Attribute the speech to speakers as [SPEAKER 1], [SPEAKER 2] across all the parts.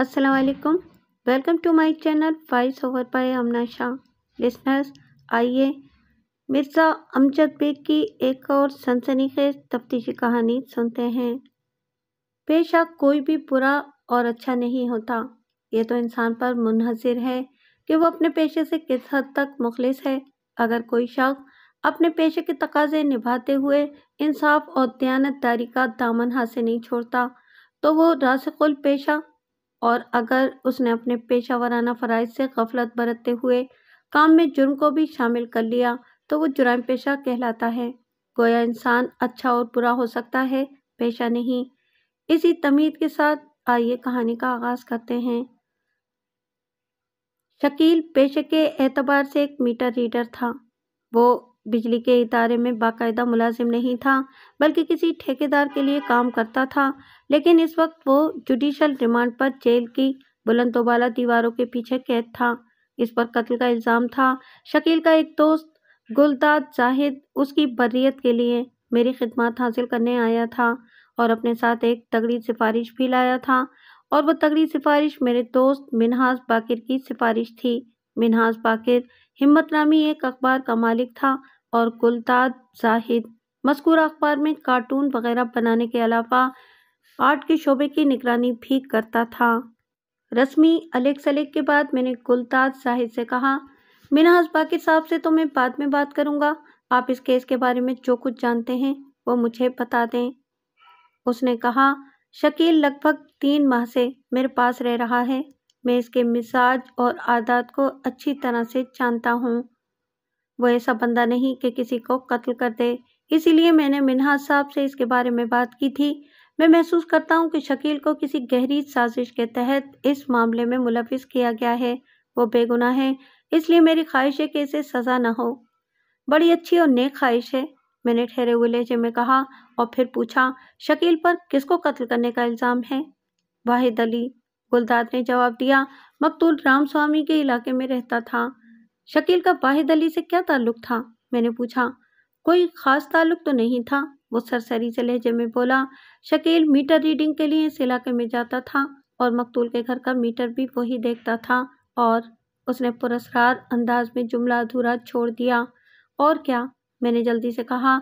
[SPEAKER 1] अस्सलाम welcome to my channel voice over by Amna Shah listeners आइए Mirza Amjad bag की एक और सनसनीखेज तफ्तीशी कहानी सुनते हैं बेशक कोई भी बुरा और अच्छा नहीं होता ये तो इंसान पर मुनहसर है कि वो अपने पेशे से किस हद तक मुखलिस है अगर कोई शख्स अपने पेशे के तकाजे निभाते हुए इंसाफ और दयानतदारी का दामन हाथ से नहीं छोड़ता तो वो रासकुल पेशा और अगर उसने अपने पेशा वाराना फ़राइज से गफलत बरतते हुए काम में जुर्म को भी शामिल कर लिया तो वो जुराम पेशा कहलाता है गोया इंसान अच्छा और बुरा हो सकता है पेशा नहीं इसी तमीद के साथ आइए कहानी का आगाज़ करते हैं शकील पेशे के एतबार से एक मीटर रीडर था वो बिजली के इतारे में बाकायदा मुलाजिम नहीं था बल्कि किसी ठेकेदार के लिए काम करता था लेकिन इस वक्त वो जुडिशल रिमांड पर जेल की बुलंदोबाला दीवारों के पीछे कैद था इस पर कत्ल का इल्ज़ाम था शकील का एक दोस्त गुलदाद जाहिद उसकी बर्रियत के लिए मेरी खिदमत हासिल करने आया था और अपने साथ एक तगड़ी सिफारिश भी लाया था और वो तगड़ी सिफारिश मेरे दोस्त मिनहाज बाकिर की सिफारिश थी मिनहाज बाकिर हिम्मत नामी एक अखबार का मालिक था और गुलताज जाहिद मस्कूर अखबार में कार्टून वगैरह बनाने के अलावा आर्ट के शोबे की निगरानी भी करता था रस्मी अलेक सलेक के बाद मैंने गुलताज जाहिद से कहा मिनहाज बाकी साहब से तो मैं बाद में बात करूँगा आप इस केस के बारे में जो कुछ जानते हैं वो मुझे बता दें उसने कहा शकील लगभग तीन माह से मेरे पास रह रहा है मैं इसके मिजाज और आदत को अच्छी तरह से जानता हूँ वो ऐसा बंदा नहीं कि किसी को कत्ल कर दे इसीलिए मैंने मिनहाज साहब से इसके बारे में बात की थी मैं महसूस करता हूँ कि शकील को किसी गहरी साजिश के तहत इस मामले में मुलविस किया गया है वो बेगुनाह है इसलिए मेरी ख्वाहिश है कि इसे सज़ा ना हो बड़ी अच्छी और नेक ख्वाहिश है मैंने ठहरे हुए लहजे में कहा और फिर पूछा शकील पर किसको कत्ल करने का इल्ज़ाम है वाहिद अली गुलदाद ने जवाब दिया मकतूल राम स्वामी के इलाके में रहता था शकील का वाहिद अली से क्या ताल्लुक था मैंने पूछा कोई ख़ास ताल्लुक तो नहीं था वो सरसरी से लहजे में बोला शकील मीटर रीडिंग के लिए इस इलाके में जाता था और मकतूल के घर का मीटर भी वही देखता था और उसने पुरस्कार अंदाज में जुमला अधूरा छोड़ दिया और क्या मैंने जल्दी से कहा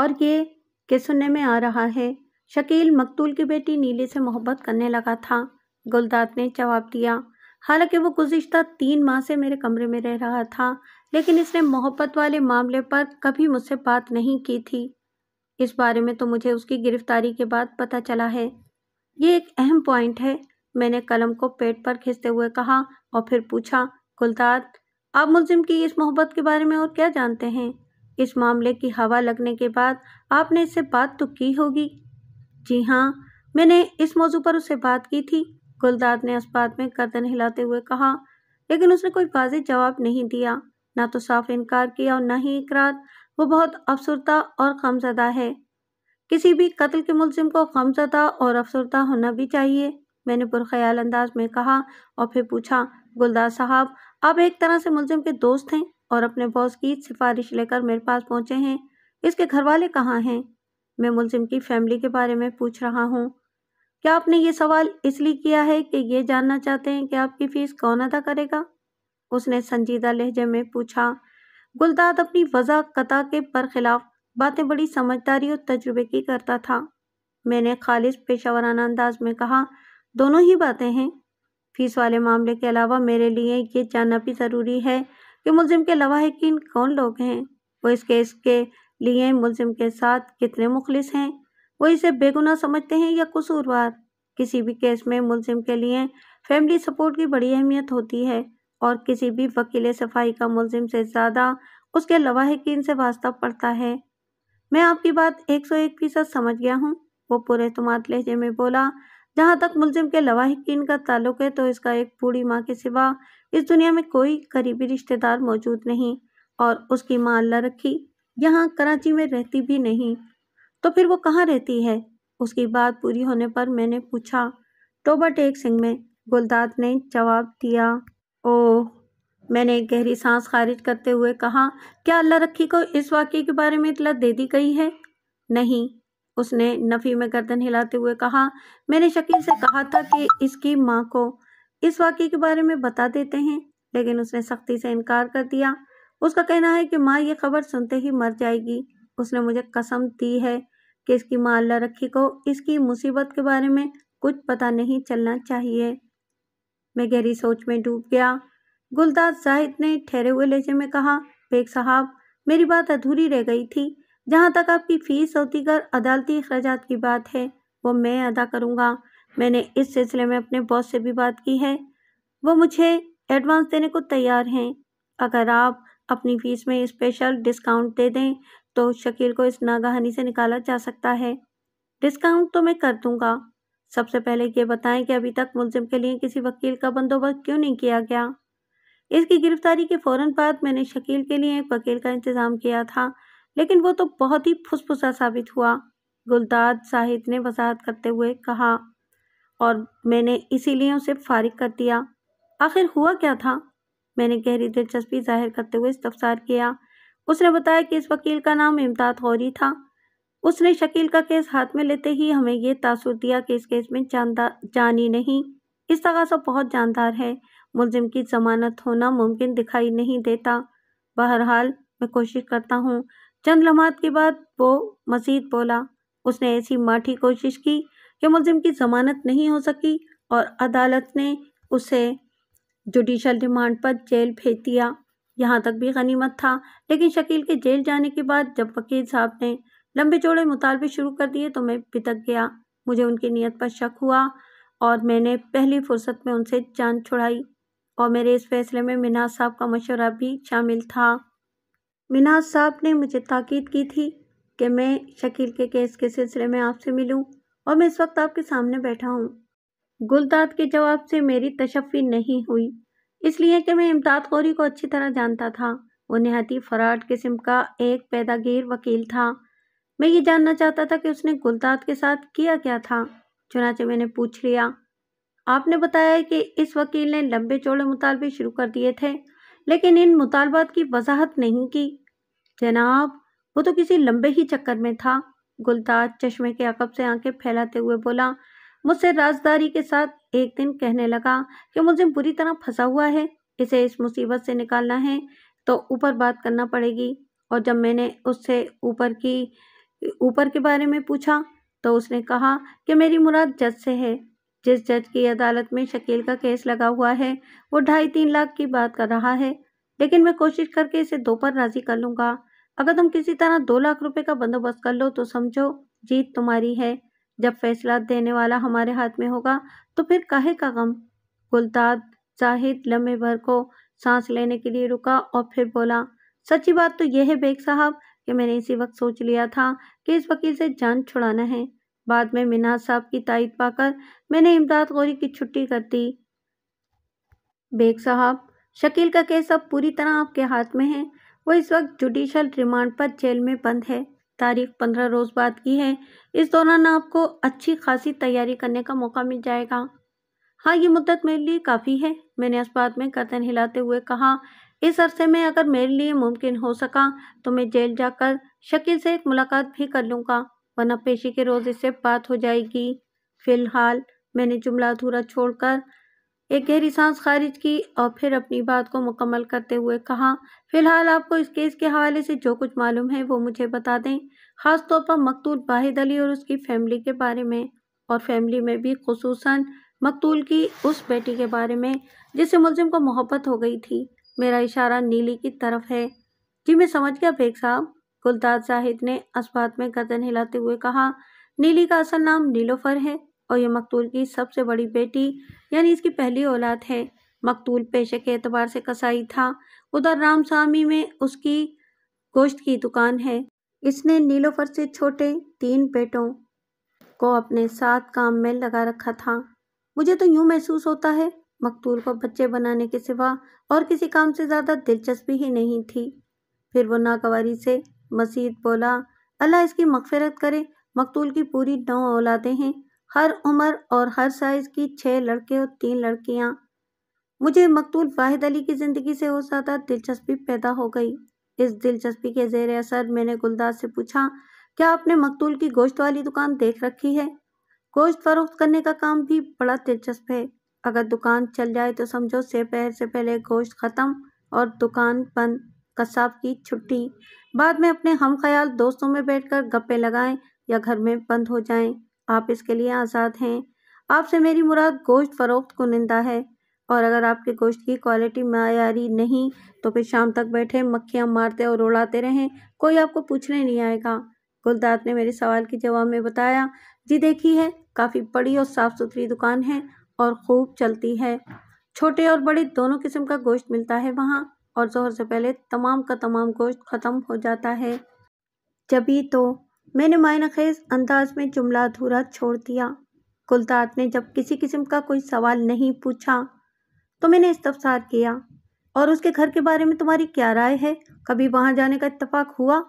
[SPEAKER 1] और ये कि सुनने में आ रहा है शकील मकतूल की बेटी नीले से मोहब्बत करने लगा था गुलदाद ने जवाब दिया हालांकि वो गुज्त तीन माह से मेरे कमरे में रह रहा था लेकिन इसने मोहब्बत वाले मामले पर कभी मुझसे बात नहीं की थी इस बारे में तो मुझे उसकी गिरफ्तारी के बाद पता चला है ये एक अहम पॉइंट है मैंने कलम को पेट पर खींचते हुए कहा और फिर पूछा गुलदार आप मुलिम की इस मोहब्बत के बारे में और क्या जानते हैं इस मामले की हवा लगने के बाद आपने इससे बात तो की होगी जी हाँ मैंने इस मौजू पर उससे बात की थी गुलदाद ने अस्पात में गर्दन हिलाते हुए कहा लेकिन उसने कोई वाज जवाब नहीं दिया ना तो साफ इनकार किया और ना ही इकरार वो बहुत अफसरदा और ख़मजदा है किसी भी कत्ल के मुलिम को खमजदा और अफसरदा होना भी चाहिए मैंने पुरख्याल अंदाज में कहा और फिर पूछा गुलदार साहब आप एक तरह से मुलजिम के दोस्त हैं और अपने बॉस की सिफारिश लेकर मेरे पास पहुंचे हैं इसके घर वाले कहाँ हैं मैं मुलजिम की फैमिली के बारे में पूछ रहा हूँ क्या आपने ये सवाल इसलिए किया है कि ये जानना चाहते हैं कि आपकी फीस कौन अदा करेगा उसने संजीदा लहजे में पूछा गुलदाद अपनी वजह कता के बरखिलाफ बातें बड़ी समझदारी और तजुर्बे की करता था मैंने खालिश पेशा वराना अंदाज में कहा दोनों ही बातें हैं फीस वाले मामले के अलावा मेरे लिए ये जानना भी ज़रूरी है कि मुलिम के लवाहकिन कौन लोग हैं वो इस केस के लिए मुलिम के साथ कितने मुखलिस हैं वो इसे बेगुनाह समझते हैं या कसूरवार किसी भी केस में मुलजिम के लिए फैमिली सपोर्ट की बड़ी अहमियत होती है और किसी भी वकील सफाई का मुलजिम से ज़्यादा उसके लवाहकिन से वास्ता पड़ता है मैं आपकी बात एक सौ एक फीसद समझ गया हूँ वो पूरे तुमात लहजे में बोला जहाँ तक मुलजिम के लवाहकिन का ताल्लुक है तो इसका एक बूढ़ी माँ के सिवा इस दुनिया में कोई करीबी रिश्तेदार मौजूद नहीं और उसकी माँ लड़की रखी यहाँ कराची में रहती भी नहीं तो फिर वो कहाँ रहती है उसकी बात पूरी होने पर मैंने पूछा टोबा टेक सिंह में गुलदाद ने जवाब दिया ओह मैंने एक गहरी सांस खारिज करते हुए कहा क्या अल्लाह रखी को इस वाक्य के बारे में इतला दे दी गई है नहीं उसने नफ़ी में गर्दन हिलाते हुए कहा मैंने शकील से कहा था कि इसकी माँ को इस वाक्य के बारे में बता देते हैं लेकिन उसने सख्ती से इनकार कर दिया उसका कहना है कि माँ ये खबर सुनते ही मर जाएगी उसने मुझे कसम दी है कि इसकी माँ अल्लाह रखी को इसकी मुसीबत के बारे में कुछ पता नहीं चलना चाहिए मैं गहरी सोच में डूब गया गुलदास जाहिद ने ठहरे हुए लहजे में कहा बेग साहब मेरी बात अधूरी रह गई थी जहाँ तक आपकी फ़ीस और दीगर अदालती अखराज की बात है वो मैं अदा करूँगा मैंने इस सिलसिले में अपने बॉस से भी बात की है वो मुझे एडवांस देने को तैयार हैं अगर आप अपनी फ़ीस में स्पेशल डिस्काउंट दे दें तो शकील को इस नागहानी से निकाला जा सकता है डिस्काउंट तो मैं कर दूंगा सबसे पहले ये बताएं कि अभी तक मुलजिम के लिए किसी वकील का बंदोबस्त क्यों नहीं किया गया इसकी गिरफ्तारी के फ़ौरन बाद मैंने शकील के लिए एक वकील का इंतज़ाम किया था लेकिन वो तो बहुत ही फुसफुसा साबित हुआ गुलदाद साहिद ने वजाहत करते हुए कहा और मैंने इसीलिए उसे फारिग कर दिया आखिर हुआ क्या था मैंने गहरी दिलचस्पी जाहिर करते हुए इस्तफसार किया उसने बताया कि इस वकील का नाम इमताद गौरी था उसने शकील का केस हाथ में लेते ही हमें यह तासुर दिया कि इस केस में जानदार जानी नहीं इस तरह सब बहुत जानदार है मुलजिम की जमानत होना मुमकिन दिखाई नहीं देता बहरहाल मैं कोशिश करता हूँ चंद लम्हात के बाद वो मजीद बोला उसने ऐसी माठी कोशिश की कि मुलजिम की जमानत नहीं हो सकी और अदालत ने उसे जुडिशल रिमांड पर जेल भेज दिया यहाँ तक भी गनीमत था लेकिन शकील के जेल जाने के बाद जब वकील साहब ने लंबे चौड़े मुतालबे शुरू कर दिए तो मैं पितक गया मुझे उनकी नीयत पर शक हुआ और मैंने पहली फुर्सत में उनसे जान छुड़ाई और मेरे इस फैसले में मिनाज साहब का मशवरा भी शामिल था मिनाज साहब ने मुझे ताकीद की थी कि मैं शकील के केस के सिलसिले में आपसे मिलूं और मैं इस वक्त आपके सामने बैठा हूं गुलदाद के जवाब से मेरी तशफ़ी नहीं हुई इसलिए कि मैं इमदाद कौरी को अच्छी तरह जानता था वो नहायती फ्राड किस्म का एक पैदागीर वकील था मैं ये जानना चाहता था कि उसने गुलदाद के साथ किया क्या था चुनाचे मैंने पूछ लिया आपने बताया कि इस वकील ने लंबे चौड़े मुतालबे शुरू कर दिए थे लेकिन इन मुतालबात की वजाहत नहीं की जनाब वो तो किसी लंबे ही चक्कर में था गुलदाद चश्मे के अकब से आंखें फैलाते हुए बोला मुझसे राजदारी के साथ एक दिन कहने लगा कि मुझे बुरी तरह फंसा हुआ है इसे इस मुसीबत से निकालना है तो ऊपर बात करना पड़ेगी और जब मैंने उससे ऊपर की ऊपर के बारे में पूछा तो उसने कहा कि मेरी मुराद जज से है जिस जज की अदालत में शकील का केस लगा हुआ है वो ढाई तीन लाख की बात कर रहा है लेकिन मैं कोशिश करके इसे दो पर राज़ी कर लूँगा अगर तुम किसी तरह दो लाख रुपए का बंदोबस्त कर लो तो समझो जीत तुम्हारी है जब फैसला देने वाला हमारे हाथ में होगा तो फिर कहे का गम गुलताद जाहिद लम्बे भर को सांस लेने के लिए रुका और फिर बोला सच्ची बात तो यह है बेग साहब कि मैंने इसी वक्त सोच लिया था कि इस वकील से जान छुड़ाना है बाद में मिनाज साहब की तायद पाकर मैंने इमदाद गौरी की छुट्टी कर दी बेग साहब शकील का केस अब पूरी तरह आपके हाथ में है वो इस वक्त जुडिशल रिमांड पर जेल में बंद है तारीख पंद्रह रोज़ बाद की है इस दौरान आपको अच्छी खासी तैयारी करने का मौका मिल जाएगा हाँ ये मुद्दत मेरे लिए काफ़ी है मैंने इस बात में गर्दन हिलाते हुए कहा इस अरसे में अगर मेरे लिए मुमकिन हो सका तो मैं जेल जाकर शकील से एक मुलाकात भी कर लूँगा वरना पेशी के रोज़ इससे बात हो जाएगी फ़िलहाल मैंने जुमला अधूरा छोड़कर एक गहरी सांस खारिज की और फिर अपनी बात को मुकम्मल करते हुए कहा फिलहाल आपको इस केस के हवाले से जो कुछ मालूम है वो मुझे बता दें ख़ास तौर पर मकतूल वाहिद अली और उसकी फैमिली के बारे में और फैमिली में भी खसूस मकतूल की उस बेटी के बारे में जिससे मुलजिम को मोहब्बत हो गई थी मेरा इशारा नीली की तरफ है जी मैं समझ गया बेग साहब गुलदाद जाहिद ने इस बात में गर्दन हिलाते हुए कहा नीली का असल नाम नीलोफर है और ये मकतूल की सबसे बड़ी बेटी यानी इसकी पहली औलाद है मकतूल पेशे के एतबार से कसाई था उधर रामसामी में उसकी गोश्त की दुकान है इसने नीलोफर से छोटे तीन बेटों को अपने साथ काम में लगा रखा था मुझे तो यूँ महसूस होता है मकतूल को बच्चे बनाने के सिवा और किसी काम से ज़्यादा दिलचस्पी ही नहीं थी फिर वो नागवारी से मसीद बोला अल्लाह इसकी मगफरत करे मकतूल की पूरी नौ औलादें हैं हर उम्र और हर साइज की छः लड़के और तीन लड़कियां मुझे मकतूल वाहिद अली की ज़िंदगी से हो ज़्यादा दिलचस्पी पैदा हो गई इस दिलचस्पी के जेर असर मैंने गुलदार से पूछा क्या आपने मकतूल की गोश्त वाली दुकान देख रखी है गोश्त फरोख्त करने का काम भी बड़ा दिलचस्प है अगर दुकान चल जाए तो समझो से पहर से पहले गोश्त ख़त्म और दुकान बंद कसाब की छुट्टी बाद में अपने हम ख्याल दोस्तों में बैठकर गप्पे लगाएं या घर में बंद हो जाएं आप इसके लिए आज़ाद हैं आपसे मेरी मुराद गोश्त फ़रोख्त कुनिंदा है और अगर आपके गोश्त की क्वालिटी मयारी नहीं तो फिर शाम तक बैठे मक्खियाँ मारते और उड़ाते रहें कोई आपको पूछने नहीं आएगा गुलदात ने मेरे सवाल के जवाब में बताया जी देखी है काफ़ी बड़ी और साफ़ सुथरी दुकान है और खूब चलती है छोटे और बड़े दोनों किस्म का गोश्त मिलता है वहाँ और जोहर से पहले तमाम का तमाम गोश्त ख़त्म हो जाता है जब ही तो मैंने खेज अंदाज में जुमला अधूरा छोड़ दिया गुलदाद ने जब किसी किस्म का कोई सवाल नहीं पूछा तो मैंने इस्तफसार किया और उसके घर के बारे में तुम्हारी क्या राय है कभी वहाँ जाने का इतफाक़ हुआ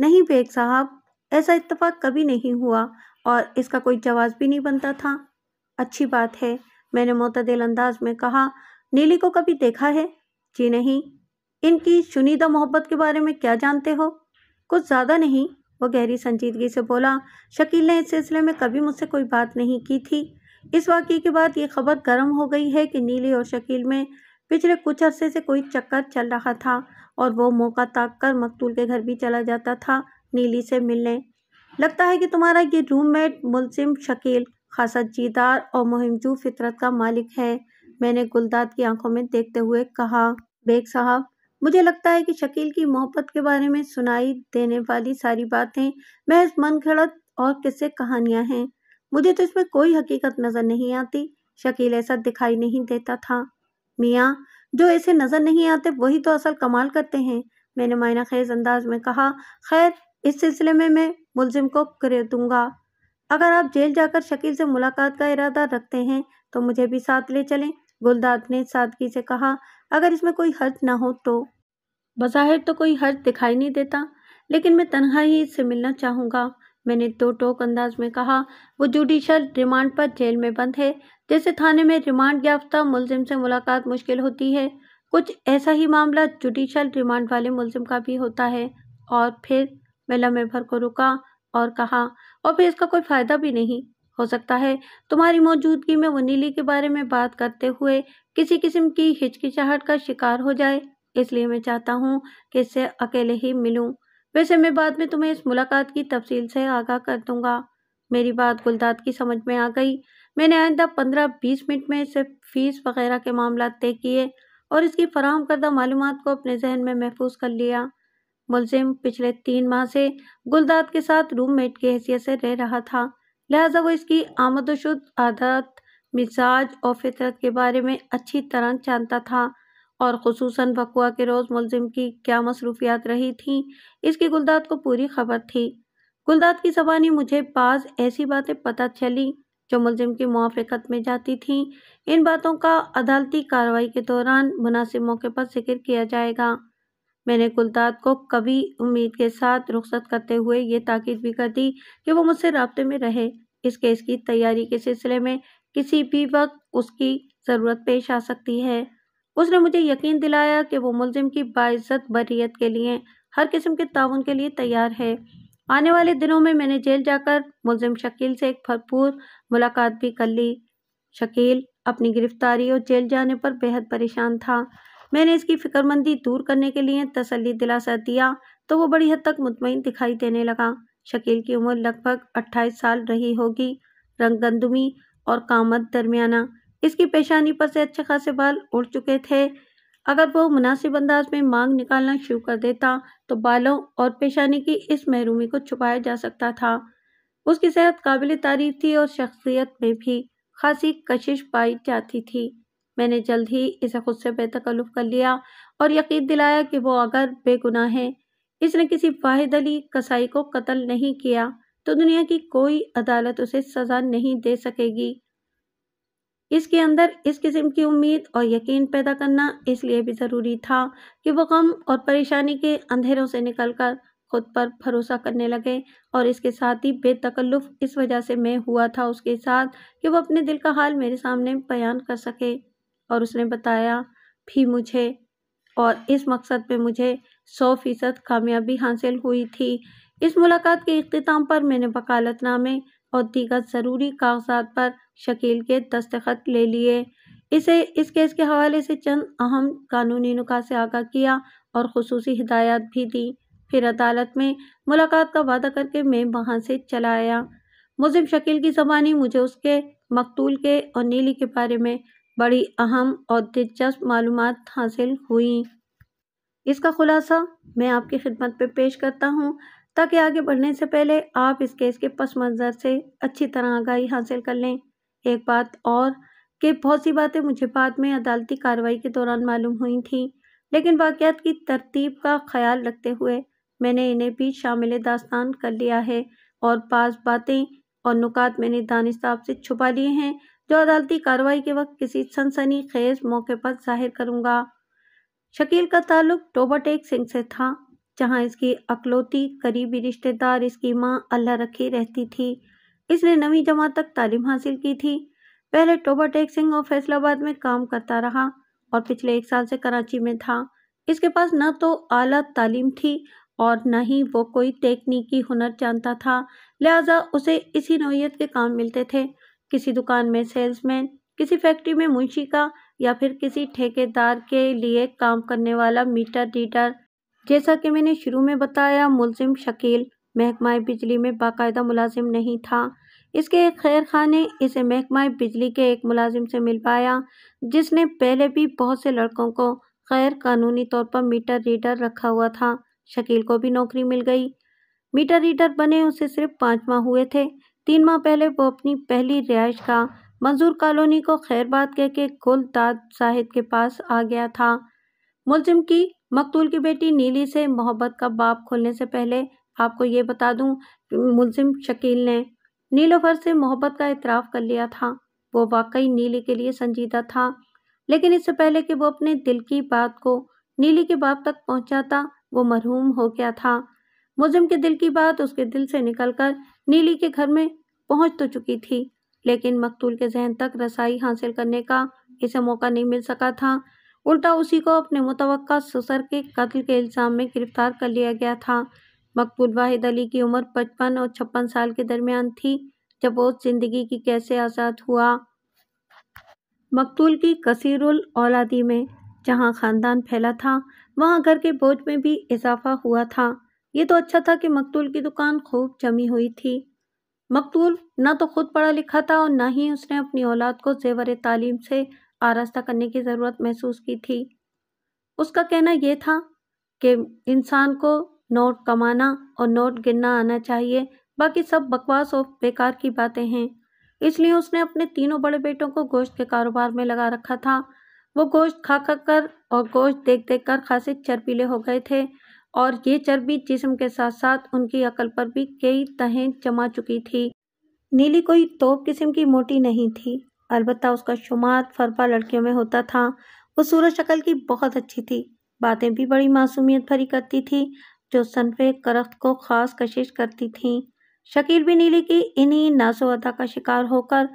[SPEAKER 1] नहीं बेग साहब ऐसा इतफाक़ कभी नहीं हुआ और इसका कोई जवाब भी नहीं बनता था अच्छी बात है मैंने मतदिल अंदाज में कहा नीली को कभी देखा है जी नहीं इनकी शुनिदा मोहब्बत के बारे में क्या जानते हो कुछ ज़्यादा नहीं वो गहरी संजीदगी से बोला शकील ने इस सिलसिले में कभी मुझसे कोई बात नहीं की थी इस वाक्य के बाद ये खबर गर्म हो गई है कि नीली और शकील में पिछले कुछ अरसे से कोई चक्कर चल रहा था और वो मौका ताक कर मकतूल के घर भी चला जाता था नीली से मिलने लगता है कि तुम्हारा ये रूममेट मुलसिम शकील खासा जीदार और मुहिमजू फितरत का मालिक है मैंने गुलदाद की आंखों में देखते हुए कहा बेग साहब मुझे लगता है कि शकील की मोहब्बत के बारे में सुनाई देने वाली सारी बातें महज मन खड़त और किस्से कहानियां हैं मुझे तो इसमें कोई हकीकत नज़र नहीं आती शकील ऐसा दिखाई नहीं देता था मियाँ जो ऐसे नज़र नहीं आते वही तो असल कमाल करते हैं मैंने मायना खेज अंदाज में कहा खैर इस सिलसिले में मैं मुलजिम को कर दूंगा अगर आप जेल जाकर शकील से मुलाकात का इरादा रखते हैं तो मुझे भी साथ ले चलें गुलदाद ने सादगी से कहा अगर इसमें कोई हर्ज ना हो तो बज़ाहिर तो कोई हर्ज दिखाई नहीं देता लेकिन मैं तनहा ही इससे मिलना चाहूँगा मैंने दो टोक अंदाज में कहा वो जुडिशल रिमांड पर जेल में बंद है जैसे थाने में रिमांड याफ्ता मुलजिम से मुलाकात मुश्किल होती है कुछ ऐसा ही मामला जुडिशल रिमांड वाले मुलजिम का भी होता है और फिर मैं लम्हे भर को रुका और कहा और फिर इसका कोई फ़ायदा भी नहीं हो सकता है तुम्हारी मौजूदगी में वो नीली के बारे में बात करते हुए किसी किस्म की हिचकिचाहट का शिकार हो जाए इसलिए मैं चाहता हूँ कि इससे अकेले ही मिलूँ वैसे मैं बाद में तुम्हें इस मुलाकात की तफसील से आगाह कर दूंगा मेरी बात गुलदाद की समझ में आ गई मैंने आइंदा पंद्रह बीस मिनट में इसे फीस वगैरह के मामला तय किए और इसकी फराम करदा मालूम को अपने जहन में महफूज कर लिया मुलजिम पिछले तीन माह से गुलदाद के साथ रूममेट की हैसियत से रह रहा था लिहाजा वो इसकी आमदोशुद आदत मिजाज और फितरत के बारे में अच्छी तरह जानता था और खसूस बकुआ के रोज़ मुलजिम की क्या मसरूफियात रही थी इसकी गुलदाद को पूरी खबर थी गुलदाद की जबानी मुझे बाज़ ऐसी बातें पता चली जो मुलजिम की मुआफ़त में जाती थीं इन बातों का अदालती कार्रवाई के दौरान मुनासिब मौके पर जिक्र किया जाएगा मैंने कुलदाद को कभी उम्मीद के साथ रुख्सत करते हुए ये ताकीद भी कर दी कि वो मुझसे रबते में रहे इस केस की तैयारी के सिलसिले में किसी भी वक्त उसकी ज़रूरत पेश आ सकती है उसने मुझे यकीन दिलाया कि वो मुलजिम की बाज़त बरीत के लिए हर किस्म के ताउन के लिए तैयार है आने वाले दिनों में मैंने जेल जाकर मुलजिम शकील से एक भरपूर मुलाकात भी कर ली शकील अपनी गिरफ्तारी और जेल जाने पर बेहद परेशान था मैंने इसकी फिक्रमंदी दूर करने के लिए तसली दिलासा दिया तो वो बड़ी हद तक मुतमिन दिखाई देने लगा शकील की उम्र लगभग अट्ठाईस साल रही होगी रंग गंदमी और कामत दरमियाना इसकी पेशानी पर से अच्छे खासे बाल उड़ चुके थे अगर वो मुनासिब अंदाज में मांग निकालना शुरू कर देता तो बालों और पेशानी की इस महरूमी को छुपाया जा सकता था उसकी सेहत काबिल तारीफ थी और शख्सियत में भी खासी कशिश पाई जाती थी मैंने जल्द ही इसे खुद से बेतकल्लुफ़ कर लिया और यकीन दिलाया कि वो अगर बेगुनाह है इसने किसी वाहिद अली कसाई को कत्ल नहीं किया तो दुनिया की कोई अदालत उसे सज़ा नहीं दे सकेगी इसके अंदर इस किस्म की उम्मीद और यकीन पैदा करना इसलिए भी ज़रूरी था कि वो गम और परेशानी के अंधेरों से निकलकर खुद पर भरोसा करने लगे और इसके साथ ही बेतकल्लुफ़ इस वजह से मैं हुआ था उसके साथ कि वह अपने दिल का हाल मेरे सामने बयान कर सके और उसने बताया भी मुझे और इस मकसद पे मुझे सौ फीसद कामयाबी हासिल हुई थी इस मुलाकात के अख्ताम पर मैंने वकालतनामे और दीगर ज़रूरी कागजात पर शकील के दस्तखत ले लिए इसे इस केस के हवाले से चंद अहम कानूनी नुका से आगाह किया और खसूस हिदायत भी दी फिर अदालत में मुलाकात का वादा करके मैं वहाँ से चला आया मुजिम शकील की जबानी मुझे उसके मकतूल के और नीली के बारे में बड़ी अहम और दिलचस्प मालूम हासिल हुई इसका खुलासा मैं आपकी खिदमत पे पेश करता हूँ ताकि आगे बढ़ने से पहले आप इस केस के पस मंज़र से अच्छी तरह आगाही हासिल कर लें एक बात और कि बहुत सी बातें मुझे बाद में अदालती कार्रवाई के दौरान मालूम हुई थी लेकिन वाक़ात की तरतीब का ख्याल रखते हुए मैंने इन्हें भी शामिल दास्तान कर लिया है और बाज़ बातें और नुकात मैंने दानिश साहब से छुपा लिए हैं जो अदालती कार्रवाई के वक्त किसी सनसनी खेज मौके पर जाहिर करूंगा शकील का ताल्लुक टोबाटेक सिंह से था जहां इसकी अकलौती करीबी रिश्तेदार इसकी माँ अल्लाह रखी रहती थी इसने नवी जमा तक तालीम हासिल की थी पहले टोबाटेक सिंह और फैसलाबाद में काम करता रहा और पिछले एक साल से कराची में था इसके पास न तो आला तालीम थी और न ही वो कोई तकनीकी हुनर जानता था लिहाजा उसे इसी नोयत के काम मिलते थे किसी दुकान में सेल्समैन किसी फैक्ट्री में मुंशी का या फिर किसी ठेकेदार के लिए काम करने वाला मीटर रीडर जैसा कि मैंने शुरू में बताया मुलजिम शकील महकमा बिजली में बाकायदा मुलाजिम नहीं था इसके खैर खान ने इसे महकमा बिजली के एक मुलाजिम से मिल पाया जिसने पहले भी बहुत से लड़कों को गैर कानूनी तौर पर मीटर रीडर रखा हुआ था शकील को भी नौकरी मिल गई मीटर रीडर बने उसे सिर्फ पाँच माह हुए थे तीन माह पहले वो अपनी पहली रिहाइश का मंजूर कॉलोनी को खैरबाद कह के गुलदाद साहिद के पास आ गया था मुलजिम की मकतूल की बेटी नीली से मोहब्बत का बाप खोलने से पहले आपको ये बता दूं मुलजिम शकील ने नीलोफर से मोहब्बत का इतराफ़ कर लिया था वो वाकई नीली के लिए संजीदा था लेकिन इससे पहले कि वो अपने दिल की बात को नीली के बाप तक पहुंचाता वो मरहूम हो गया था मुलजिम के दिल की बात उसके दिल से निकलकर नीली के घर में पहुंच तो चुकी थी लेकिन मकतूल के जहन तक रसाई हासिल करने का इसे मौका नहीं मिल सका था उल्टा उसी को अपने मुतव ससर के कत्ल के इल्ज़ाम में गिरफ्तार कर लिया गया था मकबूल वाहिद अली की उम्र पचपन और छप्पन साल के दरमियान थी जब वो ज़िंदगी की कैसे आज़ाद हुआ मकतूल की कसीरुल औलादी में जहाँ ख़ानदान फैला था वहाँ घर के बोझ में भी इजाफा हुआ था ये तो अच्छा था कि मकतूल की दुकान खूब जमी हुई थी मकतूल ना तो ख़ुद पढ़ा लिखा था और ना ही उसने अपनी औलाद को जेवर तालीम से आरास्ता करने की ज़रूरत महसूस की थी उसका कहना यह था कि इंसान को नोट कमाना और नोट गिनना आना चाहिए बाकी सब बकवास और बेकार की बातें हैं इसलिए उसने अपने तीनों बड़े बेटों को गोश्त के कारोबार में लगा रखा था वो गोश्त खा खा कर और गोश्त देख देख कर खासे चरपीले हो गए थे और ये चर्बी जिस्म के साथ साथ उनकी अकल पर भी कई तहें जमा चुकी थी नीली कोई तोप किस्म की मोटी नहीं थी अलबत् उसका शुमार फरपा लड़कियों में होता था वो सूरज शक्ल की बहुत अच्छी थी बातें भी बड़ी मासूमियत भरी करती थी जो सनफे करख्त को ख़ास कशिश करती थी शकील भी नीली की इन्हीं नासो अदा का शिकार होकर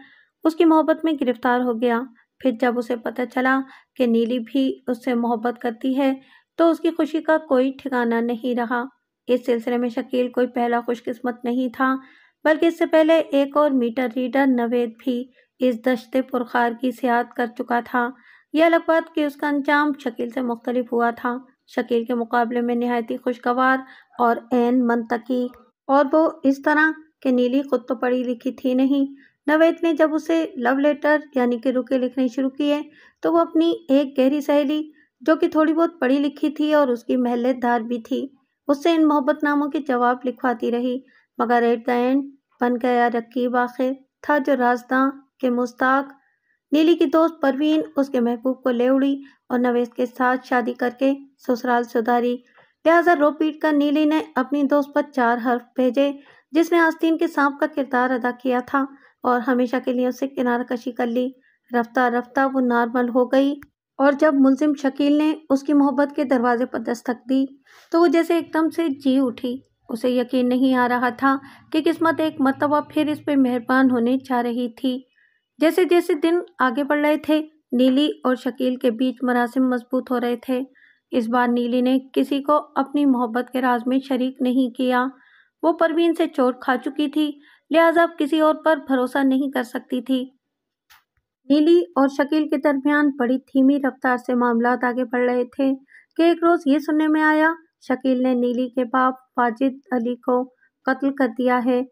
[SPEAKER 1] उसकी मोहब्बत में गिरफ्तार हो गया फिर जब उसे पता चला कि नीली भी उससे मोहब्बत करती है तो उसकी खुशी का कोई ठिकाना नहीं रहा इस सिलसिले में शकील कोई पहला खुशकिस्मत नहीं था बल्कि इससे पहले एक और मीटर रीडर नवेद भी इस दशत पुरखार की सियात कर चुका था यह अलग बात कि उसका अंजाम शकील से मुख्तलिफ हुआ था शकील के मुकाबले में नहायत ही खुशगवार और एन मनतकी और वो इस तरह कि नीली खुद तो पढ़ी लिखी थी नहीं नवेद ने जब उसे लव लेटर यानी कि रुके लिखने शुरू किए तो वो अपनी एक गहरी सहेली जो कि थोड़ी बहुत पढ़ी लिखी थी और उसकी महलतदार भी थी उससे इन मोहब्बत नामों के जवाब लिखवाती रही मगर एट द एंड बन गया रकीब आखिर था जो राजदा के मुस्ताक नीली की दोस्त परवीन उसके महबूब को ले उड़ी और नवेश के साथ शादी करके ससुराल सुधारी लिहाजा रो पीट कर नीली ने अपनी दोस्त पर चार हर्फ भेजे जिसने आस्तीन के सांप का किरदार अदा किया था और हमेशा के लिए उसे किनारा कशी कर ली रफ्ता रफ्ता वो नॉर्मल हो गई और जब मुलिम शकील ने उसकी मोहब्बत के दरवाजे पर दस्तक दी तो वो जैसे एकदम से जी उठी उसे यकीन नहीं आ रहा था कि किस्मत एक मरतबा फिर इस पर मेहरबान होने जा रही थी जैसे जैसे दिन आगे बढ़ रहे थे नीली और शकील के बीच मरासम मजबूत हो रहे थे इस बार नीली ने किसी को अपनी मोहब्बत के राज में शरीक नहीं किया वो परवीन से चोट खा चुकी थी लिहाजा अब किसी और पर भरोसा नहीं कर सकती थी नीली और शकील के दरमियान बड़ी धीमी रफ्तार से मामला आगे बढ़ रहे थे कि एक रोज़ ये सुनने में आया शकील ने नीली के बाप वाजिद अली को कत्ल कर दिया है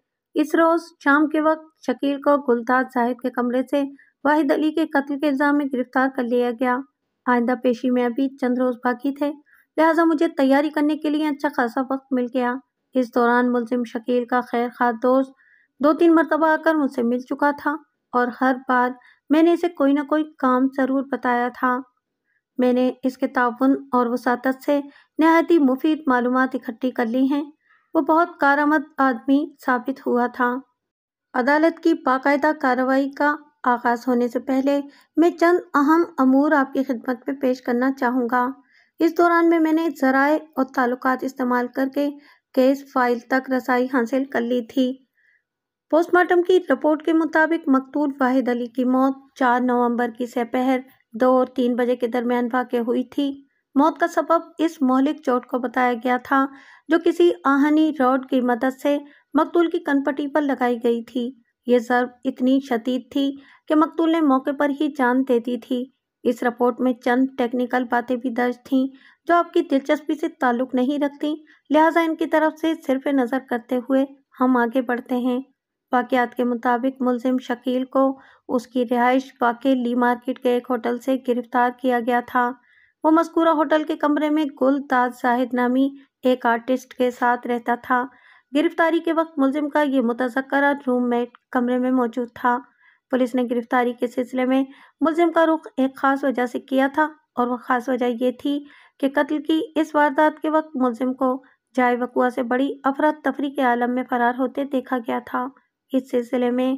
[SPEAKER 1] इस रोज़ शाम के वक्त शकील को गुलदार जाहिद के कमरे से वाहिद अली के कत्ल के इल्ज़ाम में गिरफ्तार कर लिया गया आइंदा पेशी में अभी चंद रोज़ बाकी थे लिहाजा मुझे तैयारी करने के लिए अच्छा खासा वक्त मिल गया इस दौरान मुलजिम शकील का खैर खास दोस्त दो तीन मरतबा आकर मुझसे मिल चुका था और हर बार मैंने इसे कोई ना कोई काम जरूर बताया था मैंने इसके ताउन और वसात से नहायत ही मुफीद मालूम इकट्ठी कर ली हैं वो बहुत कारामद आदमी साबित हुआ था अदालत की बाकायदा कार्रवाई का आगाज़ होने से पहले मैं चंद अहम अमूर आपकी खिदमत में पेश करना चाहूँगा इस दौरान में मैंने ज़राए और ताल्लुक इस्तेमाल करके केस फाइल तक रसाई हासिल कर ली थी पोस्टमार्टम की रिपोर्ट के मुताबिक मकतूल वाहिद अली की मौत चार नवंबर की सपहर दो और तीन बजे के दरमियान वाक़ हुई थी मौत का सबब इस मौलिक चोट को बताया गया था जो किसी आहनी रॉड की मदद से मकतूल की कनपटी पर लगाई गई थी ये जरब इतनी शदीद थी कि मकतूल ने मौके पर ही जान दे दी थी इस रिपोर्ट में चंद टेक्निकल बातें भी दर्ज थीं जो आपकी दिलचस्पी से ताल्लुक़ नहीं रखती लिहाजा इनकी तरफ से सिर्फ नज़र करते हुए हम आगे बढ़ते हैं वाकत के मुताबिक मुलिम शकील को उसकी रिहाइश वाक़ ली मार्केट के एक होटल से गिरफ्तार किया गया था वो मस्कूरा होटल के कमरे में गुलताज जाहिद नामी एक आर्टिस्ट के साथ रहता था गिरफ्तारी के वक्त मुलिम का ये रूम रूममेट कमरे में मौजूद था पुलिस ने गिरफ्तारी के सिलसिले में मुलिम का रुख एक ख़ास वजह से किया था और वह ख़ास वजह यह थी कि कत्ल की इस वारदात के वक्त मुलिम को जाए वकुआ से बड़ी अफरा तफरी के आलम में फरार होते देखा गया था इस सिलसिले में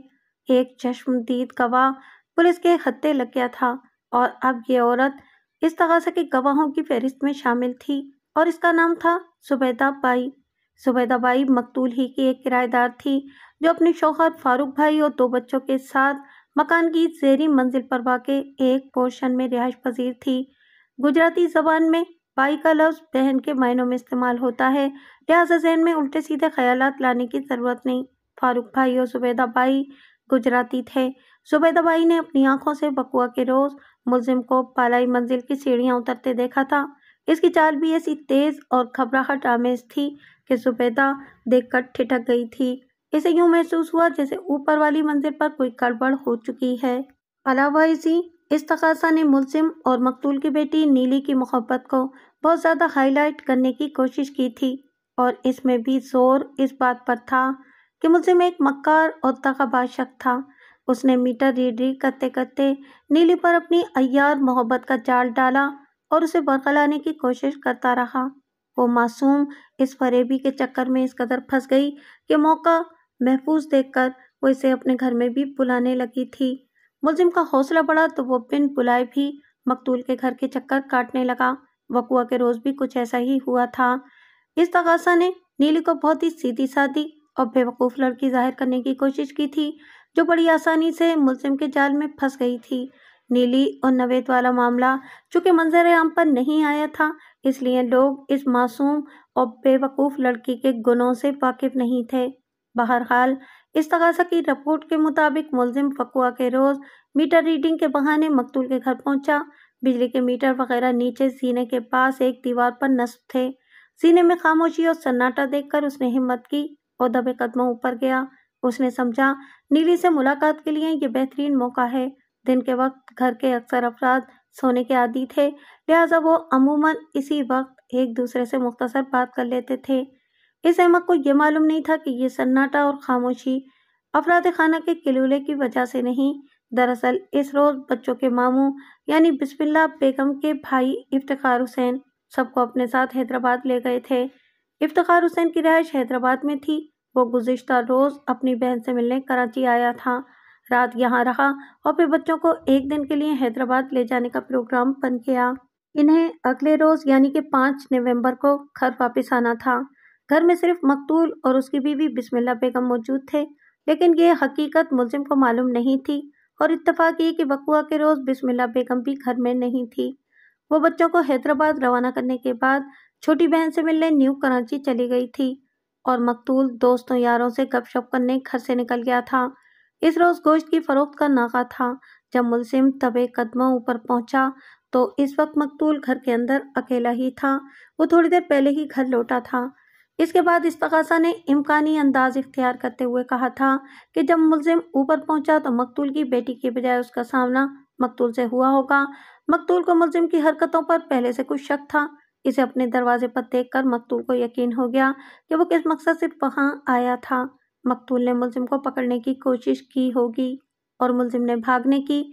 [SPEAKER 1] एक चश्मदीद गवाह पुलिस के खत्ते लग गया था और अब ये औरत इस तगाजा के गवाहों की फहरिस्त में शामिल थी और इसका नाम था सुबैदा बाई सुबैदा बाई मकतूल ही की एक किराएदार थी जो अपने शोहर फारूक भाई और दो बच्चों के साथ मकान की जेरी मंजिल पर वाक़ एक पोर्शन में रिहाइश पजीर थी गुजराती जबान में बाई का लफ्ज़ बहन के मायनों में इस्तेमाल होता है लिहाजा जहन में उल्टे सीधे ख्याल लाने की ज़रूरत नहीं फारूक भाई और सुबैदाबाई गुजराती थे सुबैदाबाई ने अपनी आंखों से बकुआ के रोज मुलजिम को पालाई मंजिल की सीढ़ियां उतरते देखा था इसकी चाल भी ऐसी तेज और घबराहट आमेज थी कि देख देखकर ठिठक गई थी इसे यूं महसूस हुआ जैसे ऊपर वाली मंजिल पर कोई गड़बड़ हो चुकी है अलावा इसी इस तकाजा ने मुलजिम और मकतूल की बेटी नीली की मोहब्बत को बहुत ज़्यादा हाईलाइट करने की कोशिश की थी और इसमें भी जोर इस बात पर था कि मुस्लिम एक मक्कार और का बादशक था उसने मीटर रीड रीड करते करते नीली पर अपनी अयार मोहब्बत का जाल डाला और उसे बरकलाने की कोशिश करता रहा वो मासूम इस फरेबी के चक्कर में इस कदर फंस गई कि मौका महफूज देखकर वो इसे अपने घर में भी बुलाने लगी थी मुलजिम का हौसला बढ़ा तो वो बिन बुलाए भी मकतूल के घर के चक्कर काटने लगा वकुआ के रोज़ भी कुछ ऐसा ही हुआ था इस तगासा ने नीली को बहुत ही सीधी सादी और बेवकूफ़ लड़की जाहिर करने की कोशिश की थी जो बड़ी आसानी से मुलिम के जाल में फंस गई थी नीली और नवेद वाला मामला चूँकि मंजर आम पर नहीं आया था इसलिए लोग इस मासूम और बेवकूफ़ लड़की के गुनों से वाकिफ नहीं थे बहरहाल इस तगासा की रिपोर्ट के मुताबिक मुलिम फकुआ के रोज़ मीटर रीडिंग के बहाने मकतूल के घर पहुंचा बिजली के मीटर वगैरह नीचे सीने के पास एक दीवार पर नस्ब थे सीने में खामोशी और सन्नाटा देखकर उसने हिम्मत की और दबे कदमों ऊपर गया उसने समझा नीली से मुलाकात के लिए ये बेहतरीन मौका है दिन के वक्त घर के अक्सर अफराद सोने के आदि थे लिहाजा वो अमूमन इसी वक्त एक दूसरे से मुख्तसर बात कर लेते थे इस अहमद को ये मालूम नहीं था कि ये सन्नाटा और खामोशी अफराद खाना के किलूले की वजह से नहीं दरअसल इस रोज़ बच्चों के मामू यानी बिस्मिल्ला बेगम के भाई इफ्तार हुसैन सबको अपने साथ हैदराबाद ले गए थे इफ्तार हुसैन की रहायश हैदराबाद में थी वो गुज्त रोज़ अपनी बहन से मिलने कराची आया था रात यहाँ रहा और फिर बच्चों को एक दिन के लिए हैदराबाद ले जाने का प्रोग्राम बन गया इन्हें अगले रोज़ यानी कि पाँच नवंबर को घर वापस आना था घर में सिर्फ मकतूल और उसकी बीवी बिस्मिल्ला बेगम मौजूद थे लेकिन ये हकीकत मुलिम को मालूम नहीं थी और इतफाक़ ये कि वकुआ के रोज़ बिस्मिल्ला बेगम भी घर में नहीं थी वो बच्चों को हैदराबाद रवाना करने के बाद छोटी बहन से मिलने न्यू कराची चली गई थी और मकतूल दोस्तों यारों से गपशप करने घर से निकल गया था इस रोज़ गोश्त की फ़रोख्त का नाका था जब मुलसिम तबे कदमों ऊपर पहुंचा तो इस वक्त मकतूल घर के अंदर अकेला ही था वो थोड़ी देर पहले ही घर लौटा था इसके बाद इस इस्तगासा ने इम्कानी अंदाज इख्तियार करते हुए कहा था कि जब मुलजिम ऊपर पहुंचा तो मकतूल की बेटी के बजाय उसका सामना मकतूल से हुआ होगा मकतूल को मुलजिम की हरकतों पर पहले से कुछ शक था इसे अपने दरवाजे पर देख कर मकतूल को यकीन हो गया कि वो किस मकसद से वहाँ आया था मकतूल ने मुलजिम को पकड़ने की कोशिश की होगी और मुलजिम ने भागने की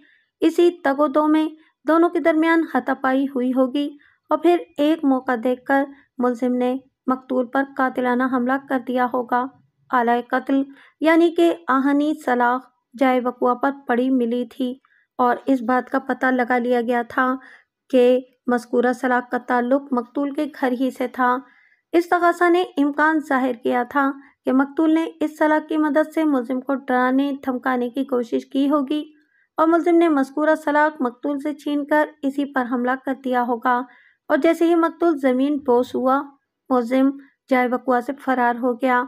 [SPEAKER 1] इसी तगोदो में दोनों के दरमियान हथापाई हुई होगी और फिर एक मौका देखकर मुलजिम ने मकतूल पर कातिलाना हमला कर दिया होगा आलाए कत्ल यानी कि आहनी सलाख जाय वकुआ पर पड़ी मिली थी और इस बात का पता लगा लिया गया था कि मस्कूरा सलाक का ताल्लुक मकतूल के घर ही से था इस तगासा ने इम्कान जाहिर किया था कि मकतूल ने इस सलाक की मदद से मुलिम को डराने धमकाने की कोशिश की होगी और मुलिम ने मस्कूरा सलाक मकतूल से छीन कर इसी पर हमला कर दिया होगा और जैसे ही मकतूल ज़मीन बोस हुआ मुलिम जाय बकुआ से फरार हो गया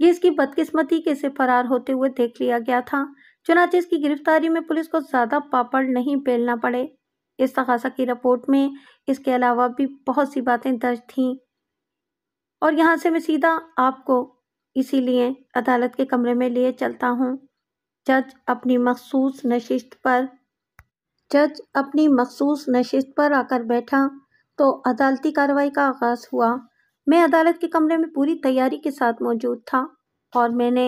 [SPEAKER 1] ये इसकी बदकिस्मती के से फरार होते हुए देख लिया गया था चुनाचे इसकी गिरफ्तारी में पुलिस को ज़्यादा पापड़ नहीं बेलना पड़े इस तगासा की रिपोर्ट में इसके अलावा भी बहुत सी बातें दर्ज थीं और यहाँ से मैं सीधा आपको इसीलिए अदालत के कमरे में लिए चलता हूँ जज अपनी मखसूस नशिस्त पर जज अपनी मखसूस नशिस्त पर आकर बैठा तो अदालती कार्रवाई का आगाज़ हुआ मैं अदालत के कमरे में पूरी तैयारी के साथ मौजूद था और मैंने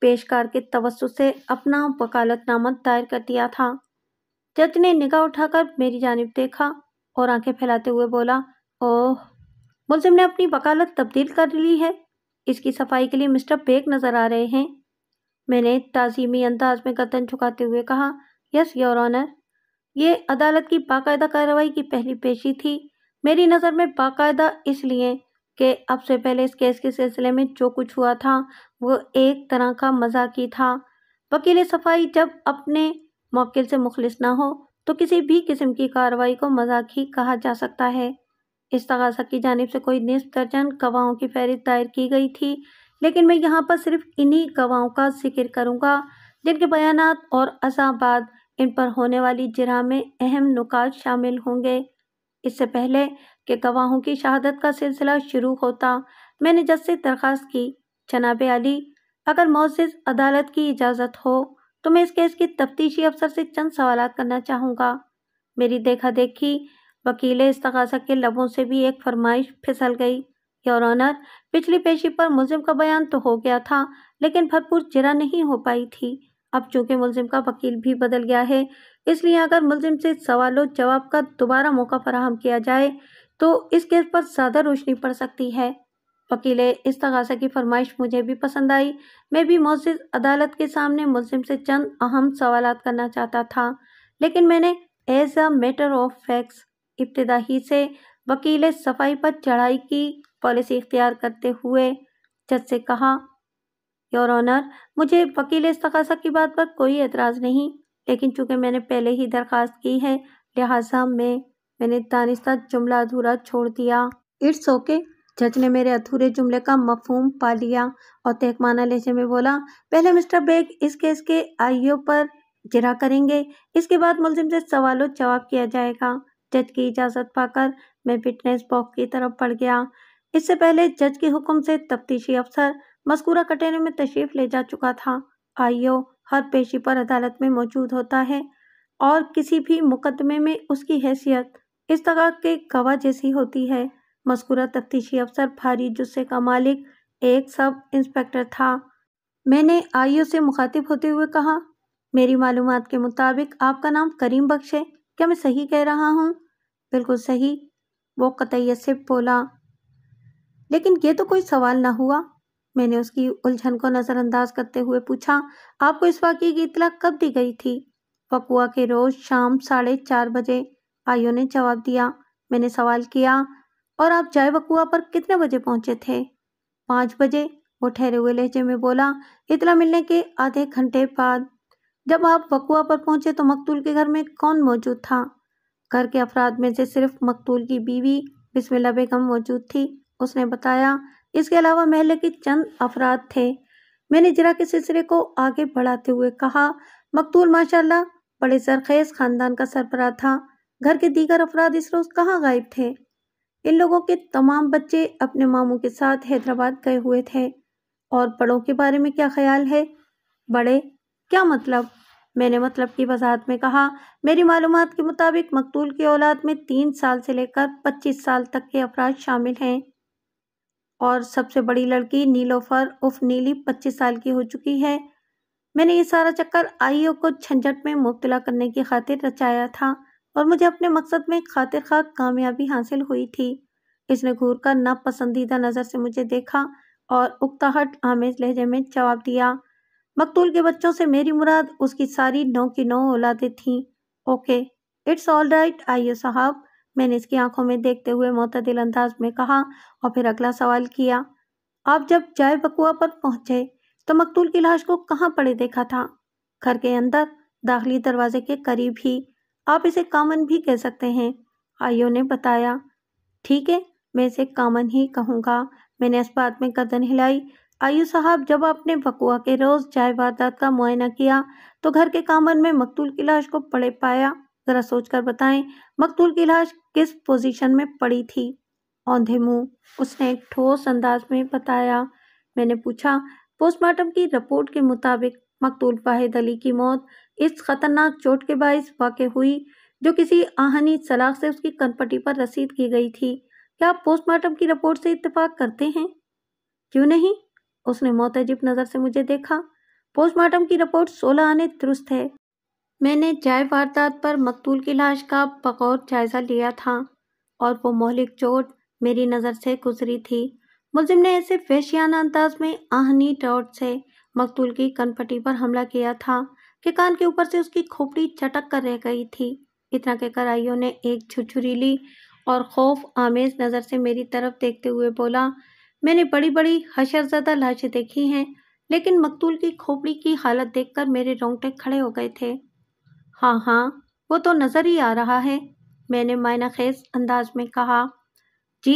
[SPEAKER 1] पेशकार के तवसु से अपना वकालतनामा दायर कर दिया था जज ने निगाह उठाकर मेरी जानब देखा और आंखें फैलाते हुए बोला ओह मुलजिम ने अपनी वकालत तब्दील कर ली है इसकी सफाई के लिए मिस्टर बेग नज़र आ रहे हैं मैंने ताज़ीमी अंदाज में कतन झुकाते हुए कहा यस योर ऑनर ये अदालत की बाकायदा कार्रवाई की पहली पेशी थी मेरी नज़र में बाकायदा इसलिए कि अब से पहले इस केस के सिलसिले में जो कुछ हुआ था वो एक तरह का मजाक ही था वकील सफाई जब अपने मौकिल से मुखलिस ना हो तो किसी भी किस्म की कार्रवाई को मजाक ही कहा जा सकता है इस तगासा की जानब से कोई नस्फ दर्जन गवाहों की फहरिस्त दायर की गई थी लेकिन मैं यहाँ पर सिर्फ इन्हीं गवाहों का जिक्र करूँगा जिनके बयान और असाबाद इन पर होने वाली जरा में अहम नुकात शामिल होंगे इससे पहले कि गवाहों की शहादत का सिलसिला शुरू होता मैंने जस से दरख्वास्त की जनाब अली अगर मोजिज अदालत की इजाज़त हो तो मैं इस केस की तफ्तीशी अफसर से चंद सवाल करना चाहूँगा मेरी देखा देखी वकील इस तकासा के लबों से भी एक फरमाइश फिसल गई योर ऑनर पिछली पेशी पर मुलिम का बयान तो हो गया था लेकिन भरपूर जरा नहीं हो पाई थी अब चूंकि मुलिम का वकील भी बदल गया है इसलिए अगर मुलिम से सवालों जवाब का दोबारा मौका फराहम किया जाए तो इस केस पर ज़्यादा रोशनी पड़ सकती है वकील इस्तगासा की फरमाइश मुझे भी पसंद आई मैं भी मोजिज अदालत के सामने मुलिम से चंद अहम सवाल करना चाहता था लेकिन मैंने as a matter of facts इब्तदा ही से वकील सफाई पर चढ़ाई की पॉलिसी इख्तियार करते हुए जज से कहा योर ऑनर मुझे वकील इस तकासा की बात पर कोई एतराज़ नहीं लेकिन चूंकि मैंने पहले ही दरख्वास्त की है लिहाजा में मैंने दानिस्ता जुमला अधूरा छोड़ दिया इट्स ओके okay, जज ने मेरे अधूरे जुमले का मफहम पा लिया और तहकमाना लहजे में बोला पहले मिस्टर बेग इस केस के आईओ पर जरा करेंगे इसके बाद मुलिम से सवाल जवाब किया जाएगा जज की इजाज़त पाकर मैं फिटनेस बॉक्स की तरफ बढ़ गया इससे पहले जज के हुक्म से तफ्तीशी अफसर मस्कूरा कटेरे में तशरीफ़ ले जा चुका था आईओ हर पेशी पर अदालत में मौजूद होता है और किसी भी मुकदमे में उसकी हैसियत इस तरह के गवाह जैसी होती है मस्कुरा तफ्तीशी अफसर फारी जुस्से का मालिक एक सब इंस्पेक्टर था मैंने आईओ से मुखातिब होते हुए कहा मेरी मालूम के मुताबिक आपका नाम करीम बख्श है क्या मैं सही कह रहा हूँ बिल्कुल सही वो कतैयत से बोला लेकिन ये तो कोई सवाल ना हुआ मैंने उसकी उलझन को नज़रअंदाज करते हुए पूछा आपको इस वाक्य की इतला कब दी गई थी वकुआ के रोज़ शाम साढ़े चार बजे आयो ने जवाब दिया मैंने सवाल किया और आप चाय बकुआ पर कितने बजे पहुंचे थे पाँच बजे वो ठहरे हुए लहजे में बोला इतला मिलने के आधे घंटे बाद जब आप बकुआ पर पहुंचे तो मकतूल के घर में कौन मौजूद था घर के अफराद में से सिर्फ मकतूल की बीवी बिस्मिल्ला बेगम मौजूद थी उसने बताया इसके अलावा महल के चंद अफराद थे मैंने जरा के सिलसिले को आगे बढ़ाते हुए कहा मकतूल माशाला बड़े सरखेज खानदान का सरबरा था घर के दीगर अफराद इस रोज़ कहाँ गायब थे इन लोगों के तमाम बच्चे अपने मामों के साथ हैदराबाद गए हुए थे और बड़ों के बारे में क्या ख्याल है बड़े क्या मतलब मैंने मतलब की वजाहत में कहा मेरी मालूम के मुताबिक मकतूल की औलाद में तीन साल से लेकर पच्चीस साल तक के अफराज शामिल हैं और सबसे बड़ी लड़की नीलोफर उफ नीली पच्चीस साल की हो चुकी है मैंने ये सारा चक्कर आईओ को झंझट में मुबतला करने की खातिर रचाया था और मुझे अपने मकसद में खातिर खा कामयाबी हासिल हुई थी इसने घूर कर नापसंदीदा नज़र से मुझे देखा और उकताहट आमेज लहजे में जवाब दिया मकतूल के बच्चों से मेरी मुराद उसकी सारी नौ की नौ औलादें थीं ओके इट्स ऑल राइट आइयो साहब मैंने इसकी आंखों में देखते हुए मतदिल अंदाज में कहा और फिर अगला सवाल किया आप जब जाय बकुआ पर पहुंचे तो मकतूल की लाश को कहाँ पड़े देखा था घर के अंदर दाखिली दरवाजे के करीब ही आप इसे कामन भी कह सकते हैं आयो ने बताया ठीक है मैं इसे कामन ही कहूँगा मैंने बात में कदन हिलाई आयु साहब जब आपने बकुआ के रोज़ जाय वारदात का मुआयना किया तो घर के कामन में मकतूल की लाश को पड़े पाया ज़रा सोचकर बताएं मकतूल की लाश किस पोजीशन में पड़ी थी औंधे मुंह उसने एक ठोस अंदाज में बताया मैंने पूछा पोस्टमार्टम की रिपोर्ट के मुताबिक मकतूल वाहिद अली की मौत इस खतरनाक चोट के बायस वाक़ हुई जो किसी आहनी सलाख से उसकी कनपट्टी पर रसीद की गई थी क्या आप पोस्टमार्टम की रिपोर्ट से इतफाक करते हैं क्यों नहीं उसने मोतजिब नज़र से मुझे देखा पोस्टमार्टम की रिपोर्ट सोलह आने दुरुस्त है मैंने चाय वारदात पर मकतूल की लाश का बकौर जायज़ा लिया था और वो मौलिक चोट मेरी नज़र से गुजरी थी मुलिम ने ऐसे फैशियाना अंदाज में आहनी टॉर्च से मकतूल की कनपट्टी पर हमला किया था के कान के ऊपर से उसकी खोपड़ी चटक कर रह गई थी इतना कहकर आइयो ने एक ली और खौफ आमेज नज़र से मेरी तरफ देखते हुए बोला मैंने बड़ी बड़ी हशरजदा लाशें देखी हैं लेकिन मकतूल की खोपड़ी की हालत देखकर मेरे रोंगटे खड़े हो गए थे हाँ हाँ वो तो नज़र ही आ रहा है मैंने मायना खेज अंदाज में कहा जी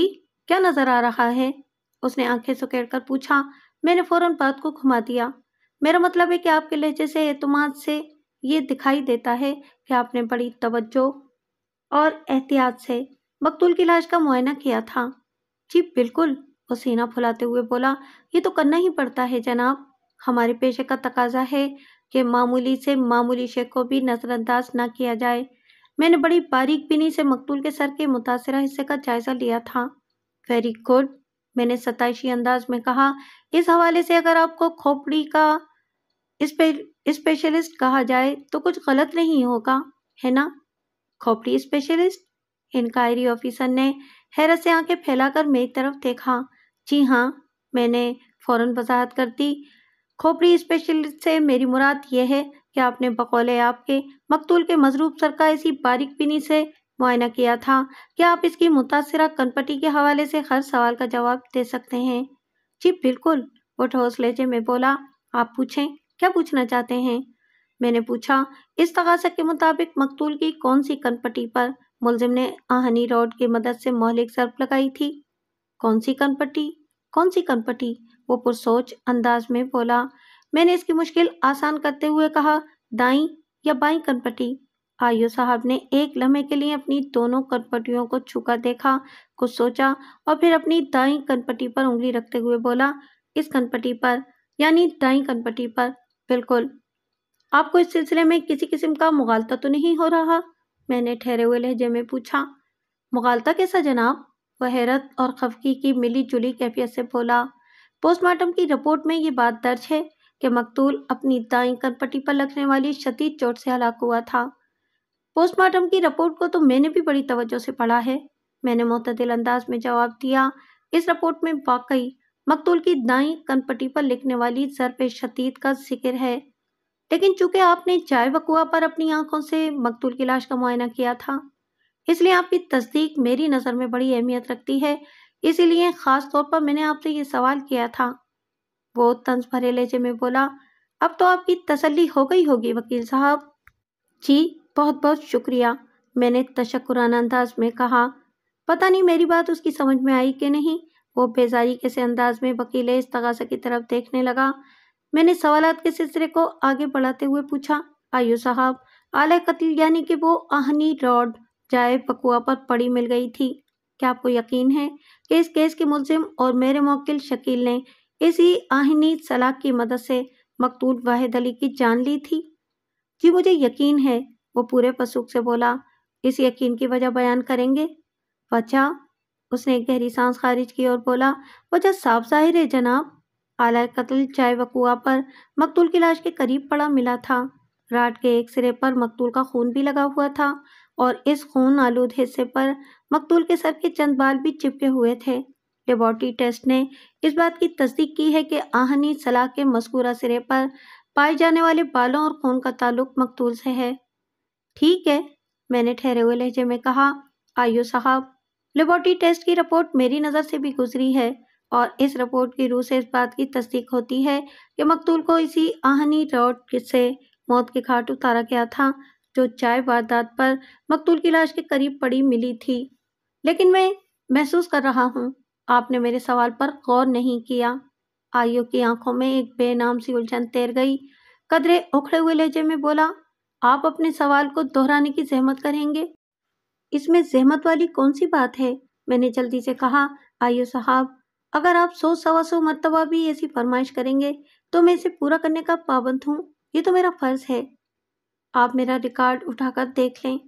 [SPEAKER 1] क्या नज़र आ रहा है उसने आंखें सुकेड़ कर पूछा मैंने फ़ौरन बात को घुमा दिया मेरा मतलब है कि आपके लहजे से अतमाद से ये दिखाई देता है कि आपने बड़ी तवज्जो और एहतियात से मकतूल की लाश का मुआयना किया था जी बिल्कुल वो सीना फुलाते हुए बोला ये तो करना ही पड़ता है जनाब हमारे पेशे का तकाजा है कि मामूली से मामूली शेख को भी नज़रअंदाज ना किया जाए मैंने बड़ी बारीक बिनी से मकतूल के सर के मुतासर हिस्से का जायज़ा लिया था वेरी गुड मैंने सताइशी अंदाज में कहा इस हवाले से अगर आपको खोपड़ी का स्पेशलिस्ट कहा जाए तो कुछ गलत नहीं होगा है ना खोपड़ी स्पेशलिस्ट इंक्वायरी ऑफिसर ने हैरत से आंखें फैलाकर मेरी तरफ देखा जी हाँ मैंने फौरन वजाहत कर दी खोपड़ी स्पेशलिस्ट से मेरी मुराद यह है कि आपने बकौल आपके मकतूल के मजरूब सर का इसी बारीक बिनी से मुआयना किया था क्या आप इसकी मुतासरा कनपट्टी के हवाले से हर सवाल का जवाब दे सकते हैं जी बिल्कुल वो ठोस लहजे में बोला आप पूछें क्या पूछना चाहते हैं मैंने पूछा इस तगासा के मुताबिक मकतूल की कौन सी कनपट्टी पर मुलजिम ने आहनी रॉड की मदद से मोहलिक सर्फ लगाई थी कौन सी कनपट्टी कौन सी कनपट्टी वो पुरसोच अंदाज में बोला मैंने इसकी मुश्किल आसान करते हुए कहा दाई या बाई कनपट्टी आयु साहब ने एक लम्हे के लिए अपनी दोनों कनपट्टियों को छुका देखा कुछ सोचा और फिर अपनी दाई कनपट्टी पर उंगली रखते हुए बोला इस कनपट्टी पर यानी दाई कनपट्टी पर बिल्कुल आपको इस सिलसिले में किसी किस्म का मुगालता तो नहीं हो रहा मैंने ठहरे हुए लहजे में पूछा मुगालता कैसा जनाब वह हैरत और खफकी की मिली जुली कैफियत से बोला पोस्टमार्टम की रिपोर्ट में ये बात दर्ज है कि मकतूल अपनी दाई कनपट्टी पर लगने वाली शदीद चोट से हलाक हुआ था पोस्टमार्टम की रिपोर्ट को तो मैंने भी बड़ी तवज्जो से पढ़ा है मैंने मतदिल अंदाज में जवाब दिया इस रिपोर्ट में वाकई मकतूल की दाई कनपट्टी पर लिखने वाली पे शतीत का जिक्र है लेकिन चूंकि आपने चाय वकुआ पर अपनी आंखों से मकतूल की लाश का मुआयना किया था इसलिए आपकी तस्दीक मेरी नज़र में बड़ी अहमियत रखती है इसीलिए ख़ास तौर पर मैंने आपसे ये सवाल किया था वो तंज भरे लहजे में बोला अब तो आपकी तसल्ली हो गई होगी वकील साहब जी बहुत बहुत शुक्रिया मैंने तशक्राना अंदाज में कहा पता नहीं मेरी बात उसकी समझ में आई कि नहीं वो बेजारी के से अंदाज में वकील इस तगासा की तरफ देखने लगा मैंने सवाल के सिलसिले को आगे बढ़ाते हुए पूछा आयु साहब आला कत्ल यानी कि वो आहनी रॉड जाए पकुआ पर पड़ी मिल गई थी क्या आपको यकीन है कि इस केस के मुलजिम और मेरे मोकिल शकील ने इसी आहनी सलाख की मदद से मकतूल वाहिद अली की जान ली थी जी मुझे यकीन है वो पूरे पसुख से बोला इस यकीन की वजह बयान करेंगे वजह अच्छा, उसने एक गहरी सांस खारिज की और बोला वजह साफ जाहिर है जनाब आला कत्ल चाय वकुआ पर मकतूल की लाश के करीब पड़ा मिला था राट के एक सिरे पर मकतूल का खून भी लगा हुआ था और इस खून आलूद हिस्से पर मकतूल के सर के चंद बाल भी चिपके हुए थे लेबॉर्टरी टेस्ट ने इस बात की तस्दीक की है कि आहनी सलाह के मस्कूरा सिरे पर पाए जाने वाले बालों और खून का ताल्लुक मकतूल से है ठीक है मैंने ठहरे हुए लहजे में कहा आयो साहब लेबोरेटरी टेस्ट की रिपोर्ट मेरी नज़र से भी गुजरी है और इस रिपोर्ट की रूह से इस बात की तस्दीक होती है कि मकतूल को इसी आहनी रोड से मौत के घाट उतारा गया था जो चाय वारदात पर मकतूल की लाश के करीब पड़ी मिली थी लेकिन मैं महसूस कर रहा हूँ आपने मेरे सवाल पर गौर नहीं किया आयो की आंखों में एक बेनाम सी उलझन तैर गई कदरे उखड़े हुए लहजे में बोला आप अपने सवाल को दोहराने की जहमत करेंगे इसमें जहमत वाली कौन सी बात है मैंने जल्दी से कहा आइयो साहब अगर आप सौ सवा सौ मरतबा भी ऐसी फरमाइश करेंगे तो मैं इसे पूरा करने का पाबंद हूँ ये तो मेरा फ़र्ज़ है आप मेरा रिकॉर्ड उठाकर देख लें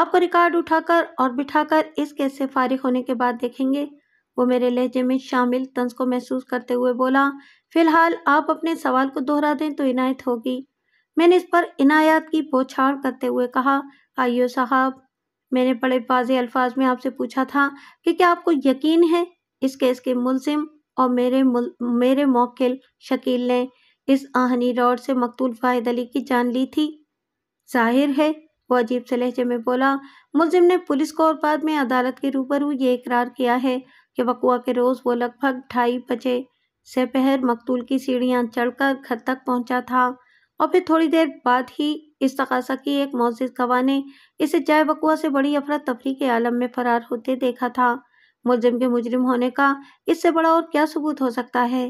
[SPEAKER 1] आपका रिकॉर्ड उठाकर और बिठाकर इस केस से फारिग होने के बाद देखेंगे वो मेरे लहजे में शामिल तंज को महसूस करते हुए बोला फिलहाल आप अपने सवाल को दोहरा दें तो इनायत होगी मैंने इस पर इनायत की पोछाड़ करते हुए कहा आइयो साहब मैंने बड़े वाजे अल्फाज में आपसे पूछा था कि क्या आपको यकीन है इस केस के मुलिम और मेरे मुल, मेरे मौकिल शकील ने इस आहनी रोड से मकतूल फाहिद अली की जान ली थी जाहिर है वो अजीब से लहजे में बोला मुलिम ने पुलिस को और बाद में अदालत के रूबरू ये इकरार किया है कि वकुआ के रोज़ वो लगभग ढाई बजे से पहर मकतूल की सीढ़ियाँ चढ़कर घर तक पहुंचा था और फिर थोड़ी देर बाद ही इस तकाजा की एक मोजिद गवाह ने इसे जय बकुआ से बड़ी अफरा तफरी के आलम में फरार होते देखा था मुलजिम के मुजरिम होने का इससे बड़ा और क्या सबूत हो सकता है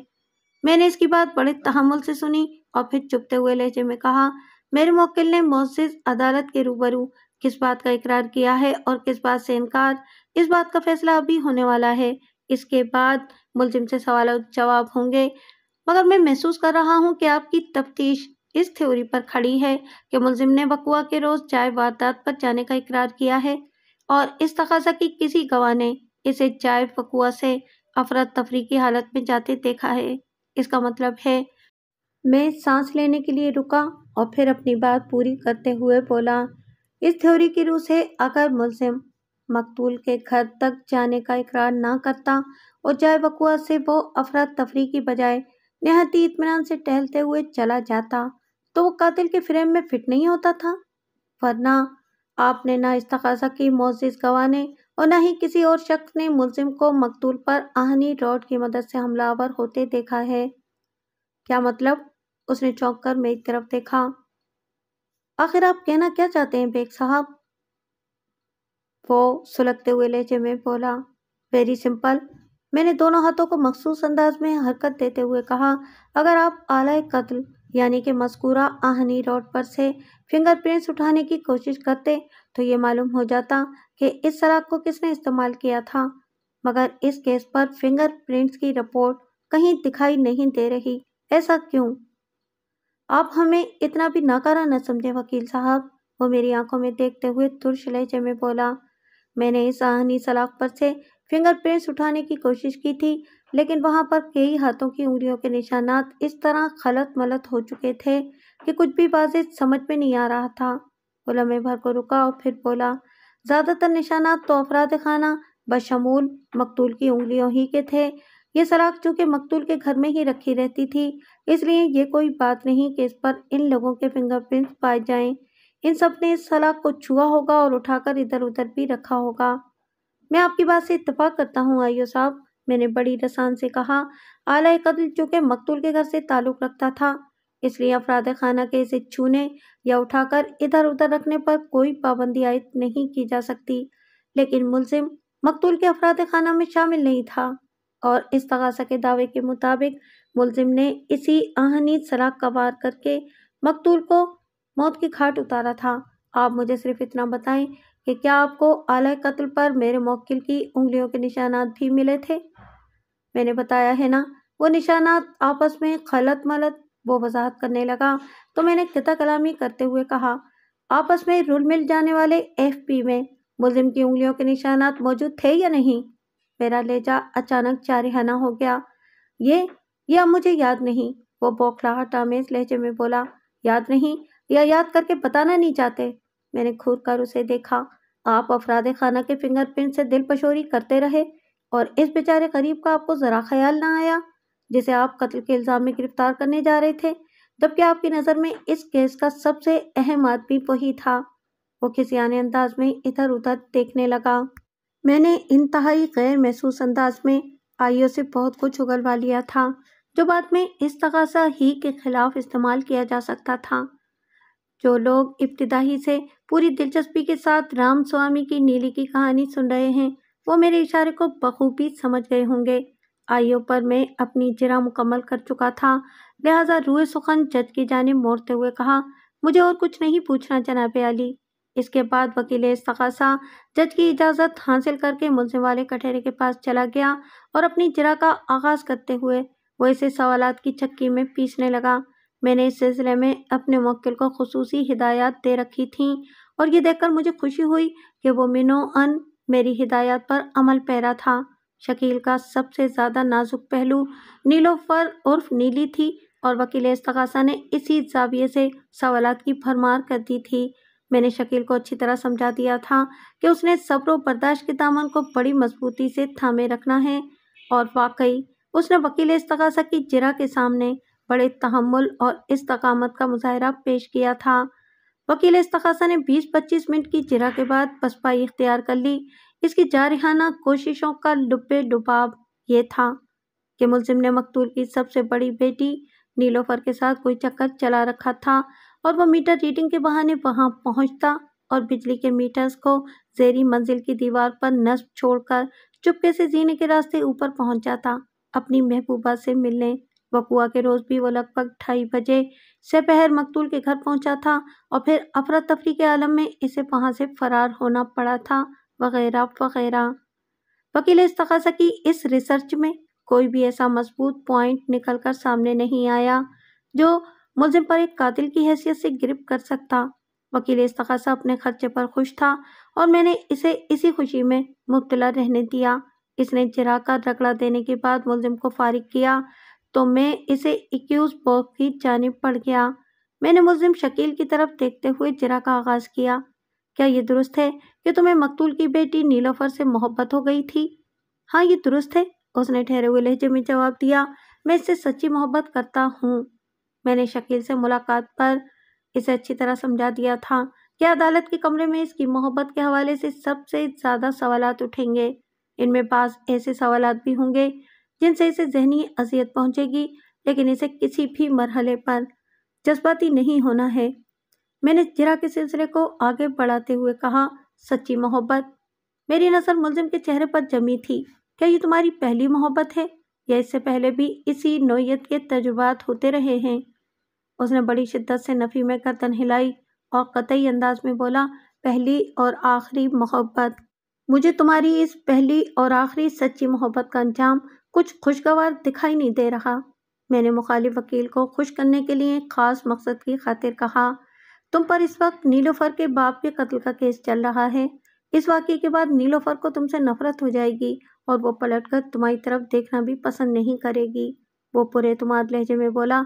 [SPEAKER 1] मैंने इसकी बात बड़े तहमुल से सुनी और फिर चुपते हुए लहजे में कहा मेरे मोकिल ने मोजिज अदालत के रूबरू किस बात का इकरार किया है और किस बात से इनकार इस बात का फैसला अभी होने वाला है इसके बाद मुलजिम से सवाल जवाब होंगे मगर मैं महसूस कर रहा हूँ कि आपकी तफ्तीश इस थ्योरी पर खड़ी है कि मुलजिम ने बकुआ के रोज चाय वारदात पर जाने का इकरार किया है और इस तकाजा की किसी गवाह ने इसे चाय बकुआ से अफरा तफरी की हालत में जाते देखा है इसका मतलब है मैं सांस लेने के लिए रुका और फिर अपनी बात पूरी करते हुए बोला इस थ्योरी की रूह से अगर मुलजिम मकतूल के घर तक जाने का इकरार ना करता और जाय बकुआ से वो अफरा तफरी की बजाय नहायती इतमान से टहलते हुए चला जाता तो वो कातिल के फ्रेम में फिट नहीं होता था वरना आपने ना तकाजा की मोजिज गवाह ने और न ही किसी और शख्स ने मुलजिम को मकतूल पर आहनी रॉड की मदद से हमलावर होते देखा है क्या मतलब उसने चौंक कर मेरी तरफ देखा आखिर आप कहना क्या चाहते हैं बेग साहब वो सुलगते हुए लहजे में बोला वेरी सिंपल मैंने दोनों हाथों को मखसूस अंदाज में हरकत देते हुए कहा अगर आप आला कत्ल यानी कि मस्कूरा आहनी रोड पर से फिंगरप्रिंट्स उठाने की कोशिश करते तो ये मालूम हो जाता कि इस शराब को किसने इस्तेमाल किया था मगर इस केस पर फिंगरप्रिंट्स की रिपोर्ट कहीं दिखाई नहीं दे रही ऐसा क्यों आप हमें इतना भी नाकारा न समझे वकील साहब वो मेरी आंखों में देखते हुए तुरश लहजे में बोला मैंने इस आहनी सलाख पर से फिंगरप्रिंट्स उठाने की कोशिश की थी लेकिन वहाँ पर कई हाथों की उंगलियों के निशानात इस तरह खलत मलत हो चुके थे कि कुछ भी बाजे समझ में नहीं आ रहा था वो लम्हे भर को रुका और फिर बोला ज़्यादातर निशानात तो अफराद खाना बशमूल मकतूल की उंगलियों ही के थे ये सलाख चूँकि मकतूल के घर में ही रखी रहती थी इसलिए ये कोई बात नहीं कि इस पर इन लोगों के फिंगरप्रिंट्स पाए जाएं इन सब ने इस सलाख को छुआ होगा और उठाकर इधर उधर भी रखा होगा मैं आपकी बात से इतफाक़ करता हूँ आइयो साहब मैंने बड़ी रसान से कहा आला कत्ल चूँकि मकतूल के घर से ताल्लुक़ रखता था इसलिए अफराद खाना के इसे छूने या उठाकर इधर उधर रखने पर कोई पाबंदी आयद नहीं की जा सकती लेकिन मुलजिम मकतूल के अफराद खाना में शामिल नहीं था और इस तगासा के दावे के मुताबिक मुलजिम ने इसी आहनी सलाख का वार करके मकतूल को मौत की घाट उतारा था आप मुझे सिर्फ इतना बताएं कि क्या आपको आला कत्ल पर मेरे मौकिल की उंगलियों के निशानात भी मिले थे मैंने बताया है ना वो निशाना आपस में खलत मलत वो वजाहत करने लगा तो मैंने कथा कलामी करते हुए कहा आपस में रुल मिल जाने वाले एफ पी में मुलिम की उंगलियों के निशानात मौजूद थे या नहीं मेरा लेजा अचानक चारहाना हो गया ये या मुझे याद नहीं वो बौखलाहट आमेज लहजे में बोला याद नहीं या याद करके बताना नहीं चाहते मैंने खुर कर उसे देखा आप अफराद खाना के फिंगरप्रिंट से दिल पशोरी करते रहे और इस बेचारे करीब का आपको ज़रा ख्याल ना आया जिसे आप कत्ल के इल्ज़ाम में गिरफ्तार करने जा रहे थे जबकि आपकी नज़र में इस केस का सबसे अहम आदमी वही था वो किसी आने अंदाज में इधर उधर देखने लगा मैंने इंतहाई गैर महसूस अंदाज में आइयो से बहुत कुछ उगलवा लिया था जो बाद में इस तकासा ही के खिलाफ इस्तेमाल किया जा सकता था जो लोग इब्तदाही से पूरी दिलचस्पी के साथ राम स्वामी की नीली की कहानी सुन रहे हैं वो मेरे इशारे को बखूबी समझ गए होंगे आइयों पर मैं अपनी जरा मुकम्मल कर चुका था लिहाजा रूए सुखन जज की जाने मोड़ते हुए कहा मुझे और कुछ नहीं पूछना जनाब अली इसके बाद वकील सकासा जज की इजाज़त हासिल करके मुलजिम वाले कटहरे के पास चला गया और अपनी जरा का आगाज़ करते हुए वो इसे सवाल की चक्की में पीसने लगा मैंने इस सिलसिले में अपने वकील को खसूसी हिदायत दे रखी थी और ये देखकर मुझे खुशी हुई कि वो मिनो अन मेरी हिदायत पर अमल पैरा था शकील का सबसे ज़्यादा नाजुक पहलू नीलोफर उर्फ नीली थी और वकील इसतकासा ने इसी जाविये से सवाल की भरमार कर दी थी मैंने शकील को अच्छी तरह समझा दिया था कि उसने सब्र बर्दाश्त के दामन को बड़ी मजबूती से थामे रखना है और वाकई उसने वकील इसतकासा की जरा के सामने बड़े तहमुल और इस्तकामत का मुजाहरा पेश किया था वकील इस्तखासा ने 20-25 मिनट की चिरा के बाद पसपाई इख्तियार कर ली इसकी जारहाना कोशिशों का डुबे डुबाव ये था कि मुलिम ने मकतूल की सबसे बड़ी बेटी नीलोफर के साथ कोई चक्कर चला रखा था और वह मीटर रीडिंग के बहाने वहाँ पहुँचता और बिजली के मीटर्स को जेरी मंजिल की दीवार पर नस्ब छोड़कर चुपके से जीने के रास्ते ऊपर पहुंचा था अपनी महबूबा से मिलने वकुआ के रोज़ भी वो लगभग ढाई बजे से पहर मकतूल के घर पहुंचा था और फिर अफरा तफरी के आलम में इसे वहां से फरार होना पड़ा था वगैरह वगैरह वकील इस्तखा की इस रिसर्च में कोई भी ऐसा मजबूत पॉइंट निकल कर सामने नहीं आया जो मुलजिम पर एक कातिल की हैसियत से गिरफ्त कर सकता वकील इस्तखासा अपने खर्चे पर खुश था और मैंने इसे इसी खुशी में मुबतला रहने दिया इसने चिरा का रगड़ा देने के बाद मुलजिम को फारिग किया तो मैं इसे एक्यूज़ बॉक्स की जानब पड़ गया मैंने मुजिम शकील की तरफ देखते हुए जरा का आगाज़ किया क्या ये दुरुस्त है कि तुम्हें मकतूल की बेटी नीलोफर से मोहब्बत हो गई थी हाँ ये दुरुस्त है उसने ठहरे हुए लहजे में जवाब दिया मैं इससे सच्ची मोहब्बत करता हूँ मैंने शकील से मुलाकात पर इसे अच्छी तरह समझा दिया था कि अदालत के कमरे में इसकी मोहब्बत के हवाले से सबसे ज़्यादा सवाल उठेंगे इनमें पास ऐसे सवाल भी होंगे जिनसे इसे जहनी अजियत पहुंचेगी लेकिन इसे किसी भी मरहले पर जज्बाती नहीं होना है मैंने जिरा के सिलसिले को आगे बढ़ाते हुए कहा सच्ची मोहब्बत मेरी नज़र मुलजिम के चेहरे पर जमी थी क्या ये तुम्हारी पहली मोहब्बत है या इससे पहले भी इसी नोयत के तजुर्बात होते रहे हैं उसने बड़ी शिद्दत से नफ़ी में गर्दन हिलाई और कतई अंदाज में बोला पहली और आखिरी मोहब्बत मुझे तुम्हारी इस पहली और आखिरी सच्ची मोहब्बत का अंजाम कुछ खुशगवार दिखाई नहीं दे रहा मैंने मुखालिफ वकील को खुश करने के लिए ख़ास मकसद की खातिर कहा तुम पर इस वक्त नीलोफर के बाप के कत्ल का केस चल रहा है इस वाक्य के बाद नीलोफर को तुमसे नफरत हो जाएगी और वो पलटकर तुम्हारी तरफ देखना भी पसंद नहीं करेगी वो पूरे तुम्हार लहजे में बोला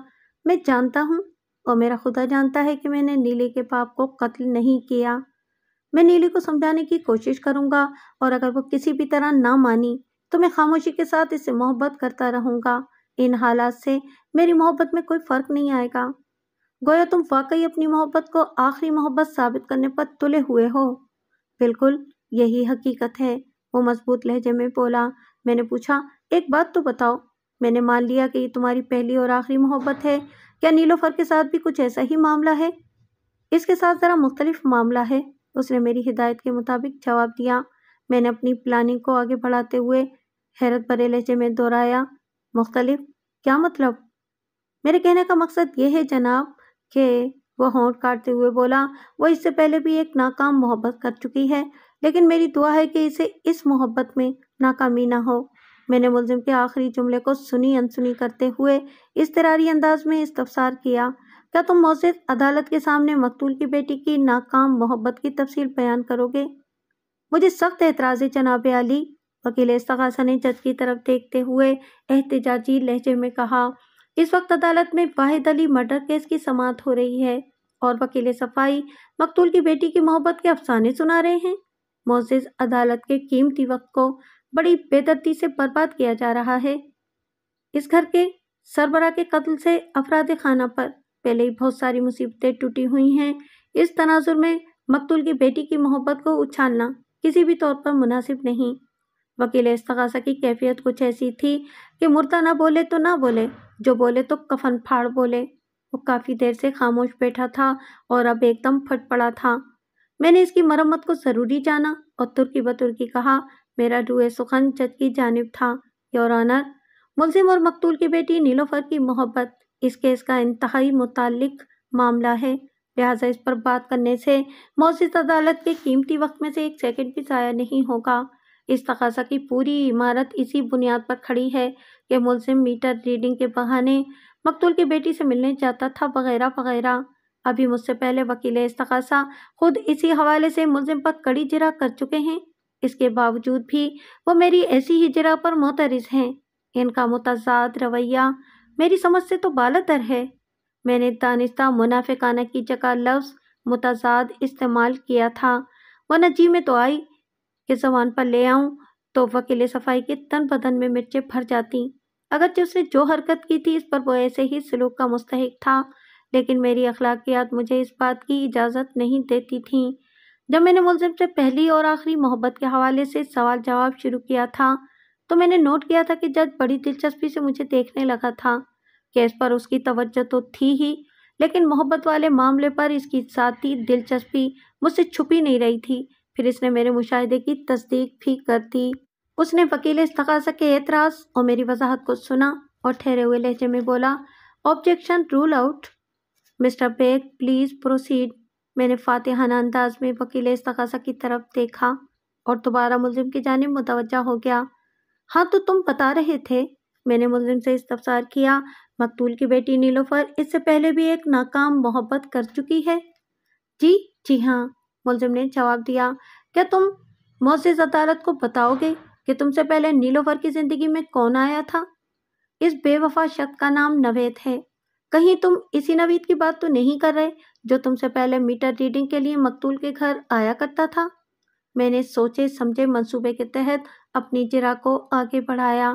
[SPEAKER 1] मैं जानता हूँ और मेरा खुदा जानता है कि मैंने नीले के बाप को कत्ल नहीं किया मैं नीले को समझाने की कोशिश करूँगा और अगर वो किसी भी तरह ना मानी तो मैं खामोशी के साथ इसे मोहब्बत करता रहूँगा इन हालात से मेरी मोहब्बत में कोई फ़र्क नहीं आएगा गोया तुम वाकई अपनी मोहब्बत को आखिरी मोहब्बत साबित करने पर तुले हुए हो बिल्कुल यही हकीकत है वो मजबूत लहजे में बोला मैंने पूछा एक बात तो बताओ मैंने मान लिया कि ये तुम्हारी पहली और आखिरी मोहब्बत है क्या नीलोफर के साथ भी कुछ ऐसा ही मामला है इसके साथ ज़रा मुख्तलिफ मामला है उसने मेरी हिदायत के मुताबिक जवाब दिया मैंने अपनी प्लानिंग को आगे बढ़ाते हुए हैरत भरे लहजे में दोहराया मुख्तलिफ क्या मतलब मेरे कहने का मकसद ये है जनाब के वह होंठ काटते हुए बोला वह इससे पहले भी एक नाकाम मोहब्बत कर चुकी है लेकिन मेरी दुआ है कि इसे इस मोहब्बत में नाकामी ना हो मैंने मुलजिम के आखिरी जुमले को सुनी अनसुनी करते हुए इस तरारी अंदाज में इस्तफसार किया क्या तुम मोजिद अदालत के सामने मकतूल की बेटी की नाकाम मोहब्बत की तफसील बयान करोगे मुझे सख्त एतराज़ जनाब अली वकील इस्तगासा ने जज की तरफ देखते हुए एहतजाजी लहजे में कहा इस वक्त अदालत में वाहिद अली मर्डर केस की समात हो रही है और वकील सफाई मकतूल की बेटी की मोहब्बत के अफसाने सुना रहे हैं मोजिज अदालत के कीमती वक्त को बड़ी बेदर्दी से बर्बाद किया जा रहा है इस घर के सरबरा के कत्ल से अफराद खाना पर पहले ही बहुत सारी मुसीबतें टूटी हुई हैं इस तनाजुर में मकतूल की बेटी की मोहब्बत को उछालना किसी भी तौर पर मुनासिब नहीं वकील इस्तगासा की कैफियत कुछ ऐसी थी कि मुर्दा ना बोले तो ना बोले जो बोले तो कफन फाड़ बोले वो काफ़ी देर से खामोश बैठा था और अब एकदम फट पड़ा था मैंने इसकी मरम्मत को ज़रूरी जाना और तुर्की बतुर्की कहा मेरा रूए सुखन जज की जानब था योर ऑनर और मकतूल की बेटी नीलोफर की मोहब्बत इस केस का इंतहाई मुतलक मामला है लिहाजा इस पर बात करने से मौसी अदालत के कीमती वक्त में से एक सेकंड भी ज़ाया नहीं होगा इस तकाजा की पूरी इमारत इसी बुनियाद पर खड़ी है कि मुलजिम मीटर रीडिंग के बहाने मकतूल की बेटी से मिलने जाता था वगैरह वगैरह अभी मुझसे पहले वकील इस तकासा खुद इसी हवाले से मुलजिम पर कड़ी जरा कर चुके हैं इसके बावजूद भी वो मेरी ऐसी ही जरा पर मोतरज हैं इनका मुतजाद रवैया मेरी समझ से तो बालतर है मैंने दानिस्ता मुनाफिकाना की जगह लफ्ज़ मुतजाद इस्तेमाल किया था वह नजी में तो आई इस जबान पर ले आऊं तो के सफाई के तन बदन में मिर्चें भर जाती अगरचे उसने जो हरकत की थी इस पर वो ऐसे ही सलूक का मुस्तक था लेकिन मेरी अखलाकियात मुझे इस बात की इजाज़त नहीं देती थी जब मैंने मुलजिम से पहली और आखिरी मोहब्बत के हवाले से सवाल जवाब शुरू किया था तो मैंने नोट किया था कि जज बड़ी दिलचस्पी से मुझे देखने लगा था केस पर उसकी तवज्जो तो थी ही लेकिन मोहब्बत वाले मामले पर इसकी साथी दिलचस्पी मुझसे छुपी नहीं रही थी फिर इसने मेरे मुशाहदे की तस्दीक भी कर दी उसने वकील इस्तगासा के एतराज़ और मेरी वजाहत को सुना और ठहरे हुए लहजे में बोला objection rule out mister Baig please proceed मैंने फातिहाना अंदाज में वकील इस्तगासा की तरफ देखा और दोबारा मुलिम की जानब मुतवजा हो गया हाँ तो तुम बता रहे थे मैंने मुलिम से इस्तफसार किया मकतूल की बेटी नीलोफर इससे पहले भी एक नाकाम मोहब्बत कर चुकी है जी जी हाँ मुलजिम ने जवाब दिया क्या तुम मोजिज अदालत को बताओगे कि तुमसे पहले नीलोफर की ज़िंदगी में कौन आया था इस बेवफा शख्स का नाम नवेद है कहीं तुम इसी नवीद की बात तो नहीं कर रहे जो तुमसे पहले मीटर रीडिंग के लिए मकतूल के घर आया करता था मैंने सोचे समझे मंसूबे के तहत अपनी जिरा को आगे बढ़ाया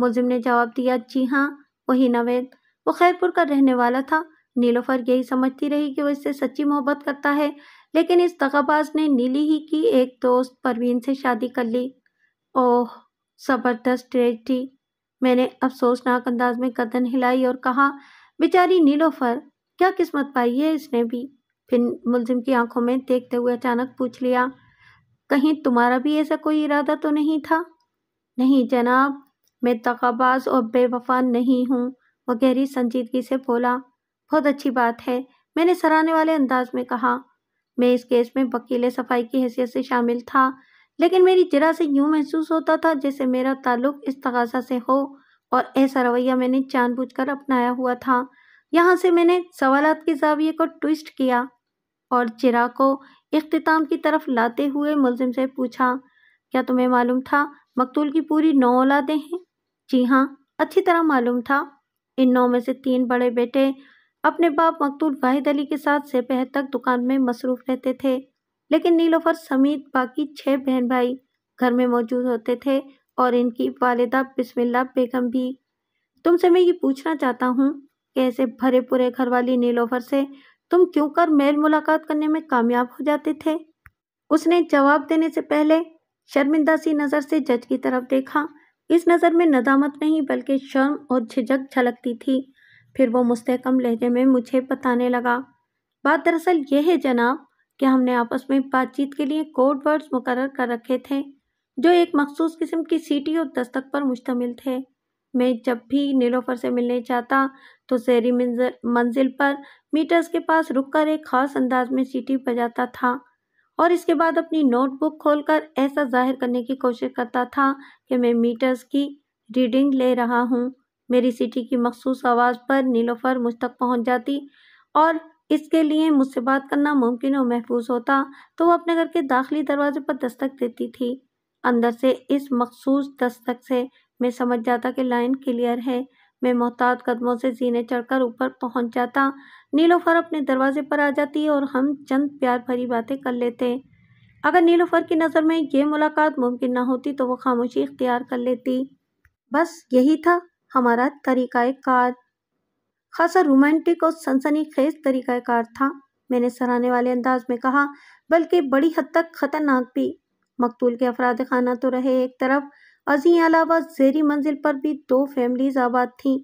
[SPEAKER 1] मुलजिम ने जवाब दिया जी हाँ वही नवेद वो खैरपुर का रहने वाला था नीलोफर यही समझती रही कि वो इससे सच्ची मोहब्बत करता है लेकिन इस दगाबाज ने नीली ही की एक दोस्त परवीन से शादी कर ली ओह ज़बरदस्त थी मैंने अफसोसनाक अंदाज में कदन हिलाई और कहा बेचारी नीलोफर क्या किस्मत पाई है इसने भी फिर मुलजिम की आंखों में देखते हुए अचानक पूछ लिया कहीं तुम्हारा भी ऐसा कोई इरादा तो नहीं था नहीं जनाब मैं तकाबाज और बेवफा नहीं हूँ वो गहरी संजीदगी से बोला बहुत अच्छी बात है मैंने सराहने वाले अंदाज में कहा मैं इस केस में वकील सफाई की हैसियत से शामिल था लेकिन मेरी जरा से यूं महसूस होता था जैसे मेरा ताल्लुक इस तगाजा से हो और ऐसा रवैया मैंने जानबूझकर अपनाया हुआ था यहाँ से मैंने सवाल के जाविये को ट्विस्ट किया और चिराग को अख्ताम की तरफ लाते हुए मुलजिम से पूछा क्या तुम्हें मालूम था मकतूल की पूरी नौ औलादें हैं जी हाँ अच्छी तरह मालूम था इन नौ में से तीन बड़े बेटे अपने बाप मकतूल वाहिद अली के साथ दोपहर तक दुकान में मसरूफ रहते थे लेकिन नीलोफर समेत बाकी छः बहन भाई घर में मौजूद होते थे और इनकी वालदा बिस्मिल्ला बेगम भी तुमसे मैं ये पूछना चाहता हूँ कि ऐसे भरे पूरे घर वाली नीलोफर से तुम क्यों कर मेल मुलाकात करने में कामयाब हो जाते थे उसने जवाब देने से पहले शर्मिंदा सी नज़र से जज की तरफ देखा इस नज़र में नदामत नहीं बल्कि शर्म और झिझक झलकती थी फिर वो मुस्तकम लहजे में मुझे बताने लगा बात दरअसल यह है जनाब कि हमने आपस में बातचीत के लिए कोड वर्ड्स मुकर कर रखे थे जो एक मखसूस किस्म की सीटी और दस्तक पर मुश्तमिल थे मैं जब भी नीलोफर से मिलने जाता तो शहरी मंजिल पर मीटर्स के पास रुककर एक ख़ास अंदाज में सीटी बजाता था और इसके बाद अपनी नोटबुक खोलकर ऐसा जाहिर करने की कोशिश करता था कि मैं मीटर्स की रीडिंग ले रहा हूँ मेरी सिटी की मखसूस आवाज़ पर नीलोफर मुझ तक पहुंच जाती और इसके लिए मुझसे बात करना मुमकिन और महफूज होता तो वह अपने घर के दाखिली दरवाजे पर दस्तक देती थी अंदर से इस मखसूस दस्तक से मैं समझ जाता कि लाइन क्लियर है मैं मोहतात कदमों से जीने चढ़कर ऊपर पहुंच जाता नीलोफर अपने दरवाजे पर आ जाती और हम चंद प्यार भरी बातें कर लेते अगर नीलोफर की नज़र में ये मुलाकात मुमकिन ना होती तो वो खामोशी इख्तियार कर लेती बस यही था हमारा तरीक़ाकार खासा रोमांटिक और सनसनी सनसनीखेज तरीक़ाकार था मैंने सराहने वाले अंदाज में कहा बल्कि बड़ी हद तक खतरनाक भी मकतूल के अफराद खाना तो रहे एक तरफ अजी अलावा जेरी मंजिल पर भी दो फैमिलीज आबाद थीं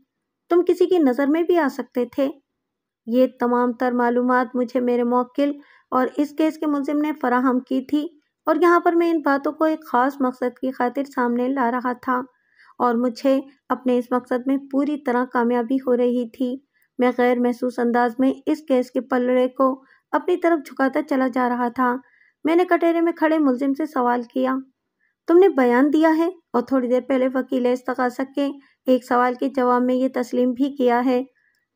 [SPEAKER 1] तुम किसी की नज़र में भी आ सकते थे ये तमाम तर मालूम मुझे मेरे मौकिल और इस केस के मुलिम ने फराहम की थी और यहाँ पर मैं इन बातों को एक ख़ास मकसद की खातिर सामने ला रहा था और मुझे अपने इस मकसद में पूरी तरह कामयाबी हो रही थी मैं गैर महसूस अंदाज में इस गैस के पलड़े को अपनी तरफ झुकाता चला जा रहा था मैंने कटेरे में खड़े मुलजिम से सवाल किया तुमने बयान दिया है और थोड़ी देर पहले वकील इस्तकासक के एक सवाल के जवाब में ये तस्लीम भी किया है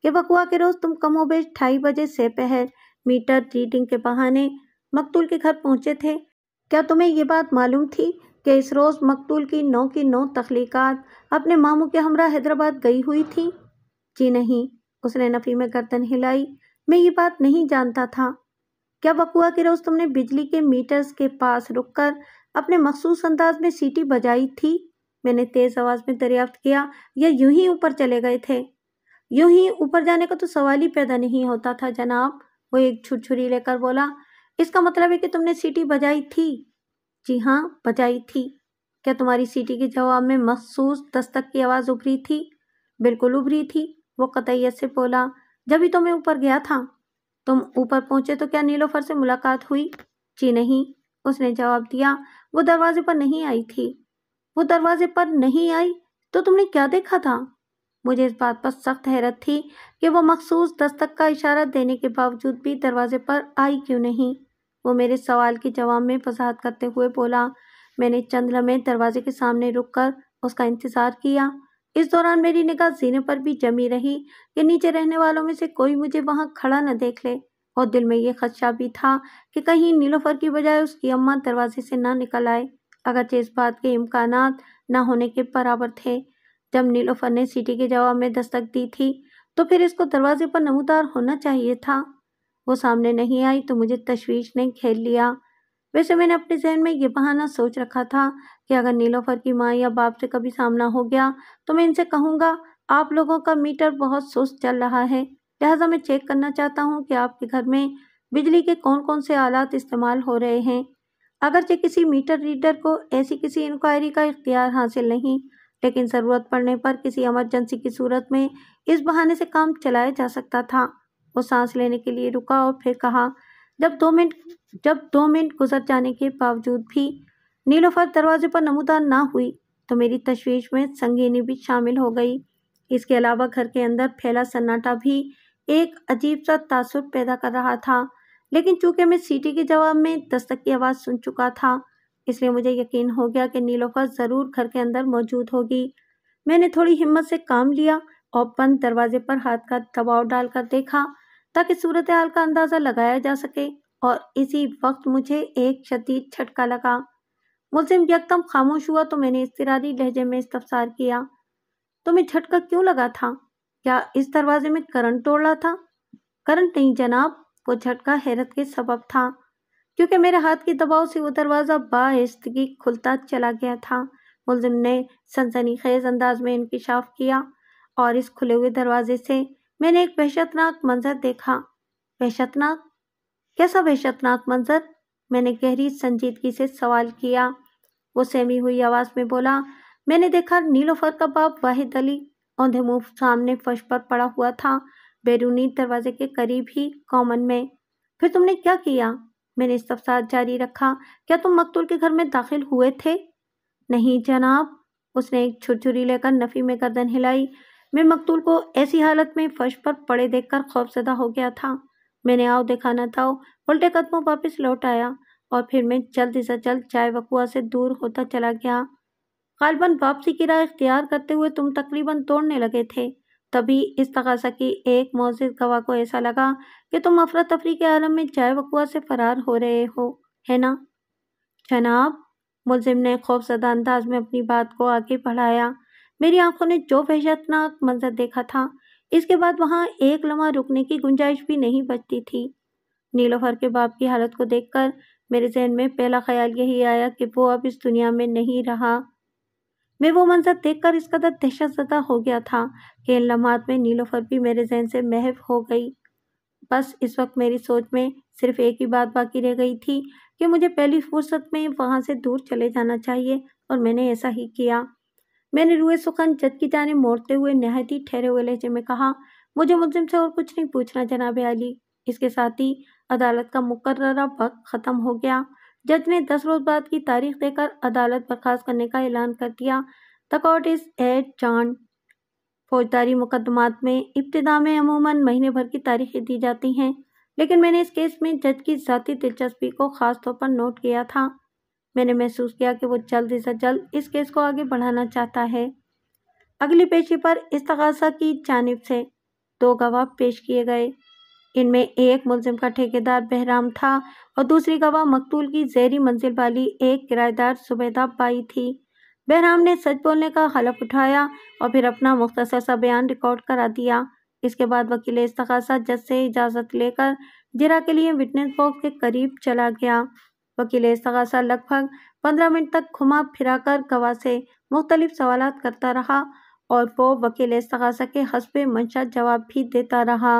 [SPEAKER 1] कि बकुआ के रोज़ तुम कमोबेश ढाई बजे से पहर मीटर रीडिंग के बहाने मकतूल के घर पहुंचे थे क्या तुम्हें ये बात मालूम थी कि इस रोज़ मकतूल की नौ की नौ तख्लीकत अपने मामू के हमरा हैदराबाद गई हुई थी जी नहीं उसने नफ़ी में गर्दन हिलाई मैं ये बात नहीं जानता था क्या बकुआ के रोज़ तुमने बिजली के मीटर्स के पास रुककर अपने मखसूस अंदाज में सीटी बजाई थी मैंने तेज़ आवाज़ में दरियाफ्त किया या यूं ही ऊपर चले गए थे यूं ही ऊपर जाने का तो सवाल ही पैदा नहीं होता था जनाब वो एक छुरछुरी लेकर बोला इसका मतलब है कि तुमने सीटी बजाई थी जी हाँ बजाई थी क्या तुम्हारी सीटी के जवाब में मखसूस दस्तक की आवाज़ उभरी थी बिल्कुल उभरी थी वो कतैयत से बोला जब ही तो मैं ऊपर गया था तुम ऊपर पहुंचे तो क्या नीलोफर से मुलाकात हुई जी नहीं उसने जवाब दिया वो दरवाजे पर नहीं आई थी वो दरवाजे पर नहीं आई तो तुमने क्या देखा था मुझे इस बात पर सख्त हैरत थी कि वो मखसूस दस्तक का इशारा देने के बावजूद भी दरवाजे पर आई क्यों नहीं वो मेरे सवाल के जवाब में फसाहत करते हुए बोला मैंने चंद लम्हे दरवाजे के सामने रुककर उसका इंतज़ार किया इस दौरान मेरी निगाह जीने पर भी जमी रही कि नीचे रहने वालों में से कोई मुझे वहाँ खड़ा न देख ले और दिल में ये खदशा भी था कि कहीं नीलोफर की बजाय उसकी अम्मा दरवाजे से ना निकल आए अगरचे इस बात के इम्कान ना होने के बराबर थे जब नीलोफर ने सीटी के जवाब में दस्तक दी थी तो फिर इसको दरवाजे पर नमूदार होना चाहिए था वो सामने नहीं आई तो मुझे तश्वीश ने खेल लिया वैसे मैंने अपने जहन में ये बहाना सोच रखा था कि अगर नीलोफर की माँ या बाप से कभी सामना हो गया तो मैं इनसे कहूँगा आप लोगों का मीटर बहुत सुस्त चल रहा है लिहाजा मैं चेक करना चाहता हूँ कि आपके घर में बिजली के कौन कौन से आलात इस्तेमाल हो रहे हैं अगरचे किसी मीटर रीडर को ऐसी किसी इंक्वायरी का इख्तियार हासिल नहीं लेकिन ज़रूरत पड़ने पर किसी इमरजेंसी की सूरत में इस बहाने से काम चलाया जा सकता था वो सांस लेने के लिए रुका और फिर कहा जब दो मिनट जब दो मिनट गुजर जाने के बावजूद भी नीलोफर दरवाजे पर नमूदार ना हुई तो मेरी तशवीश में संगीनी भी शामिल हो गई इसके अलावा घर के अंदर फैला सन्नाटा भी एक अजीब सा तासुर पैदा कर रहा था लेकिन चूंकि मैं सीटी के जवाब में दस्तक की आवाज़ सुन चुका था इसलिए मुझे यकीन हो गया कि नीलोफर ज़रूर घर के अंदर मौजूद होगी मैंने थोड़ी हिम्मत से काम लिया और बंद दरवाजे पर हाथ का दबाव डालकर देखा ताकि सूरत हाल का अंदाज़ा लगाया जा सके और इसी वक्त मुझे एक शदीद झटका लगा मुलिम यकदम खामोश हुआ तो मैंने इसरारी लहजे में इस्तफसार किया तुम्हें तो झटका क्यों लगा था क्या इस दरवाजे में करंट तोड़ रहा था करंट नहीं जनाब वो झटका हैरत के सबब था क्योंकि मेरे हाथ के दबाव से वो दरवाज़ा बास्तगी खुलता चला गया था मुलिम ने सनसनी खेज अंदाज में इंकशाफ किया और इस खुले हुए दरवाजे से मैंने एक वहशतनाक मंजर देखा वहशतनाक कैसा वहशतनाक मंजर मैंने गहरी संजीदगी से सवाल किया वो सहमी हुई आवाज़ में बोला मैंने देखा नीलोफर का बाप वाहिद अली औंधे मुंह सामने फर्श पर पड़ा हुआ था बैरूनी दरवाजे के करीब ही कॉमन में फिर तुमने क्या किया मैंने इस्तफसाद जारी रखा क्या तुम मकतूल के घर में दाखिल हुए थे नहीं जनाब उसने एक छुरछुरी लेकर नफ़ी में गर्दन हिलाई मैं मकतूल को ऐसी हालत में फर्श पर पड़े देखकर खौफजदा हो गया था मैंने आओ दिखाना था उल्टे कदमों वापस लौट आया और फिर मैं जल्द से जल्द चाय वकुआ से दूर होता चला गया गालबन वापसी की राह इख्तियार करते हुए तुम तकरीबन तोड़ने लगे थे तभी इस तकाशा की एक मोज़ गवाह को ऐसा लगा कि तुम अफरा तफरी के आलम में चाय वकुआ से फरार हो रहे हो है ना जनाब मुलजिम ने खौफजदा अंदाज में अपनी बात को आगे बढ़ाया मेरी आंखों ने जो वहशतनाक मंजर देखा था इसके बाद वहाँ एक लम्हा रुकने की गुंजाइश भी नहीं बचती थी नीलोफर के बाप की हालत को देखकर मेरे जहन में पहला ख्याल यही आया कि वो अब इस दुनिया में नहीं रहा मैं वो मंजर देखकर इस कदर दहशत ज़दा हो गया था कि इन लम्हात में नीलोफर भी मेरे जहन से महव हो गई बस इस वक्त मेरी सोच में सिर्फ एक ही बात बाकी रह गई थी कि मुझे पहली फुर्सत में वहाँ से दूर चले जाना चाहिए और मैंने ऐसा ही किया मैंने रूए सुखन जद की जाने मोड़ते हुए नहायत ही ठहरे हुए लहजे में कहा मुझे मुलजिम से और कुछ नहीं पूछना जनाब अली इसके साथ ही अदालत का मुकर्रा वक्त ख़त्म हो गया जज ने दस रोज बाद की तारीख देकर अदालत बर्खास्त करने का ऐलान कर दिया the court is adjourned फौजदारी मुकदमात में इब्तदा में अमूमन महीने भर की तारीखें दी जाती हैं लेकिन मैंने इस केस में जज की ज़ाती दिलचस्पी को ख़ास तौर पर नोट किया था मैंने महसूस किया कि वो जल्द से जल्द इस केस को आगे बढ़ाना चाहता है अगली पेशी पर इस्तगासा की जानब से दो गवाह पेश किए गए इनमें एक मुलजिम का ठेकेदार बहराम था और दूसरी गवाह मकतूल की जहरी मंजिल वाली एक किराएदार सुबेदा बाई थी बहराम ने सच बोलने का हलफ उठाया और फिर अपना मुख्तसर सा बयान रिकॉर्ड करा दिया इसके बाद वकील इस्तगासा जज से इजाज़त लेकर जिरा के लिए विटनेस बॉक्स के करीब चला गया वकील सगासा लगभग पंद्रह मिनट तक घुमा फिराकर गवाह से मुख्तलिफ सवाल करता रहा और वो वकील सगासा के हसब मंशा जवाब भी देता रहा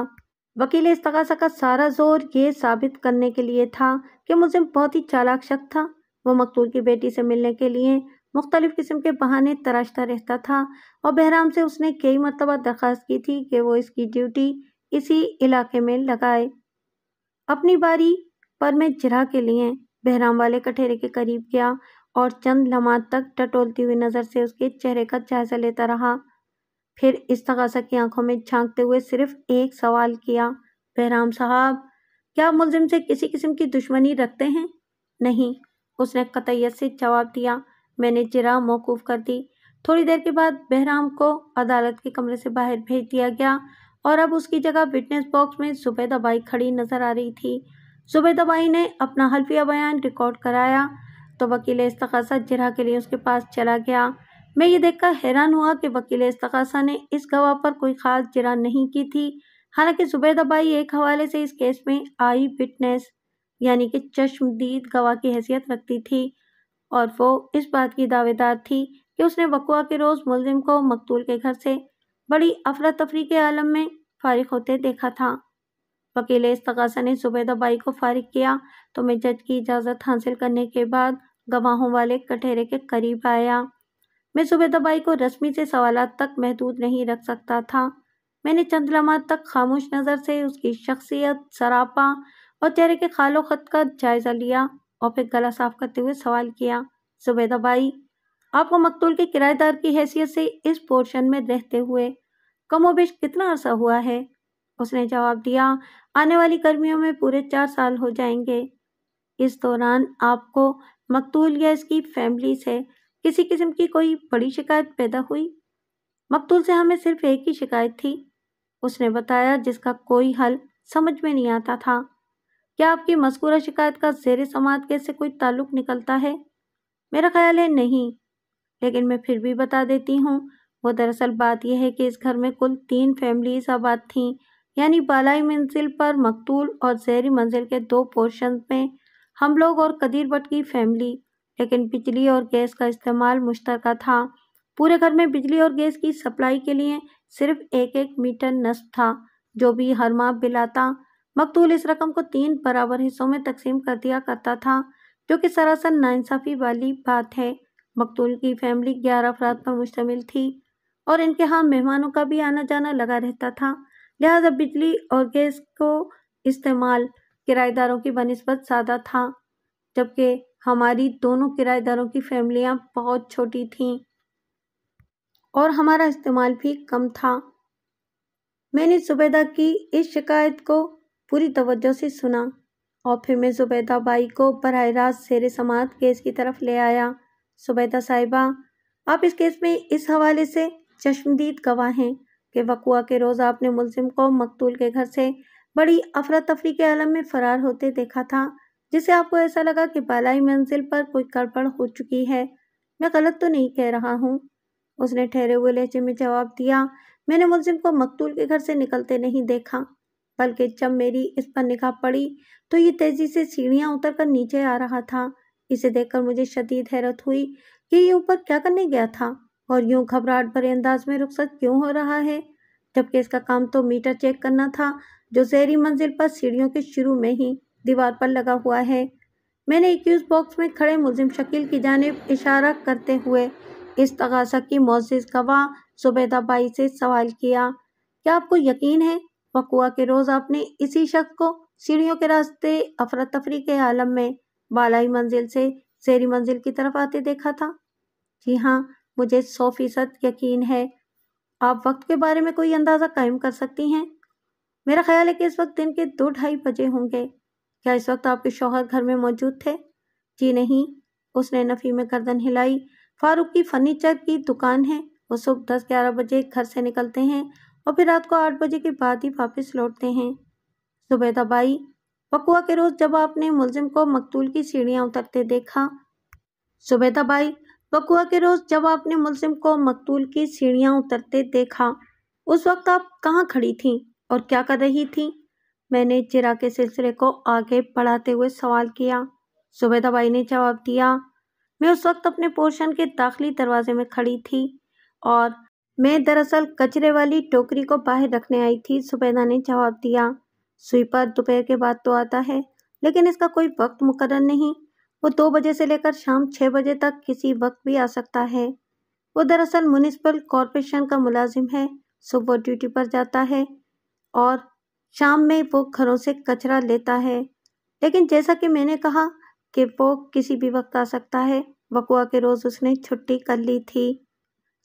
[SPEAKER 1] वकील इस्तगासा का सारा जोर ये साबित करने के लिए था कि मुजिम बहुत ही चालाक शख्स था वो मकतूल की बेटी से मिलने के लिए मुख्तलिफ किस्म के बहाने तराशता रहता था और बहराम से उसने कई मरतबा दरख्वास्त की थी कि वो इसकी ड्यूटी इसी इलाके में लगाए अपनी बारी पर मैं जरा के लिए बहराम वाले कठेरे के करीब गया और चंद लम्हा तक टटोलती हुई नज़र से उसके चेहरे का जायजा लेता रहा फिर इस तकासा की आंखों में झांकते हुए सिर्फ एक सवाल किया बहराम साहब क्या मुलजिम से किसी किस्म की दुश्मनी रखते हैं नहीं उसने क़तयत से जवाब दिया मैंने चिरा मौकूफ़ कर दी थोड़ी देर के बाद बहराम को अदालत के कमरे से बाहर भेज दिया गया और अब उसकी जगह विटनेस बॉक्स में सुबह दबाई खड़ी नज़र आ रही थी जुबैदाबाई ने अपना हल्फिया बयान रिकॉर्ड कराया तो वकील इस्तकासा जरा के लिए उसके पास चला गया मैं ये देखकर हैरान हुआ कि वकील इस्तकासा ने इस गवाह पर कोई ख़ास जरा नहीं की थी हालांकि जुबैदाबाई एक हवाले से इस केस में आई विटनेस यानी कि चश्मदीद गवाह की हैसियत रखती थी और वो इस बात की दावेदार थी कि उसने वकुआ के रोज़ मुलजिम को मकतूल के घर से बड़ी अफरा तफरी के आलम में फारिग होते देखा था वकील इस्तगासा ने बाई को फारिग किया तो मैं जज की इजाज़त हासिल करने के बाद गवाहों वाले कटहरे के करीब आया मैं दबाई को रस्मी से सवाल तक महदूद नहीं रख सकता था मैंने चंद लम्हा तक खामोश नज़र से उसकी शख्सियत सरापा और चेहरे के खालो खत का जायज़ा लिया और फिर गला साफ करते हुए सवाल किया दबाई आपको मकतूल के किराएदार की हैसियत से इस पोर्शन में रहते हुए कमोबेश कितना अरसा हुआ है उसने जवाब दिया आने वाली गर्मियों में पूरे चार साल हो जाएंगे इस दौरान आपको मकतूल या इसकी फैमिली से किसी किस्म की कोई बड़ी शिकायत पैदा हुई मकतूल से हमें सिर्फ एक ही शिकायत थी उसने बताया जिसका कोई हल समझ में नहीं आता था क्या आपकी मस्कूरा शिकायत का जेर समात के से कोई ताल्लुक निकलता है मेरा ख्याल है नहीं लेकिन मैं फिर भी बता देती हूँ वो दरअसल बात यह है कि इस घर में कुल तीन फैमिलीज आबाद थीं यानी बालाई मंजिल पर मकतूल और जहरी मंजिल के दो पोर्शन में हम लोग और कदीर भट्ट की फैमिली लेकिन बिजली और गैस का इस्तेमाल मुश्तरक था पूरे घर में बिजली और गैस की सप्लाई के लिए सिर्फ एक एक मीटर नस्ब था जो भी हर माह बिल आता मकतूल इस रकम को तीन बराबर हिस्सों में तकसीम कर दिया करता था जो कि सरासर नाइंसाफ़ी वाली बात है मकतूल की फैमिली ग्यारह अफराद पर मुश्तमिल थी और इनके यहाँ मेहमानों का भी आना जाना लगा रहता था लिहाजा बिजली और गैस को इस्तेमाल किराएदारों की बनस्बत ज़्यादा था जबकि हमारी दोनों किराएदारों की फैमिलियाँ बहुत छोटी थीं और हमारा इस्तेमाल भी कम था मैंने जुबैदा की इस शिकायत को पूरी तवज्जो से सुना और फिर मैं जुबैदा बाई को बरह रास्त शेर समात केस की तरफ ले आया जुबैदा साहिबा आप इस केस में इस हवाले से चश्मदीद गवाह हैं कि वकुआ के रोज़ आपने मुलिम को मकतूल के घर से बड़ी अफरा तफरी के आलम में फ़रार होते देखा था जिसे आपको ऐसा लगा कि बालाई मंजिल पर कोई गड़बड़ हो चुकी है मैं गलत तो नहीं कह रहा हूँ उसने ठहरे हुए लहजे में जवाब दिया मैंने मुलजिम को मकतूल के घर से निकलते नहीं देखा बल्कि जब मेरी इस पर निगाह पड़ी तो ये तेज़ी से सीढ़ियाँ उतर कर नीचे आ रहा था इसे देखकर मुझे शदीद हैरत हुई कि ये ऊपर क्या करने गया था और यूं घबराहट भरे अंदाज में रुखसत क्यों हो रहा है जबकि इसका काम तो मीटर चेक करना था जो जहरी मंजिल पर सीढ़ियों के शुरू में ही दीवार पर लगा हुआ है मैंने एक्यूज बॉक्स में खड़े मुलिम शकील की जानब इशारा करते हुए इस तगासा की मोजिज गवाह सुबेदाबाई से सवाल किया क्या आपको यकीन है वकुआ के रोज़ आपने इसी शख्स को सीढ़ियों के रास्ते अफरा तफरी के आलम में बालाई मंजिल से शेरी मंजिल की तरफ आते देखा था जी हाँ मुझे सौ फीसद यकीन है आप वक्त के बारे में कोई अंदाज़ा कायम कर सकती हैं मेरा ख्याल है कि इस वक्त दिन के दो ढाई बजे होंगे क्या इस वक्त आपके शौहर घर में मौजूद थे जी नहीं उसने नफ़ी में गर्दन हिलाई फारूक की फर्नीचर की दुकान है वो सुबह दस ग्यारह बजे घर से निकलते हैं और फिर रात को आठ बजे के बाद ही वापस लौटते हैं जुबैदा बाई पकुआ के रोज़ जब आपने मुलजिम को मकतूल की सीढ़ियाँ उतरते देखा जुबैदा बाई बकुआ के रोज़ जब आपने मुलजिम को मकतूल की सीढ़ियाँ उतरते देखा उस वक्त आप कहाँ खड़ी थीं और क्या कर रही थीं मैंने चिरा के सिलसिले को आगे बढ़ाते हुए सवाल किया सुबेदा भाई ने जवाब दिया मैं उस वक्त अपने पोर्शन के दाखिली दरवाजे में खड़ी थी और मैं दरअसल कचरे वाली टोकरी को बाहर रखने आई थी सुबेदा ने जवाब दिया स्वीपर दोपहर के बाद तो आता है लेकिन इसका कोई वक्त मुकर नहीं वो दो बजे से लेकर शाम छः बजे तक किसी वक्त भी आ सकता है वो दरअसल म्यूनिसपल कॉरपोरेशन का मुलाजिम है सुबह ड्यूटी पर जाता है और शाम में वो घरों से कचरा लेता है लेकिन जैसा कि मैंने कहा कि वो किसी भी वक्त आ सकता है बकुआ के रोज़ उसने छुट्टी कर ली थी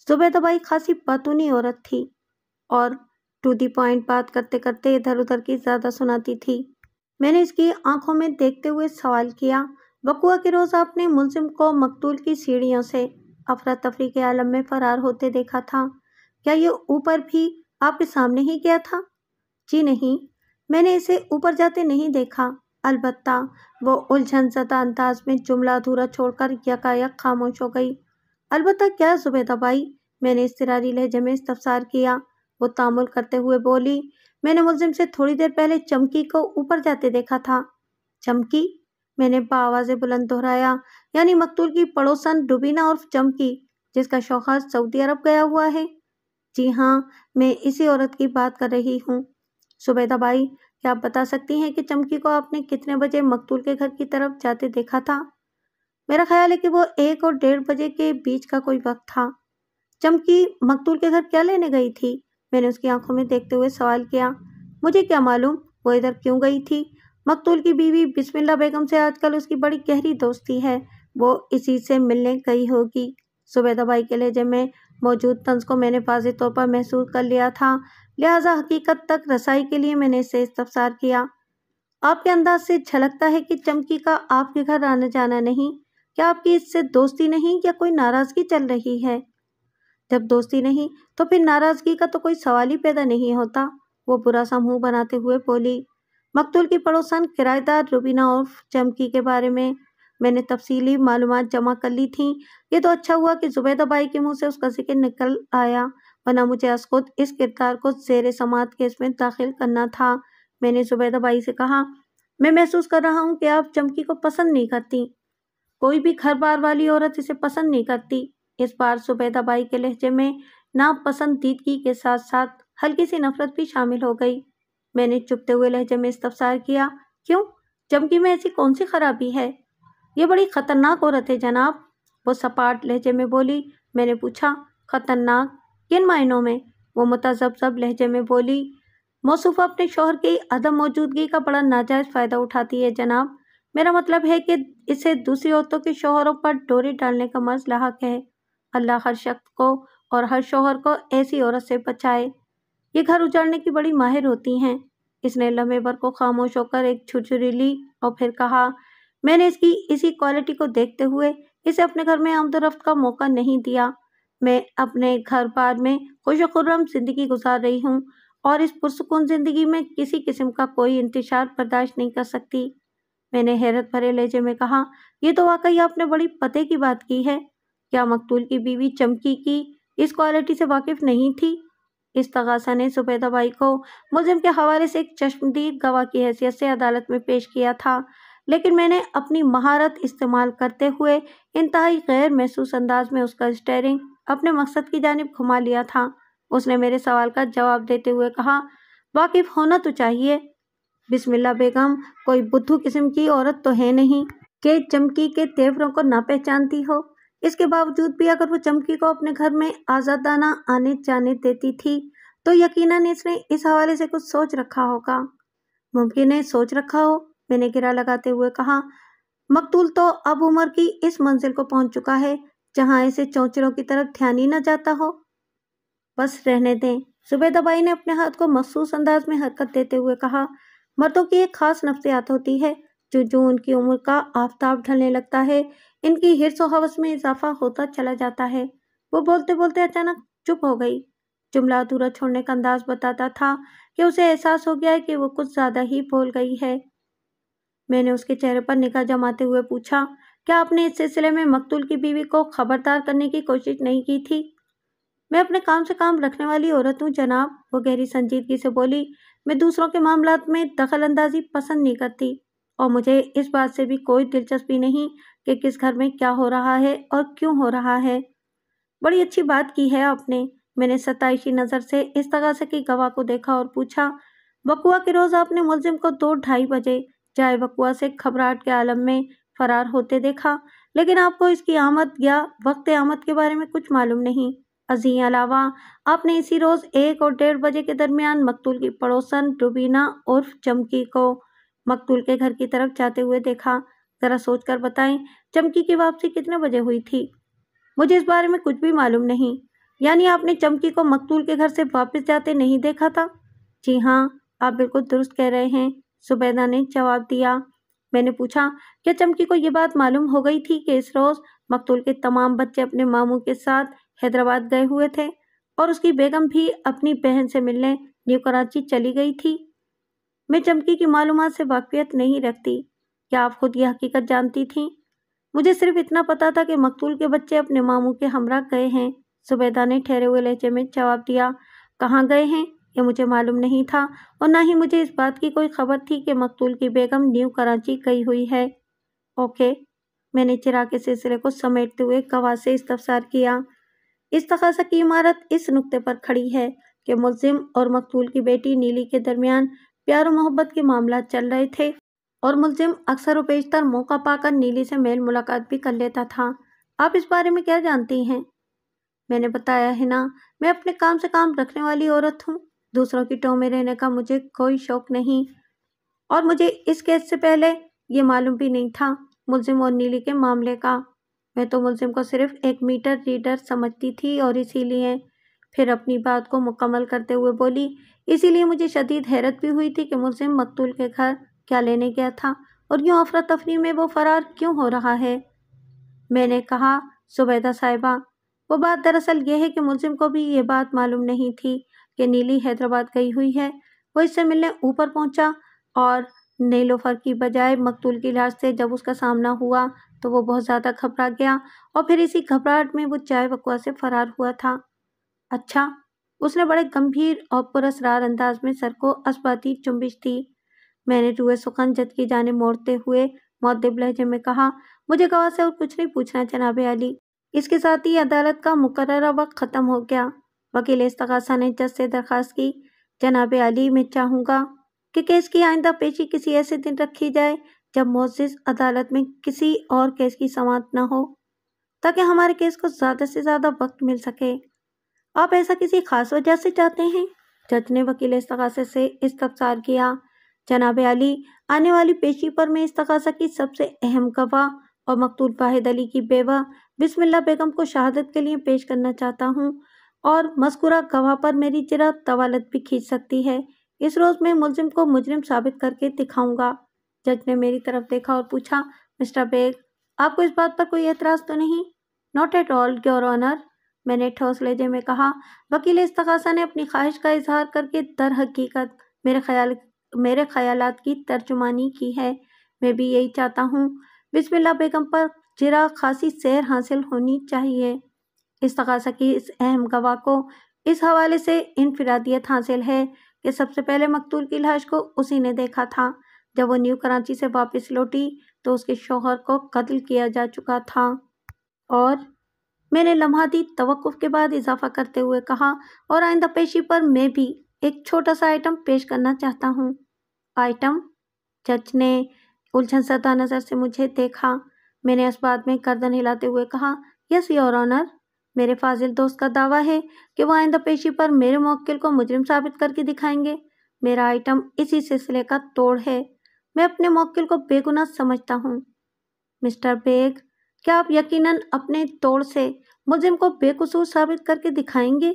[SPEAKER 1] सुबह तो भाई खासी बतूनी औरत थी और टू दी पॉइंट बात करते करते इधर उधर की ज़्यादा सुनाती थी मैंने इसकी आंखों में देखते हुए सवाल किया बकुआ के रोज़ आपने मुलजिम को मकतूल की सीढ़ियों से अफरा तफरी के आलम में फरार होते देखा था क्या ये ऊपर भी आपके सामने ही गया था जी नहीं मैंने इसे ऊपर जाते नहीं देखा अलबत् वो उलझन जदा अंदाज में जुमला अधूरा छोड़कर यकायक खामोश हो गई अलबत् क्या जुबे दबाई मैंने इसतरारी लहजे में इस्तफसार किया वो तामुल करते हुए बोली मैंने मुलजिम से थोड़ी देर पहले चमकी को ऊपर जाते देखा था चमकी मैंने बावाज़ बुलंद दोहराया यानी मकतूल की पड़ोसन डुबीना और चमकी जिसका शौहर सऊदी अरब गया हुआ है जी हाँ मैं इसी औरत की बात कर रही हूँ सुबैदा बाई क्या आप बता सकती हैं कि चमकी को आपने कितने बजे मकतूल के घर की तरफ जाते देखा था मेरा ख्याल है कि वो एक और डेढ़ बजे के बीच का कोई वक्त था चमकी मकतूल के घर क्या लेने गई थी मैंने उसकी आंखों में देखते हुए सवाल किया मुझे क्या मालूम वो इधर क्यों गई थी मकतूल की बीवी बिस्मिल्ला बेगम से आजकल उसकी बड़ी गहरी दोस्ती है वो इसी से मिलने गई होगी सुबैदा भाई के लहजे में मौजूद तंज को मैंने वाज तौर पर महसूस कर लिया था लिहाजा हकीकत तक रसाई के लिए मैंने इसे इस्तफसार किया आपके अंदाज से झलकता है कि चमकी का आपके घर आना जाना नहीं क्या आपकी इससे दोस्ती नहीं या कोई नाराज़गी चल रही है जब दोस्ती नहीं तो फिर नाराज़गी का तो कोई सवाल ही पैदा नहीं होता वो बुरा सा मुंह बनाते हुए बोली मकतूल की पड़ोसन किराएदार रुबीना उर्फ चमकी के बारे में मैंने तफसीली मालूम जमा कर ली थी ये तो अच्छा हुआ कि जुबैदा बाई के मुंह से उसका जिक्र निकल आया वरना मुझे खुद इस किरदार को जेर समात केस में दाखिल करना था मैंने जुबैदा बाई से कहा मैं महसूस कर रहा हूँ कि आप चमकी को पसंद नहीं करती कोई भी घर बार वाली औरत इसे पसंद नहीं करती इस बार जुबैदा बाई के लहजे में नापसंदीदगी के साथ साथ हल्की सी नफरत भी शामिल हो गई मैंने चुपते हुए लहजे में इस्तफसार किया क्यों जबकि मैं ऐसी कौन सी खराबी है ये बड़ी खतरनाक औरत है जनाब वो सपाट लहजे में बोली मैंने पूछा खतरनाक किन मायनों में वो मुतजब लहजे में बोली मौसूफा अपने शोहर की अदम मौजूदगी का बड़ा नाजायज़ फ़ायदा उठाती है जनाब मेरा मतलब है कि इसे दूसरी औरतों के शोहरों पर डोरी डालने का मर्ज लाक है अल्लाह हर शख्स को और हर शोहर को ऐसी औरत से बचाए ये घर उजाड़ने की बड़ी माहिर होती हैं इसने लम्बे भर को खामोश होकर एक छुरछुरी ली और फिर कहा मैंने इसकी इसी क्वालिटी को देखते हुए इसे अपने घर में आमदोरफ्त का मौका नहीं दिया मैं अपने घर बार में खुश खुर्रम जिंदगी गुजार रही हूँ और इस पुरसकून जिंदगी में किसी किस्म का कोई इंतजार बर्दाश्त नहीं कर सकती मैंने हैरत भरे लहजे में कहा यह तो वाकई आपने बड़ी पते की बात की है क्या मकतूल की बीवी चमकी की इस क्वालिटी से वाकिफ नहीं थी इस तगासा ने जुबैदा बाई को मुजिम के हवाले से एक चश्मदीद गवाह की हैसियत से अदालत में पेश किया था लेकिन मैंने अपनी महारत इस्तेमाल करते हुए इंतहाई गैर महसूस अंदाज में उसका स्टेयरिंग अपने मकसद की जानब घुमा लिया था उसने मेरे सवाल का जवाब देते हुए कहा वाकिफ होना तो चाहिए बिस्मिल्ला बेगम कोई बुद्धू किस्म की औरत तो है नहीं के चमकी के तेवरों को ना पहचानती हो इसके बावजूद भी अगर वो चमकी को अपने घर में आज़ादाना आने जाने देती थी तो यकीनन इसने इस हवाले से कुछ सोच रखा होगा मुमकिन है सोच रखा हो मैंने गिरा लगाते हुए कहा मकतूल तो अब उमर की इस मंजिल को पहुंच चुका है जहां ऐसे चौचरों की तरफ ध्यान ही न जाता हो बस रहने दें सुबह दबाई ने अपने हाथ को मखसूस अंदाज में हरकत देते हुए कहा मर्दों की एक खास नफ्सियात होती है जो जो उनकी उम्र का आफ्ताब ढलने लगता है इनकी हिरसो हवस में इजाफा होता चला जाता है वो बोलते बोलते अचानक चुप हो गई जुमला अधूरा छोड़ने का अंदाज बताता था कि उसे एहसास हो गया है कि वो कुछ ज़्यादा ही बोल गई है मैंने उसके चेहरे पर निगाह जमाते हुए पूछा क्या आपने इस सिलसिले में मकतूल की बीवी को खबरदार करने की कोशिश नहीं की थी मैं अपने काम से काम रखने वाली औरत हूँ जनाब वो गहरी संजीदगी से बोली मैं दूसरों के मामला में दखल अंदाजी पसंद नहीं करती और मुझे इस बात से भी कोई दिलचस्पी नहीं कि किस घर में क्या हो रहा है और क्यों हो रहा है बड़ी अच्छी बात की है आपने मैंने सताइशी नज़र से इस से की गवाह को देखा और पूछा बकुआ के रोज़ आपने मुलजिम को दो ढाई बजे जाए बकुआ से घबराहट के आलम में फरार होते देखा लेकिन आपको इसकी आमद या वक्त आमद के बारे में कुछ मालूम नहीं अजी अलावा आपने इसी रोज़ एक और डेढ़ बजे के दरमियान मकतूल की पड़ोसन रुबीना उर्फ चमकी को मकतूल के घर की तरफ जाते हुए देखा ज़रा सोच कर बताएं चमकी की वापसी कितने बजे हुई थी मुझे इस बारे में कुछ भी मालूम नहीं यानी आपने चमकी को मकतूल के घर से वापस जाते नहीं देखा था जी हाँ आप बिल्कुल दुरुस्त कह रहे हैं सुबैदा ने जवाब दिया मैंने पूछा क्या चमकी को ये बात मालूम हो गई थी कि इस रोज़ मकतूल के तमाम बच्चे अपने मामू के साथ हैदराबाद गए हुए थे और उसकी बेगम भी अपनी बहन से मिलने न्यू कराची चली गई थी मैं चमकी की मालूम से वाकफियत नहीं रखती क्या आप खुद यह हकीकत जानती थी मुझे सिर्फ इतना पता था कि मकतूल के बच्चे अपने मामू के हमरा गए हैं सुबैदा ने ठहरे हुए लहजे में जवाब दिया कहाँ गए हैं ये मुझे मालूम नहीं था और ना ही मुझे इस बात की कोई खबर थी कि मकतूल की बेगम न्यू कराची गई हुई है ओके मैंने चिरा के सिलसिले को समेटते हुए गवाह से इस्तफसार किया इस तखासा की इमारत इस नुक्ते पर खड़ी है कि मुलिम और मकतूल की बेटी नीली के दरमियान प्यार मोहब्बत के मामला चल रहे थे और मुलजिम अक्सर उपेशतर मौका पाकर नीली से मेल मुलाकात भी कर लेता था आप इस बारे में क्या जानती हैं मैंने बताया है ना मैं अपने काम से काम रखने वाली औरत हूँ दूसरों की टो में रहने का मुझे कोई शौक नहीं और मुझे इस केस से पहले ये मालूम भी नहीं था मुलजिम और नीली के मामले का मैं तो मुलजिम को सिर्फ एक मीटर रीडर समझती थी और इसीलिए फिर अपनी बात को मुकम्मल करते हुए बोली इसीलिए मुझे शदीद हैरत भी हुई थी कि मुलजिम मकतूल के घर क्या लेने गया था और यूँ अफरा तफरी में वो फरार क्यों हो रहा है मैंने कहा सुबैदा साहिबा वो बात दरअसल यह है कि मुलजिम को भी ये बात मालूम नहीं थी कि नीली हैदराबाद गई हुई है वो इससे मिलने ऊपर पहुंचा और नीलोफर की बजाय मकतूल की लाश से जब उसका सामना हुआ तो वो बहुत ज़्यादा घबरा गया और फिर इसी घबराहट में वो चाय बकुआ से फरार हुआ था अच्छा उसने बड़े गंभीर और पुरसरार अंदाज में सर को असबाती चुम्बिश दी मैंने टूए सुखन जद की जाने मोड़ते हुए मौतब लहजे में कहा मुझे गवाह से और कुछ नहीं पूछना जनाब अली इसके साथ ही अदालत का मुकर वक्त ख़त्म हो गया वकील इसतकासा ने जज से दरख्वास्त की जनाब अली मैं चाहूँगा कि केस की आइंदा पेशी किसी ऐसे दिन रखी जाए जब मोजिज अदालत में किसी और केस की समात न हो ताकि हमारे केस को ज़्यादा से ज़्यादा वक्त मिल सके आप ऐसा किसी खास वजह से चाहते हैं जज ने वकील इस्तगासे से इस्तफसार किया जनाब अली आने वाली पेशी पर मैं इस तकाजा की सबसे अहम गवाह और मकतूल वाहिद अली की बेवा बिस्मिल्ला बेगम को शहादत के लिए पेश करना चाहता हूँ और मस्कुरा गवाह पर मेरी जरा तवालत भी खींच सकती है इस रोज़ मैं मुलजिम को मुजरिम साबित करके दिखाऊंगा जज ने मेरी तरफ देखा और पूछा मिस्टर बेग आपको इस बात पर कोई एतराज़ तो नहीं not at all your honour मैंने ठोस लेजे में कहा वकील इस्तगासा ने अपनी ख्वाहिश का इजहार करके दर हकीकत मेरे ख्याल मेरे ख्याल की तर्जुमानी की है मैं भी यही चाहता हूँ बिस्मिल्ला बेगम पर जरा खासी सैर हासिल होनी चाहिए इस तकासा की इस अहम गवाह को इस हवाले से इनफरादियत हासिल है कि सबसे पहले मकतूल की लाश को उसी ने देखा था जब वो न्यू कराची से वापस लौटी तो उसके शोहर को कत्ल किया जा चुका था और मैंने लम्हाती तवक़ के बाद इजाफा करते हुए कहा और आइंदा पेशी पर मैं भी एक छोटा सा आइटम पेश करना चाहता हूँ आइटम जज ने उलझन सदा नज़र से मुझे देखा मैंने इस बात में गर्दन हिलाते हुए कहा यस योर ऑनर मेरे फाजिल दोस्त का दावा है कि वह आइंदा पेशी पर मेरे मौकिल को मुजरिम साबित करके दिखाएंगे मेरा आइटम इसी सिलसिले का तोड़ है मैं अपने मौकिल को बेगुना समझता हूँ मिस्टर बेग क्या आप यकीनन अपने तोड़ से मुजरिम को बेकसूर साबित करके दिखाएंगे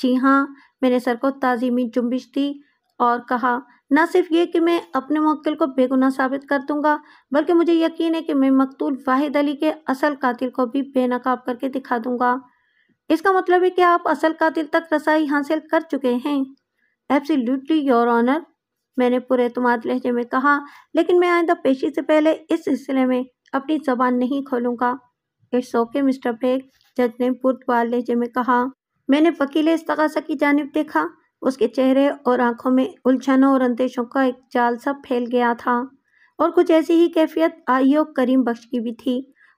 [SPEAKER 1] जी हाँ मैंने सर को ताजीमी जुम्बिश दी और कहा न सिर्फ ये कि मैं अपने मक्ल को बेगुनाह साबित कर दूँगा बल्कि मुझे यकीन है कि मैं मकतूल वाहिद अली के असल कातिल को भी बेनकाब करके दिखा दूँगा इसका मतलब है कि आप असल कातिल तक रसाई हासिल कर चुके हैं एब्सोल्युटली योर ऑनर मैंने पूरे तुमात लहजे में कहा लेकिन मैं आइंदा पेशी से पहले इस सिलसिले में अपनी जबान नहीं खोलूँगा इट्स ओके मिस्टर बेग जज ने बुधवार लहजे में कहा मैंने फकील इस्तगासा की जानब देखा उसके चेहरे और आंखों में उलझनों और अंदेशों का एक जाल सा फैल गया था और कुछ ऐसी ही कैफियत आयो करीम बख्श की भी थी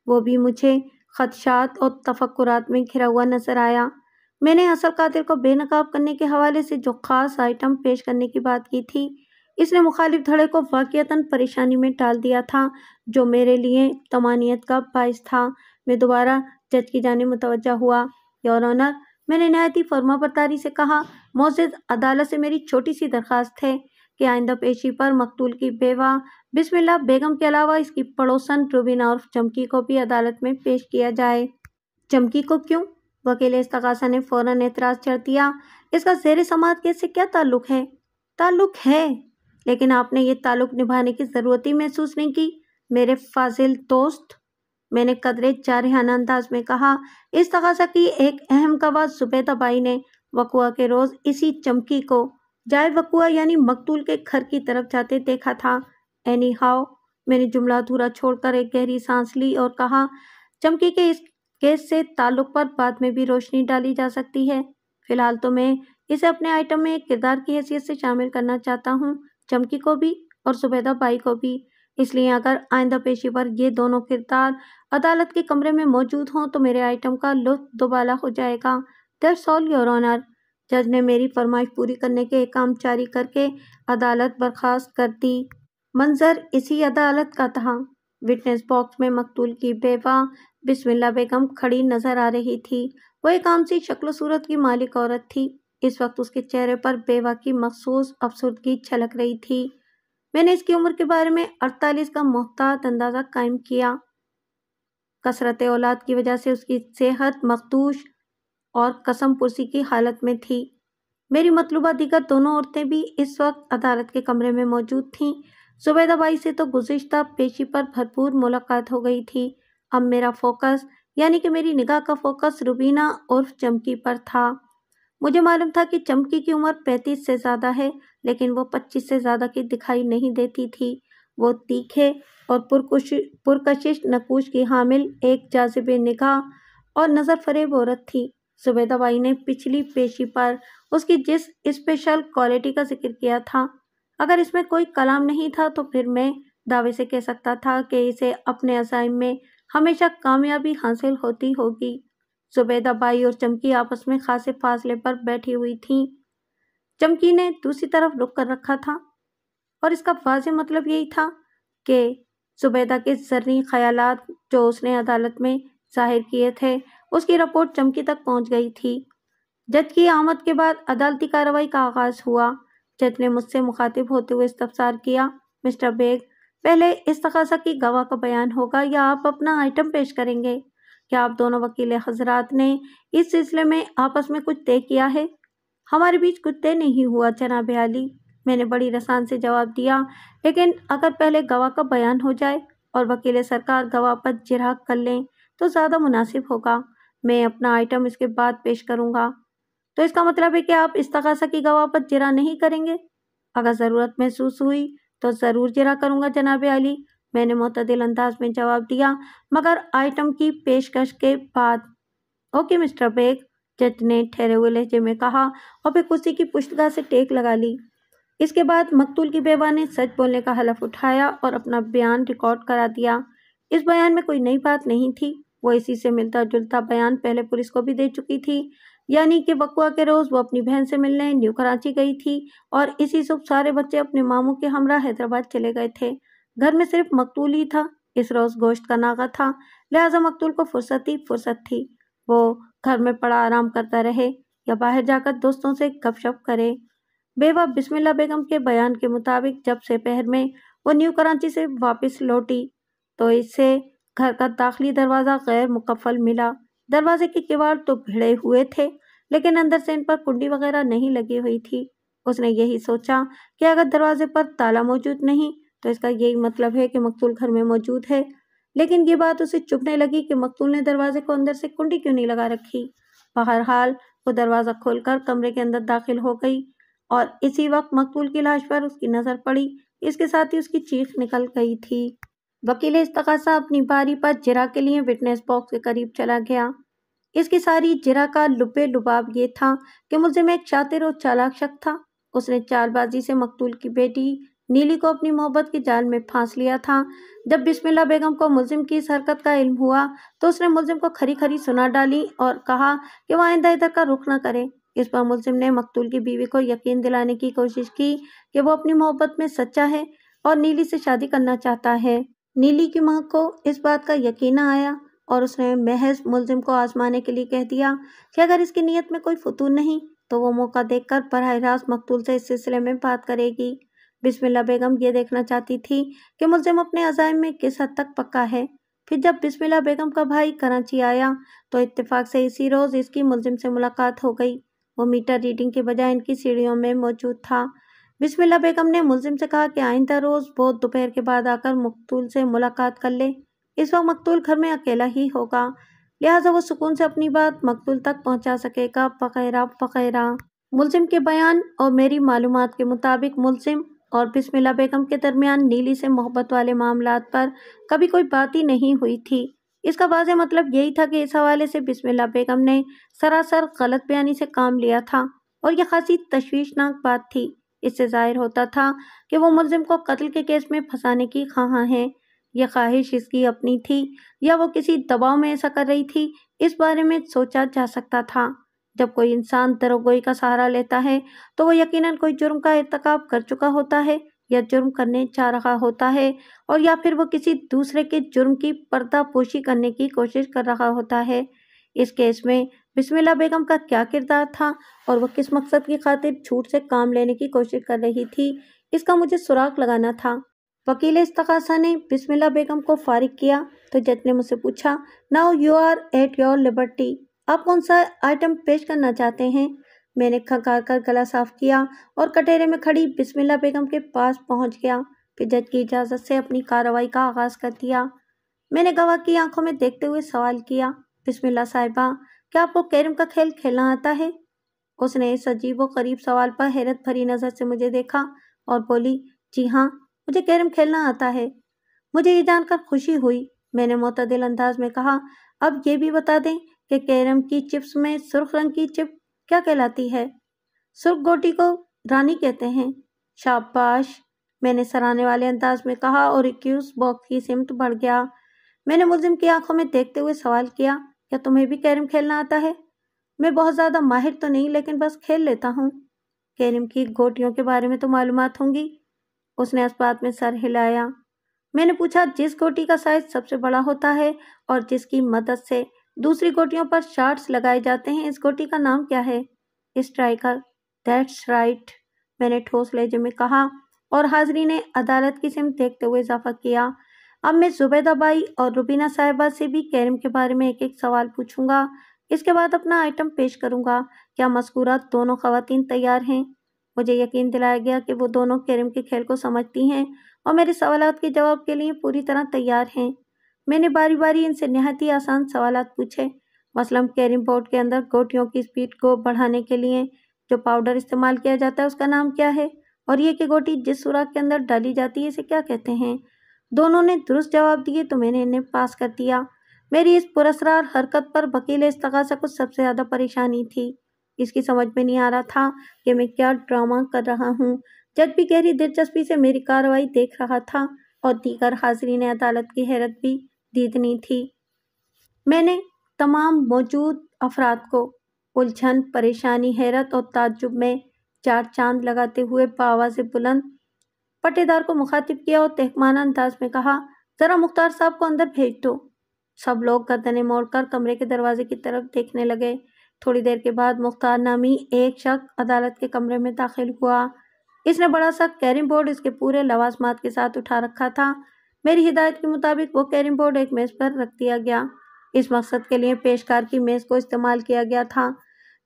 [SPEAKER 1] वो भी मुझे खदशात और तफक्रात में घिरा हुआ नजर आया मैंने असल कातिल को बेनकाब करने के हवाले से जो खास आइटम पेश करने की बात की थी इसने मुखालिफ धड़े को वाक़ता परेशानी में डाल दिया था जो मेरे लिए तमानियत का बायस था मैं दोबारा जज की जाने मुतवजह हुआ योर ऑनर मैंने नहायती फरमा बरतारी से कहा मोजद अदालत से मेरी छोटी सी दरख्वास्त है कि आइंदा पेशी पर मकतूल की बेवा बिस्मिल्ला बेगम के अलावा इसकी पड़ोसन रूबीना और चमकी को भी अदालत में पेश किया जाए चमकी को क्यों वकील इस्तगासा ने फौरन एतराज़ चढ़ दिया इसका जेर समाज के से क्या ताल्लुक है ताल्लुक है लेकिन आपने ये ताल्लुक निभाने की ज़रूरत ही महसूस नहीं की मेरे फाजिल दोस्त मैंने कदरे चारहाना अंदाज में कहा इस तगासा की एक अहम कवा सुबह तबाही ने वकुआ के रोज़ इसी चमकी को जाय वकुआ यानी मकतूल के घर की तरफ जाते देखा था एनी हाउ मैंने जुमला अधूरा छोड़कर एक गहरी सांस ली और कहा चमकी के इस केस से ताल्लुक पर बाद में भी रोशनी डाली जा सकती है फिलहाल तो मैं इसे अपने आइटम में एक किरदार की हैसियत से शामिल करना चाहता हूँ चमकी को भी और सुबेदा बाई को भी इसलिए अगर आइंदा पेशी पर ये दोनों किरदार अदालत के कमरे में मौजूद हों तो मेरे आइटम का लुत्फ दोबाला हो जाएगा दर सॉल योर ऑनर जज ने मेरी फरमाइश पूरी करने के काम जारी करके अदालत बर्खास्त कर दी मंजर इसी अदालत का था विटनेस बॉक्स में मकतूल की बेवा बिस्मिल्ला बेगम खड़ी नजर आ रही थी वो एक आम सी शक्ल सूरत की मालिक औरत थी इस वक्त उसके चेहरे पर बेवा की मखसूस अफसुदगी छलक रही थी मैंने इसकी उम्र के बारे में अड़तालीस का मोहतात अंदाज़ा कायम किया कसरत औलाद की वजह से उसकी सेहत मखदूश और कसम पुरसी की हालत में थी मेरी मतलूबा दीगर दोनों औरतें भी इस वक्त अदालत के कमरे में मौजूद थीं बाई से तो गुज्त पेशी पर भरपूर मुलाकात हो गई थी अब मेरा फोकस यानी कि मेरी निगाह का फोकस रुबीना उर्फ चमकी पर था मुझे मालूम था कि चमकी की उम्र पैंतीस से ज़्यादा है लेकिन वो पच्चीस से ज़्यादा की दिखाई नहीं देती थी वो तीखे और पुरकुश पुरकशिश नकूश की हामिल एक जाजिब निगाह और नज़र फरेब औरत थी जुबेदाबाई ने पिछली पेशी पर उसकी जिस स्पेशल क्वालिटी का जिक्र किया था अगर इसमें कोई कलाम नहीं था तो फिर मैं दावे से कह सकता था कि इसे अपने अजाइम में हमेशा कामयाबी हासिल होती होगी जुबैदा बाई और चमकी आपस में खासे फासले पर बैठी हुई थीं चमकी ने दूसरी तरफ रुक कर रखा था और इसका वाज मतलब यही था कि जुबैदा के जरनी ख्याल जो उसने अदालत में जाहिर किए थे उसकी रिपोर्ट चमकी तक पहुंच गई थी जज की आमद के बाद अदालती कार्रवाई का आगाज हुआ जज ने मुझसे मुखातिब होते हुए इस्तफसार किया मिस्टर बेग पहले इस तकासा की गवाह का बयान होगा या आप अपना आइटम पेश करेंगे क्या आप दोनों वकील हजरात ने इस सिलसिले में आपस में कुछ तय किया है हमारे बीच कुछ तय नहीं हुआ जनाब अली मैंने बड़ी रसान से जवाब दिया लेकिन अगर पहले गवाह का बयान हो जाए और वकील सरकार गवाह पर जिराग कर लें तो ज़्यादा मुनासिब होगा मैं अपना आइटम इसके बाद पेश करूँगा तो इसका मतलब है कि आप इस्तगासा की गवाह पर जिरा नहीं करेंगे अगर ज़रूरत महसूस हुई तो ज़रूर जिरा करूँगा जनाब अली मैंने मतदिल अंदाज में जवाब दिया मगर आइटम की पेशकश के बाद ओके मिस्टर बेग जज ने ठहरे हुए लहजे में कहा और फिर कुर्सी की पुश्तगा से टेक लगा ली इसके बाद मकतूल की बेवा ने सच बोलने का हलफ उठाया और अपना बयान रिकॉर्ड करा दिया इस बयान में कोई नई बात नहीं थी वो इसी से मिलता जुलता बयान पहले पुलिस को भी दे चुकी थी यानी कि बकुआ के रोज़ वो अपनी बहन से मिलने न्यू कराची गई थी और इसी सब सारे बच्चे अपने मामों के हमरा हैदराबाद चले गए थे घर में सिर्फ मकतूल ही था इस रोज़ गोश्त का नागा था लिहाजा मकतूल को फुर्सत ही फुर्सत थी वो घर में पड़ा आराम करता रहे या बाहर जाकर दोस्तों से गपशप करे बेवा बिस्मिल्ला बेगम के बयान के मुताबिक जब से पहर में वो न्यू कराची से वापस लौटी तो इससे घर का दाखिली दरवाज़ा गैर मुकफल मिला दरवाजे के किवाड़ तो भिड़े हुए थे लेकिन अंदर से इन पर कुंडी वगैरह नहीं लगी हुई थी उसने यही सोचा कि अगर दरवाजे पर ताला मौजूद नहीं तो इसका यही मतलब है कि मकतूल घर में मौजूद है लेकिन ये बात उसे चुभने लगी कि मकतूल ने दरवाजे को अंदर से कुंडी क्यों नहीं लगा रखी बहरहाल वो दरवाज़ा खोलकर कमरे के अंदर दाखिल हो गई और इसी वक्त मकतूल की लाश पर उसकी नज़र पड़ी इसके साथ ही उसकी चीख निकल गई थी वकील इस्तकासा अपनी बारी पर जिरा के लिए विटनेस बॉक्स के करीब चला गया इसकी सारी जिरा का लुबे लुबाब ये था कि मुजिम एक शातिर और चालाक शक था उसने चालबाजी से मकतूल की बेटी नीली को अपनी मोहब्बत की जाल में फांस लिया था जब बिस्मिल्ला बेगम को मुलिम की इस हरकत का इल्म हुआ तो उसने मुलिम को खरी खरी सुना डाली और कहा कि वह आइंदा इधर का रुख न करें इस पर मुलिम ने मकतूल की बीवी को यकीन दिलाने की कोशिश की कि वो अपनी मोहब्बत में सच्चा है और नीली से शादी करना चाहता है नीली की माँ को इस बात का यकीन आया और उसने महज मुलिम को आजमाने के लिए कह दिया कि अगर इसकी नीयत में कोई फतून नहीं तो वो मौका देखकर बरह रास्त मकतूल से इस सिलसिले में बात करेगी बिस्मिल्ला बेगम ये देखना चाहती थी कि मुलजिम अपने अजायम में किस हद तक पक्का है फिर जब बिस्मिल्ला बेगम का भाई कराची आया तो इत्तेफाक से इसी रोज़ इसकी मुलजिम से मुलाकात हो गई वो मीटर रीडिंग के बजाय इनकी सीढ़ियों में मौजूद था बिस्मिल्ला बेगम ने मुलजिम से कहा कि आइंदा रोज़ बहुत दोपहर के बाद आकर मकतूल से मुलाकात कर ले इस वक्त मकतूल घर में अकेला ही होगा लिहाजा वो सुकून से अपनी बात मकतूल तक पहुँचा सकेगा वगैरह वगैरह मुलजिम के बयान और मेरी मालूम के मुताबिक मुलजिम और बिस्मिल्ला बेगम के दरमियान नीली से मोहब्बत वाले मामला पर कभी कोई बात ही नहीं हुई थी इसका वाज मतलब यही था कि इस हवाले से बिस्मिल्ला बेगम ने सरासर गलत बयानी से काम लिया था और यह खासी तशवीशनाक बात थी इससे जाहिर होता था कि वो मुलजिम को कत्ल के केस में फंसाने की खां है यह ख्वाहिश इसकी अपनी थी या वो किसी दबाव में ऐसा कर रही थी इस बारे में सोचा जा सकता था जब कोई इंसान दरोगोई का सहारा लेता है तो वह यकीनन कोई जुर्म का इरतकाब कर चुका होता है या जुर्म करने जा रहा होता है और या फिर वह किसी दूसरे के जुर्म की पर्दापोशी करने की कोशिश कर रहा होता है इस केस में बिस्मिल्ला बेगम का क्या किरदार था और वह किस मकसद की खातिर झूठ से काम लेने की कोशिश कर रही थी इसका मुझे सुराग लगाना था वकील इस्तकासा ने बिस्मिल्ला बेगम को फारिग किया तो जज ने मुझसे पूछा now you are at your liberty आप कौन सा आइटम पेश करना चाहते हैं मैंने खकार कर गला साफ किया और कटेरे में खड़ी बिस्मिल्ला बेगम के पास पहुंच गया फिर जज की इजाज़त से अपनी कार्रवाई का आगाज़ कर दिया मैंने गवाह की आंखों में देखते हुए सवाल किया बिस्मिल्ला साहिबा क्या आपको कैरम का खेल खेलना आता है उसने इस अजीब व करीब सवाल पर हैरत भरी नज़र से मुझे देखा और बोली जी हाँ मुझे कैरम खेलना आता है मुझे ये जानकर खुशी हुई मैंने मतदिल अंदाज में कहा अब ये भी बता दें कि कैरम की चिप्स में सुर्ख रंग की चिप क्या कहलाती है सुर्ख गोटी को रानी कहते हैं शाबाश मैंने सराहने वाले अंदाज में कहा और रिक्यूज बॉक्स की सिमट बढ़ गया मैंने मुलिम की आंखों में देखते हुए सवाल किया क्या तुम्हें भी कैरम खेलना आता है मैं बहुत ज़्यादा माहिर तो नहीं लेकिन बस खेल लेता हूँ कैरम की गोटियों के बारे में तो मालूम होंगी उसने अस्पात में सर हिलाया मैंने पूछा जिस गोटी का साइज सबसे बड़ा होता है और जिसकी मदद से दूसरी गोटियों पर शार्ट्स लगाए जाते हैं इस गोटी का नाम क्या है स्ट्राइकर दैट्स राइट मैंने ठोस लहजे में कहा और हाजरी ने अदालत की सिम देखते हुए इजाफा किया अब मैं जुबैदा बाई और रुबीना साहिबा से भी कैरम के बारे में एक एक सवाल पूछूंगा इसके बाद अपना आइटम पेश करूंगा क्या मस्कूरा दोनों खातन तैयार हैं मुझे यकीन दिलाया गया कि वो दोनों कैरम के खेल को समझती हैं और मेरे सवाल के जवाब के लिए पूरी तरह तैयार हैं मैंने बारी बारी इनसे नहायत ही आसान सवाल पूछे मसलन कैरम बोर्ड के अंदर गोटियों की स्पीड को बढ़ाने के लिए जो पाउडर इस्तेमाल किया जाता है उसका नाम क्या है और ये कि गोटी जिस सुराख के अंदर डाली जाती है इसे क्या कहते हैं दोनों ने दुरुस्त जवाब दिए तो मैंने इन्हें पास कर दिया मेरी इस पुरस्कार हरकत पर वकील से को सबसे ज़्यादा परेशानी थी इसकी समझ में नहीं आ रहा था कि मैं क्या ड्रामा कर रहा हूँ जज भी गहरी दिलचस्पी से मेरी कार्रवाई देख रहा था और दीगर हाजिरी ने अदालत की हैरत भी दीदनी थी मैंने तमाम मौजूद अफराद को उलझन परेशानी हैरत और ताजुब में चार चांद लगाते हुए बावा से बुलंद पटेदार को मुखातिब किया और तहकमाना अंदाज में कहा ज़रा मुख्तार साहब को अंदर भेज दो सब लोग मोड़ मोड़कर कमरे के दरवाजे की तरफ देखने लगे थोड़ी देर के बाद मुख्तार नामी एक शख्स अदालत के कमरे में दाखिल हुआ इसने बड़ा सा कैरम बोर्ड इसके पूरे लवाज़मात के साथ उठा रखा था मेरी हिदायत के मुताबिक वो कैरम बोर्ड एक मेज़ पर रख दिया गया इस मकसद के लिए पेशकार की मेज़ को इस्तेमाल किया गया था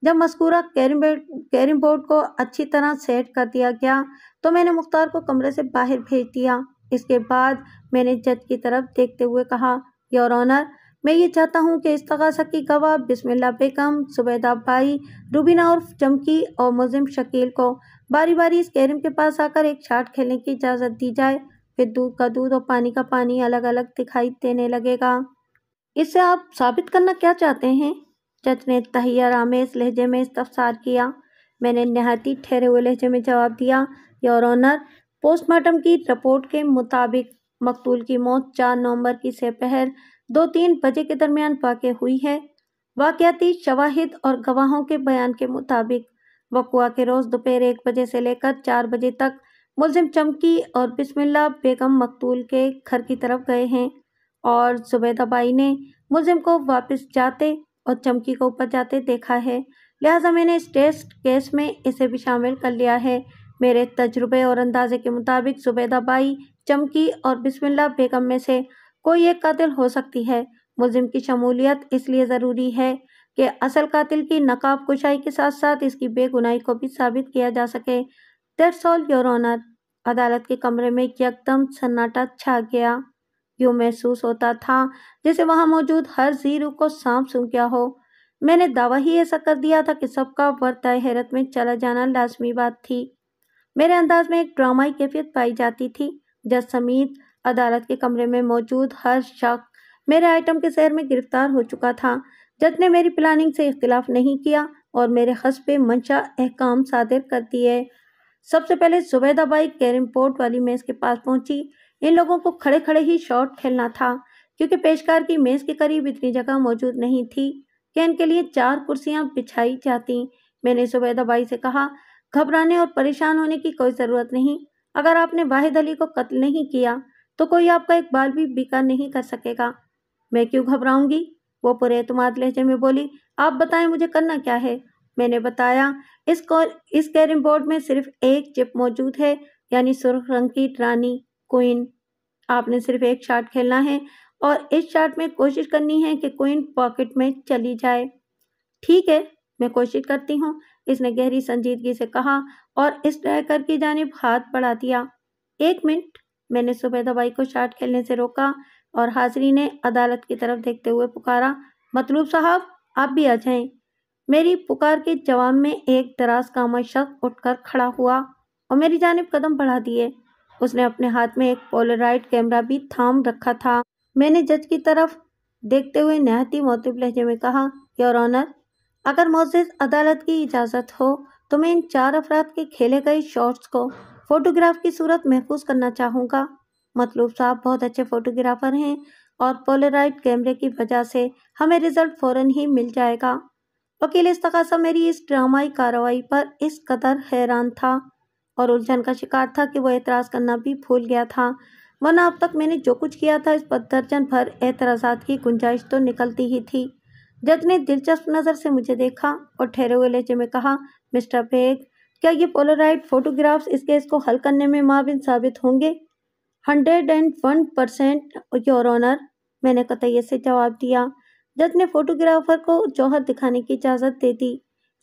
[SPEAKER 1] जब मस्कूरा कैरम बोर्ड कैरम बोर्ड को अच्छी तरह सेट कर दिया गया तो मैंने मुख्तार को कमरे से बाहर भेज दिया इसके बाद मैंने जज की तरफ देखते हुए कहा योर ऑनर मैं ये चाहता हूँ कि इस्तगासा की गवाह बिस्मिल्ला बेगम सुबैदा भाई रूबीना उर्फ चमकी और मुजिम शकील को बारी बारी इस कैरम के पास आकर एक शाट खेलने की इजाज़त दी जाए फिर दूध का दूध और पानी का पानी अलग अलग दिखाई देने लगेगा इससे आप साबित करना क्या चाहते हैं जज ने तहिया रामेश लहजे में इस्तफसार किया मैंने नहायती ठहरे हुए लहजे में जवाब दिया योर ऑनर पोस्टमार्टम की रिपोर्ट के मुताबिक मकतूल की मौत चार नवंबर की सपहर दो तीन बजे के दरमियान वाक़ हुई है वाक़ती शवाहिद और गवाहों के बयान के मुताबिक वकुआ के रोज़ दोपहर एक बजे से लेकर चार बजे तक मुलजिम चमकी और बिस्मिल्ला बेगम मकतूल के घर की तरफ गए हैं और जुबैदाबाई ने मुलजिम को वापस जाते और चमकी को ऊपर जाते देखा है लिहाजा मैंने इस टेस्ट केस में इसे भी शामिल कर लिया है मेरे तजुर्बे और अंदाजे के मुताबिक जुबैदाबाई चमकी और बिस्मिल्ला बेगम में से कोई एक कातिल हो सकती है मुलजिम की शमूलियत इसलिए ज़रूरी है कि असल कातिल की नकाब कुशाई के साथ साथ इसकी बेगुनाही को भी साबित किया जा सके दैट्स ऑल योर ऑनर अदालत के कमरे में एकदम सन्नाटा छा गया यूँ महसूस होता था जैसे वहाँ मौजूद हर जीरो को सांप सूंघ गया हो मैंने दावा ही ऐसा कर दिया था कि सबका वर्ता हैरत में चला जाना लाजमी बात थी मेरे अंदाज में एक ड्रामाई कैफियत पाई जाती थी जज समीत अदालत के कमरे में मौजूद हर शख्स मेरे आइटम के शहर में गिरफ्तार हो चुका था जज ने मेरी प्लानिंग से इख्तलाफ नहीं किया और मेरे हसब मंशा अहकाम सादिर कर दिए सबसे पहले जुबैदा बाई कैरम पोर्ट वाली मेज़ के पास पहुंची इन लोगों को खड़े खड़े ही शॉट खेलना था क्योंकि पेशकार की मेज़ के करीब इतनी जगह मौजूद नहीं थी कि इनके लिए चार कुर्सियाँ बिछाई जाती मैंने जुबैदा बाई से कहा घबराने और परेशान होने की कोई ज़रूरत नहीं अगर आपने वाहिद अली को कत्ल नहीं किया तो कोई आपका एक बाल भी बिका नहीं कर सकेगा मैं क्यों घबराऊंगी वो पूरे एतमाद लहजे में बोली आप बताएं मुझे करना क्या है मैंने बताया इस कॉल इस कैरम बोर्ड में सिर्फ एक चिप मौजूद है यानी सुर्ख रंग की रानी क्वीन आपने सिर्फ एक शार्ट खेलना है और इस शार्ट में कोशिश करनी है कि क्वीन पॉकेट में चली जाए ठीक है मैं कोशिश करती हूँ इसने गहरी संजीदगी से कहा और इस ट्रैकर की जानब हाथ बढ़ा दिया एक मिनट मैंने सुबह दवाई को शार्ट खेलने से रोका और हाजरी ने अदालत की तरफ देखते हुए पुकारा मतलूब साहब आप भी आ जाएं मेरी पुकार के जवाब में एक दराज कामा शख्स उठकर खड़ा हुआ और मेरी जानब कदम बढ़ा दिए उसने अपने हाथ में एक पोलराइड कैमरा भी थाम रखा था मैंने जज की तरफ देखते हुए नहाती मोतब लहजे में कहा योर ऑनर अगर मोजिज अदालत की इजाज़त हो तो मैं इन चार अफराद के खेले गए शॉर्ट्स को फ़ोटोग्राफ की सूरत महफूज करना चाहूँगा मतलूब साहब बहुत अच्छे फ़ोटोग्राफ़र हैं और पोलराइड कैमरे की वजह से हमें रिज़ल्ट फ़ौर ही मिल जाएगा वकील इस तकासा मेरी इस ड्रामाई कार्रवाई पर इस कदर हैरान था और उलझन का शिकार था कि वह एतराज़ करना भी भूल गया था वरना अब तक मैंने जो कुछ किया था इस पर दर्जन भर एतराज़ात की गुंजाइश तो निकलती ही थी जज ने दिलचस्प नज़र से मुझे देखा और ठहरे हुए लहजे में कहा मिस्टर बेग क्या ये पोलराइड फोटोग्राफ्स इस केस को हल करने में माविन साबित होंगे hundred and one percent your honour मैंने कतैय से जवाब दिया जज ने फोटोग्राफर को जौहर दिखाने की इजाज़त दे दी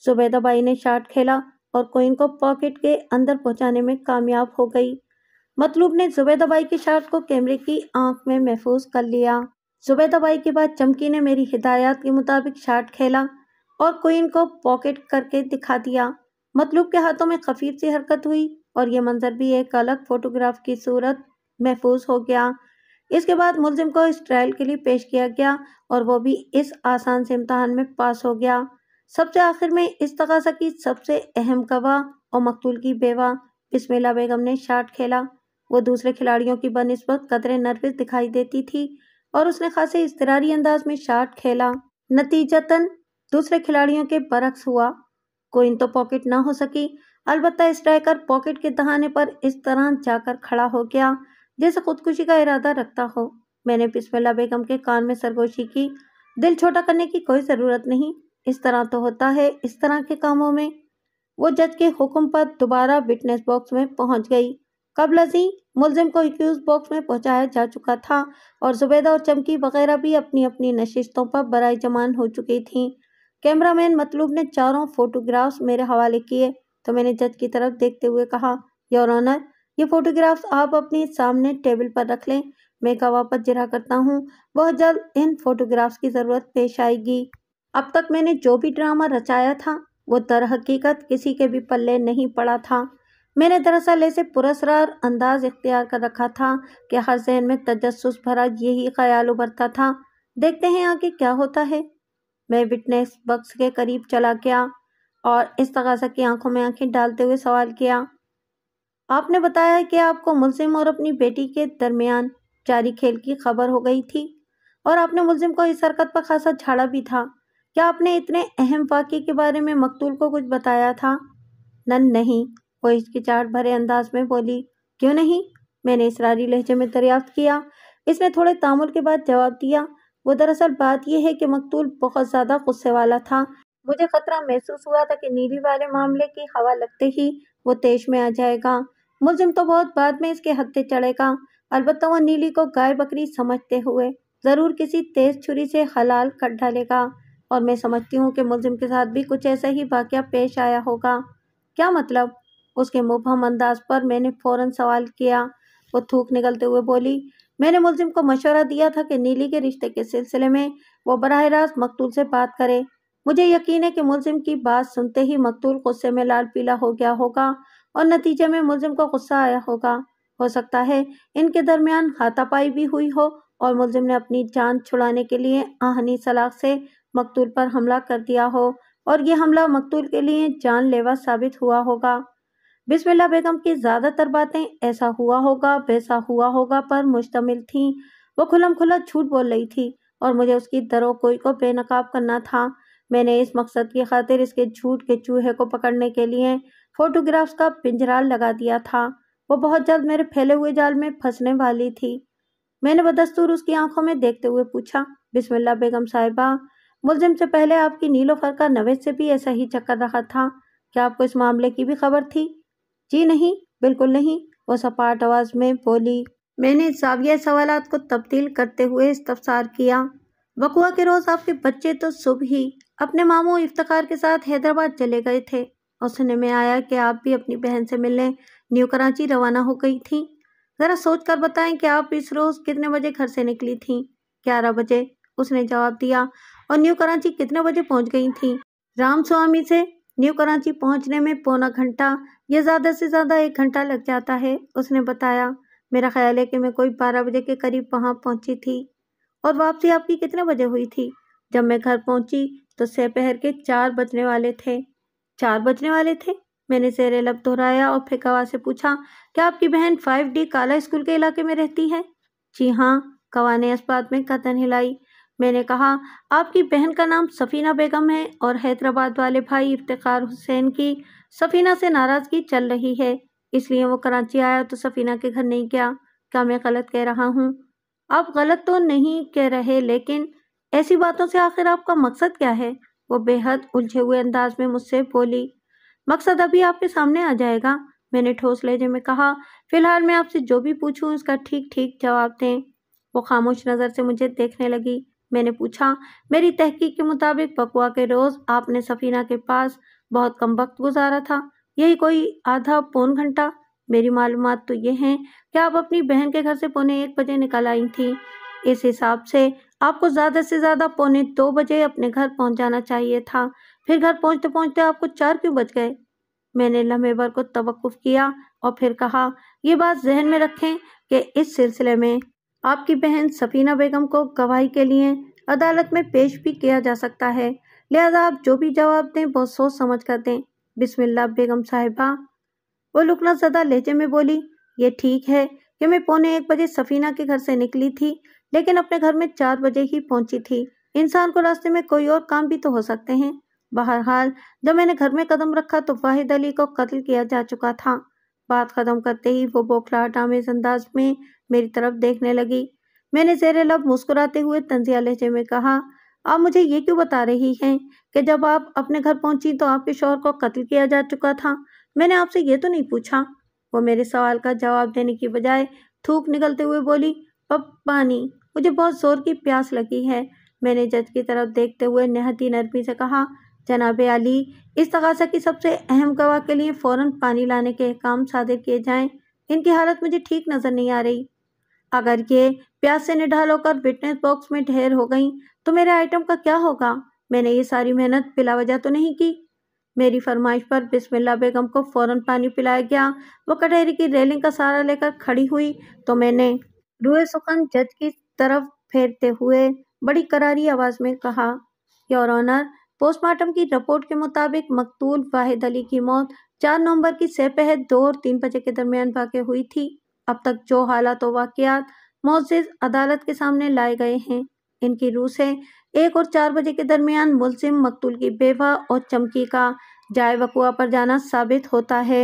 [SPEAKER 1] जुबैदाबाई ने शार्ट खेला और कोइन को पॉकेट के अंदर पहुंचाने में कामयाब हो गई मतलूब ने जुबैदाबाई की शार्ट को कैमरे की आंख में महफूज कर लिया जुबैदाबाई के बाद चमकी ने मेरी हिदायत के मुताबिक शार्ट खेला और कोइन को पॉकेट करके दिखा दिया मतलूब के हाथों में खफीफ सी हरकत हुई और यह मंजर भी एक अलग फोटोग्राफ की सूरत महफूज हो गया इसके बाद मुलजिम को इस ट्रायल के लिए पेश किया गया और वो भी इस आसान से इम्तहान में पास हो गया सबसे आखिर में इस तकासा की सबसे अहम गवाह और मकतूल की बेवा बिस्मिल्ला बेगम ने शार्ट खेला वो दूसरे खिलाड़ियों की बनस्बत कदरे नर्वस दिखाई देती थी और उसने खासे इसतरारी अंदाज में शार्ट खेला नतीजतन दूसरे खिलाड़ियों के बरक्स हुआ कोई तो पॉकेट ना हो सकी अलबत्ता स्ट्राइकर पॉकेट के दहाने पर इस तरह जाकर खड़ा हो गया जैसे खुदकुशी का इरादा रखता हो मैंने बिस्मिल्ला बेगम के कान में सरगोशी की दिल छोटा करने की कोई ज़रूरत नहीं इस तरह तो होता है इस तरह के कामों में वो जज के हुक्म पर दोबारा विटनेस बॉक्स में पहुंच गई कबल अजी मुलजिम को एक्यूज बॉक्स में पहुंचाया जा चुका था और जुबैदा और चमकी वगैरह भी अपनी अपनी नशिस्तों पर बरए जमान हो चुकी कैमरा कैमरामैन मतलूब ने चारों फोटोग्राफ्स मेरे हवाले किए तो मैंने जज की तरफ देखते हुए कहा योर ऑनर ये फोटोग्राफ्स आप अपने सामने टेबल पर रख लें मैं वापस जरा करता हूँ बहुत जल्द इन फोटोग्राफ्स की ज़रूरत पेश आएगी अब तक मैंने जो भी ड्रामा रचाया था वो दर हकीकत किसी के भी पल्ले नहीं पड़ा था मैंने दरअसल ऐसे पुरस्कार अंदाज इख्तियार कर रखा था कि हर जहन में तजस भरा यही ख्याल उभरता था देखते हैं आगे क्या होता है मैं विटनेस बक्स के करीब चला गया और इस तगासा की आंखों में आंखें डालते हुए सवाल किया आपने बताया कि आपको मुलिम और अपनी बेटी के दरमियान जारी खेल की खबर हो गई थी और आपने मुलिम को इस हरकत पर खासा झाड़ा भी था क्या आपने इतने अहम वाक्य के बारे में मकतूल को कुछ बताया था नन नहीं वो चाट भरे अंदाज में बोली क्यों नहीं मैंने इसरारी लहजे में दरियाफ्त किया इसने थोड़े तामुल के बाद जवाब दिया वो दरअसल बात यह है कि मकतूल बहुत ज़्यादा गुस्से वाला था मुझे खतरा महसूस हुआ था कि नीली वाले मामले की हवा लगते ही वो तेज में आ जाएगा मुलजिम तो बहुत बाद में इसके हत्थे चढ़ेगा अलबत्त वो नीली को गाय बकरी समझते हुए ज़रूर किसी तेज़ छुरी से हलाल कर डालेगा और मैं समझती हूँ कि मुलजिम के साथ भी कुछ ऐसा ही वाक़ पेश आया होगा क्या मतलब उसके मुबहम अंदाज पर मैंने फ़ौर सवाल किया वो थूक निकलते हुए बोली मैंने मुलजिम को मशवरा दिया था कि नीली के रिश्ते के सिलसिले में वो बरह रास्त मकतूल से बात करे मुझे यकीन है कि मुलजिम की बात सुनते ही मकतूल गुस्से में लाल पीला हो गया होगा और नतीजे में मुलजिम को गुस्सा आया होगा हो सकता है इनके दरमियान हाथापाई भी हुई हो और मुलजिम ने अपनी जान छुड़ाने के लिए आहनी सलाख से मकतूल पर हमला कर दिया हो और यह हमला मकतूल के लिए जानलेवा साबित हुआ होगा बिस्मिल्ला बेगम की ज़्यादातर बातें ऐसा हुआ होगा वैसा हुआ होगा पर मुश्तमिल थी वो खुलम खुला झूठ बोल रही थी और मुझे उसकी दरों कोई को बेनकाब करना था मैंने इस मकसद की खातिर इसके झूठ के चूहे को पकड़ने के लिए फोटोग्राफ्स का पिंजराल लगा दिया था वो बहुत जल्द मेरे फैले हुए जाल में फंसने वाली थी मैंने बदस्तूर उसकी आंखों में देखते हुए पूछा बिस्मिल्ला बेगम साहिबा मुलजिम से पहले आपकी नीलोफर का नवेद से भी ऐसा ही चक्कर रहा था क्या आपको इस मामले की भी खबर थी जी नहीं बिल्कुल नहीं वो सपाट आवाज़ में बोली मैंने साविया सवाल को तब्दील करते हुए इस्तफसार किया वकुआ के रोज़ आपके बच्चे तो सुबह ही अपने मामू इफ्तार के साथ हैदराबाद चले गए थे और सुनने में आया कि आप भी अपनी बहन से मिलने न्यू कराची रवाना हो गई थी ज़रा सोच कर बताएं कि आप इस रोज़ कितने बजे घर से निकली थी ग्यारह बजे उसने जवाब दिया और न्यू कराची कितने बजे पहुंच गई थी राम स्वामी से न्यू कराची पहुंचने में पौना घंटा या ज़्यादा से ज़्यादा एक घंटा लग जाता है उसने बताया मेरा ख्याल है कि मैं कोई बारह बजे के करीब वहाँ पहुँची थी और वापसी आपकी कितने बजे हुई थी जब मैं घर पहुंची तो सपहर के चार बजने वाले थे चार बजने वाले थे मैंने सेरे लब दोहराया और कवा से पूछा क्या आपकी बहन फाइव डी काला स्कूल के इलाके में रहती है जी हाँ कवा ने बात में कतन हिलाई मैंने कहा आपकी बहन का नाम सफ़ीना बेगम है और हैदराबाद वाले भाई इफ्तार हुसैन की सफ़ीना से नाराज़गी चल रही है इसलिए वो कराची आया तो सफ़ीना के घर नहीं गया क्या मैं गलत कह रहा हूँ आप गलत तो नहीं कह रहे लेकिन ऐसी बातों से आखिर आपका मकसद क्या है वो बेहद उलझे हुए अंदाज में मुझसे बोली मकसद अभी आपके सामने आ जाएगा मैंने ठोस लहजे में कहा फिलहाल मैं आपसे जो भी पूछूं उसका ठीक ठीक जवाब दें वो खामोश नज़र से मुझे देखने लगी मैंने पूछा मेरी तहकीक के मुताबिक पकुआ के रोज़ आपने सफीना के पास बहुत कम वक्त गुजारा था यही कोई आधा पौन घंटा मेरी मालूम तो ये हैं कि आप अपनी बहन के घर से पौने एक बजे निकल आई थी इस हिसाब से आपको ज़्यादा से ज़्यादा पौने दो बजे अपने घर पहुंच जाना चाहिए था फिर घर पहुंचते पहुंचते आपको चार क्यों बज गए मैंने लम्हे भर को तवक़ किया और फिर कहा यह बात जहन में रखें कि इस सिलसिले में आपकी बहन सफीना बेगम को गवाही के लिए अदालत में पेश भी किया जा सकता है लिहाजा आप जो भी जवाब दें बहुत सोच समझ कर दें बिस्मिल्लाह बेगम साहिबा वो लुकना ज़्यादा लहजे में बोली ये ठीक है कि मैं पौने एक बजे सफीना के घर से निकली थी लेकिन अपने घर में चार बजे ही पहुंची थी इंसान को रास्ते में कोई और काम भी तो हो सकते हैं बहरहाल जब मैंने घर में कदम रखा तो वाहिद अली को कत्ल किया जा चुका था बात ख़त्म करते ही वो बौखलाहट आमेज अंदाज में मेरी तरफ देखने लगी मैंने जेर लब मुस्कुराते हुए तंजिया लहजे में कहा आप मुझे ये क्यों बता रही हैं कि जब आप अपने घर पहुंची तो आपके शोहर को कत्ल किया जा चुका था मैंने आपसे ये तो नहीं पूछा वो मेरे सवाल का जवाब देने की बजाय थूक निकलते हुए बोली अब पानी मुझे बहुत ज़ोर की प्यास लगी है मैंने जज की तरफ देखते हुए नहती नरमी से कहा जनाब अली इस तगासा की सबसे अहम गवाह के लिए फ़ौरन पानी लाने के काम सादिर किए जाएं इनकी हालत मुझे ठीक नज़र नहीं आ रही अगर ये प्यास से निढाल होकर फिटनेस बॉक्स में ढेर हो गई तो मेरे आइटम का क्या होगा मैंने ये सारी मेहनत बिलावजा तो नहीं की मेरी फरमाइश पर बिस्मिल्ला बेगम को फ़ौरन पानी पिलाया गया वो कटहरी की रेलिंग का सहारा लेकर खड़ी हुई तो मैंने रूए सुखन जज की तरफ फेरते हुए बड़ी करारी आवाज़ में कहा योर ऑनर पोस्टमार्टम की रिपोर्ट के मुताबिक मकतूल वाहिद अली की मौत चार नवंबर की सपहर दो और तीन बजे के दरमियान वाक़ हुई थी अब तक जो हालात तो वाक़ात मोजिज अदालत के सामने लाए गए हैं इनकी रूह से एक और चार बजे के दरमियान मुलसिम मकतूल की बेवा और चमकी का जाय वकुआ पर जाना साबित होता है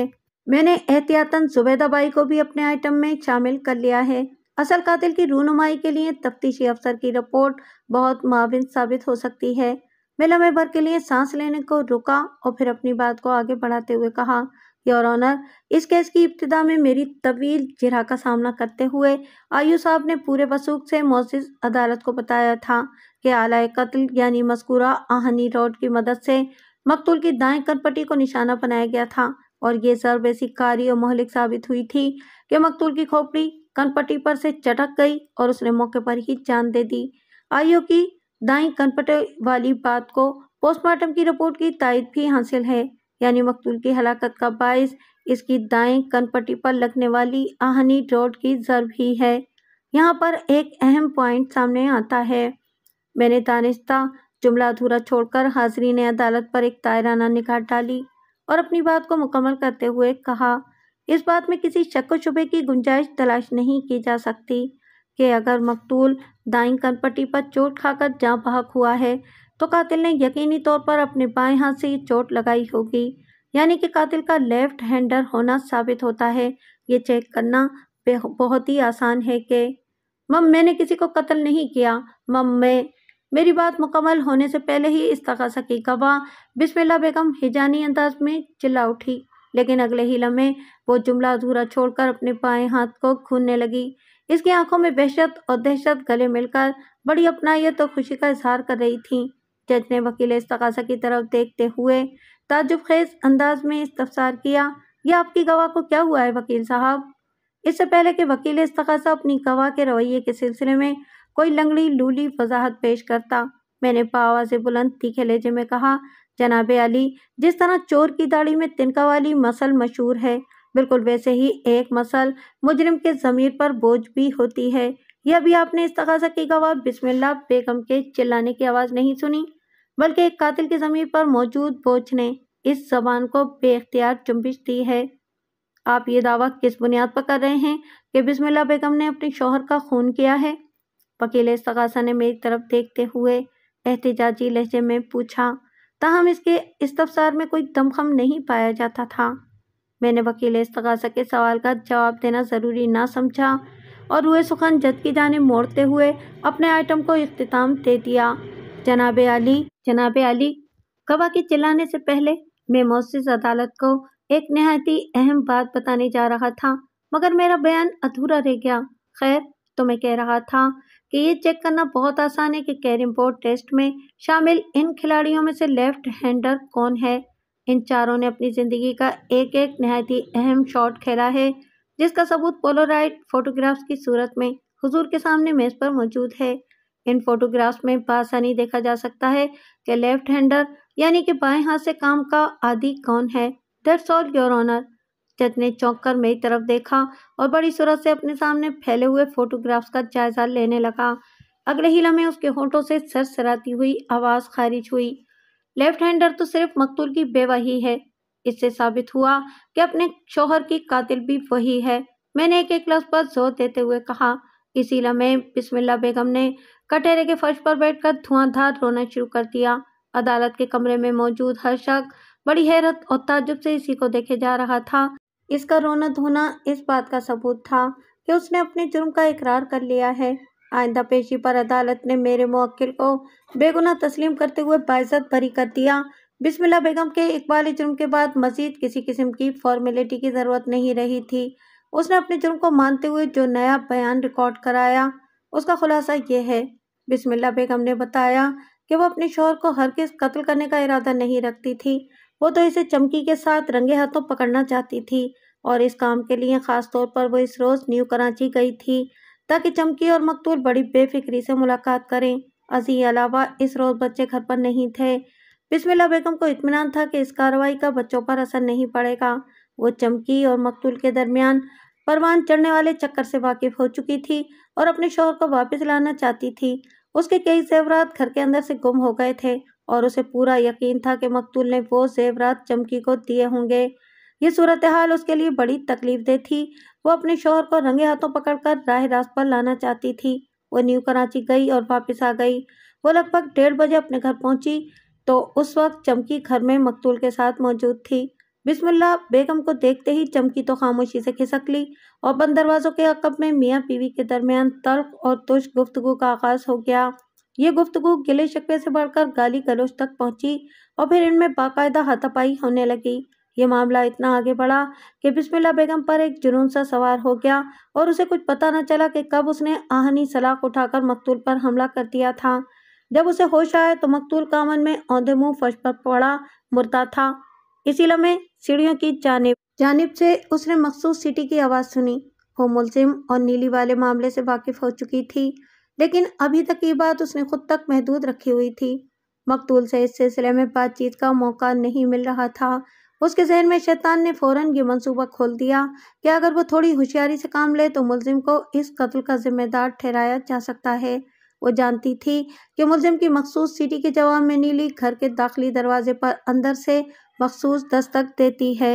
[SPEAKER 1] मैंने एहतियातन बाई को भी अपने आइटम में शामिल कर लिया है असल कातिल की रूनुमाई के लिए तफ्तीशी अफसर की रिपोर्ट बहुत माविन साबित हो सकती है मैं लम्बे भर के लिए सांस लेने को रुका और फिर अपनी बात को आगे बढ़ाते हुए कहा योर ऑनर इस केस की इब्तदा में मेरी तवील जरा का सामना करते हुए आयु साहब ने पूरे बसूख से मोसिस अदालत को बताया था कि आला कत्ल यानी मस्कुरा आहनी रोड की मदद से मकतूल की दाएं कनपट्टी को निशाना बनाया गया था और ये जरब ऐसी कारी और महलिक साबित हुई थी कि मकतूल की खोपड़ी कनपट्टी पर से चटक गई और उसने मौके पर ही जान दे दी आयु की दाई कनपटे वाली बात को पोस्टमार्टम की रिपोर्ट की तायद भी हासिल है यानी मकतूल की हलाकत का बायस इसकी दाएं कनपट्टी पर लगने वाली आहनी डॉट की जरब ही है यहाँ पर एक अहम पॉइंट सामने आता है मैंने दानिश्ता जुमला अधूरा छोड़कर हाजरी ने अदालत पर एक तायराना निकाह डाली और अपनी बात को मुकम्मल करते हुए कहा इस बात में किसी शक शुबे की गुंजाइश तलाश नहीं की जा सकती कि अगर मकतूल दाई कनपट्टी पर चोट खाकर जहाँ भाग हुआ है तो कातिल ने यकीनी तौर पर अपने बाएं हाथ से ये चोट लगाई होगी यानी कि कातिल का लेफ्ट हैंडर होना साबित होता है ये चेक करना बहुत ही आसान है कि मम मैंने किसी को कत्ल नहीं किया मम मैं मेरी बात मुकम्मल होने से पहले ही इस तक की गवाह बिस्मिल्ला बेगम हिजानी अंदाज में चिल्ला उठी लेकिन अगले ही लम्हे वो जुमला अधूरा छोड़कर अपने बाएं हाथ को खूनने लगी इसकी आंखों में बहशत और दहशत गले मिलकर बड़ी अपनाइत और खुशी का इजहार कर रही थी जज ने वकील इस्तकासा की तरफ देखते हुए ताजुब खेज अंदाज में इस्तफसार किया यह आपकी गवाह को क्या हुआ है वकील साहब इससे पहले कि वकील इस्तकासा अपनी गवाह के रवैये के सिलसिले में कोई लंगड़ी लूली वजाहत पेश करता मैंने पावा से बुलंद तीखे लहजे में कहा जनाब अली जिस तरह चोर की दाढ़ी में तिनका वाली मसल मशहूर है बिल्कुल वैसे ही एक मसल मुजरिम के ज़मीर पर बोझ भी होती है यह भी आपने इस तकाजा की गवाह बिस्मिल्लाह बेगम के चिल्लाने की आवाज़ नहीं सुनी बल्कि एक कातिल की जमीन पर मौजूद बोझ ने इस जबान को बेख्तियार चुंबिश दी है आप ये दावा किस बुनियाद पर कर रहे हैं कि बिस्मिल्ला बेगम ने अपने शोहर का खून किया है वकील सगासा ने मेरी तरफ देखते हुए एहतजाजी लहजे में पूछा ताहम इसके इस्तफसार में कोई दमखम नहीं पाया जाता था मैंने वकील इस्तगासा के सवाल का जवाब देना ज़रूरी ना समझा और वह सुखन जद की जाने मोड़ते हुए अपने आइटम को अख्ताम दे दिया जनाब अली जनाब अली गवाह के चिल्लाने से पहले मैं मोसिस अदालत को एक नहायती अहम बात बताने जा रहा था मगर मेरा बयान अधूरा रह गया खैर तो मैं कह रहा था कि ये चेक करना बहुत आसान है कि कैरम बोर्ड टेस्ट में शामिल इन खिलाड़ियों में से लेफ्ट हैंडर कौन है इन चारों ने अपनी ज़िंदगी का एक एक नहायती अहम शॉट खेला है जिसका सबूत पोलोराइड फोटोग्राफ्स की सूरत में हुजूर के सामने मेज़ पर मौजूद है इन फोटोग्राफ्स में बासानी देखा जा सकता है कि लेफ्ट हैंडर यानी कि बाएं हाथ से काम का आदि कौन है दैट्स ऑल योर ऑनर जज ने चौंक कर मेरी तरफ देखा और बड़ी सूरत से अपने सामने फैले हुए फोटोग्राफ्स का जायजा लेने लगा अगले ही लम्हे उसके होठों से सर सराती हुई आवाज़ खारिज हुई लेफ्ट हैंडर तो सिर्फ मकतूल की बेवाही है इससे साबित हुआ कि अपने शोहर की कातिल भी वही है मैंने एक एक लफ्ज़ पर जोर देते हुए कहा इसी लम्हे बिस्मिल्ला बेगम ने कटहरे के फर्श पर बैठकर धुआंधार रोना शुरू कर दिया अदालत के कमरे में मौजूद हर शख्स बड़ी हैरत और ताजुब से इसी को देखे जा रहा था इसका रोना धोना इस बात का सबूत था कि उसने अपने जुर्म का इकरार कर लिया है आइंदा पेशी पर अदालत ने मेरे मौकिल को बेगुना तस्लीम करते हुए बाइजत भरी कर दिया बिस्मिल्ला बेगम के इकबाल जुर्म के बाद मजीद किसी किस्म की फॉर्मेलिटी की ज़रूरत नहीं रही थी उसने अपने जुर्म को मानते हुए जो नया बयान रिकॉर्ड कराया उसका खुलासा यह है बिस्मिल्ला बेगम ने बताया कि वो अपने शोहर को हर किस कत्ल करने का इरादा नहीं रखती थी वो तो इसे चमकी के साथ रंगे हाथों पकड़ना चाहती थी और इस काम के लिए ख़ास तौर पर वो इस रोज़ न्यू कराची गई थी ताकि चमकी और मकतूल बड़ी बेफिक्री से मुलाकात करें अजी अलावा इस रोज़ बच्चे घर पर नहीं थे बिस्मिल्ला बेगम को इतमान था कि इस कार्रवाई का बच्चों पर असर नहीं पड़ेगा वो चमकी और मकतूल के दरमियान परवान चढ़ने वाले चक्कर से वाकिफ हो चुकी थी और अपने शोहर को वापस लाना चाहती थी उसके कई जेवरात घर के अंदर से गुम हो गए थे और उसे पूरा यकीन था कि मकतूल ने वो जेवरात चमकी को दिए होंगे ये सूरत हाल उसके लिए बड़ी तकलीफ दे थी वो अपने शोहर को रंगे हाथों पकड़कर राह रास्त पर लाना चाहती थी वो न्यू कराची गई और वापस आ गई वो लगभग डेढ़ बजे अपने घर पहुंची तो उस वक्त चमकी घर में मकतूल के साथ मौजूद थी बिस्मिल्ला बेगम को देखते ही चमकी तो खामोशी से खिसक ली और बंद दरवाज़ों के अकब में मियाँ बीवी के दरमियान तल्ख और तुश गुफ्तगु का आगाज़ हो गया ये गुफ्तगु गिले शिकवे से बढ़कर गाली गलोच तक पहुंची और फिर इनमें बाकायदा हाथापाई होने लगी ये मामला इतना आगे बढ़ा कि बिस्मिल्ला बेगम पर एक जुनून सा सवार हो गया और उसे कुछ पता न चला कि कब उसने आहनी सलाख उठाकर मकतूल पर हमला कर दिया था जब उसे होश आया तो मकतूल कामन में औंधे मुंह फर्श पर पड़ा मुर्दा था इसी लम्हे सीढ़ियों की जानब जानब से उसने मखसूस सिटी की आवाज़ सुनी वो मुलिम और नीली वाले मामले से वाकिफ हो चुकी थी लेकिन अभी तक ये बात उसने खुद तक महदूद रखी हुई थी मकतूल से इस सिलसिले में बातचीत का मौका नहीं मिल रहा था उसके जहन में शैतान ने फौरन ये मंसूबा खोल दिया कि अगर वो थोड़ी होशियारी से काम ले तो मुलिम को इस कत्ल का जिम्मेदार ठहराया जा सकता है वो जानती थी कि मुलिम की मखसूस सिटी के जवाब में नीली घर के दाखिली दरवाजे पर अंदर से मखसूस दस्तक देती है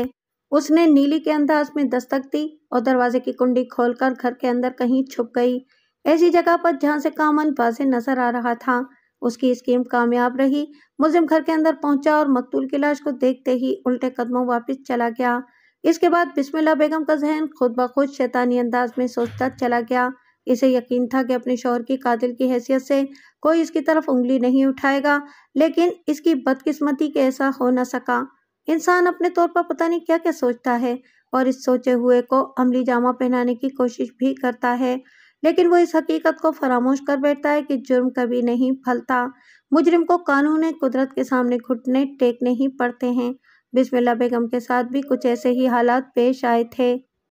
[SPEAKER 1] उसने नीली के अंदाज में दस्तक दी और दरवाजे की कुंडी खोलकर घर के अंदर कहीं छुप गई ऐसी जगह पर जहाँ से कामन वाजे नजर आ रहा था उसकी स्कीम कामयाब रही मुलिम घर के अंदर पहुंचा और मकतूल की लाश को देखते ही उल्टे कदमों वापस चला गया इसके बाद बिस्मिल्ला बेगम का जहन खुद ब खुद शैतानी अंदाज में सोचता चला गया इसे यकीन था कि अपने शोहर की कातिल की हैसियत से कोई इसकी तरफ उंगली नहीं उठाएगा लेकिन इसकी बदकिस्मती के ऐसा हो न सका इंसान अपने तौर पर पता नहीं क्या क्या सोचता है और इस सोचे हुए को अमली जामा पहनाने की कोशिश भी करता है लेकिन वो इस हकीकत को फरामोश कर बैठता है कि जुर्म कभी नहीं फलता मुजरिम को कानून कुदरत के सामने घुटने टेकने ही पड़ते हैं बिस्मिल्ला बेगम के साथ भी कुछ ऐसे ही हालात पेश आए थे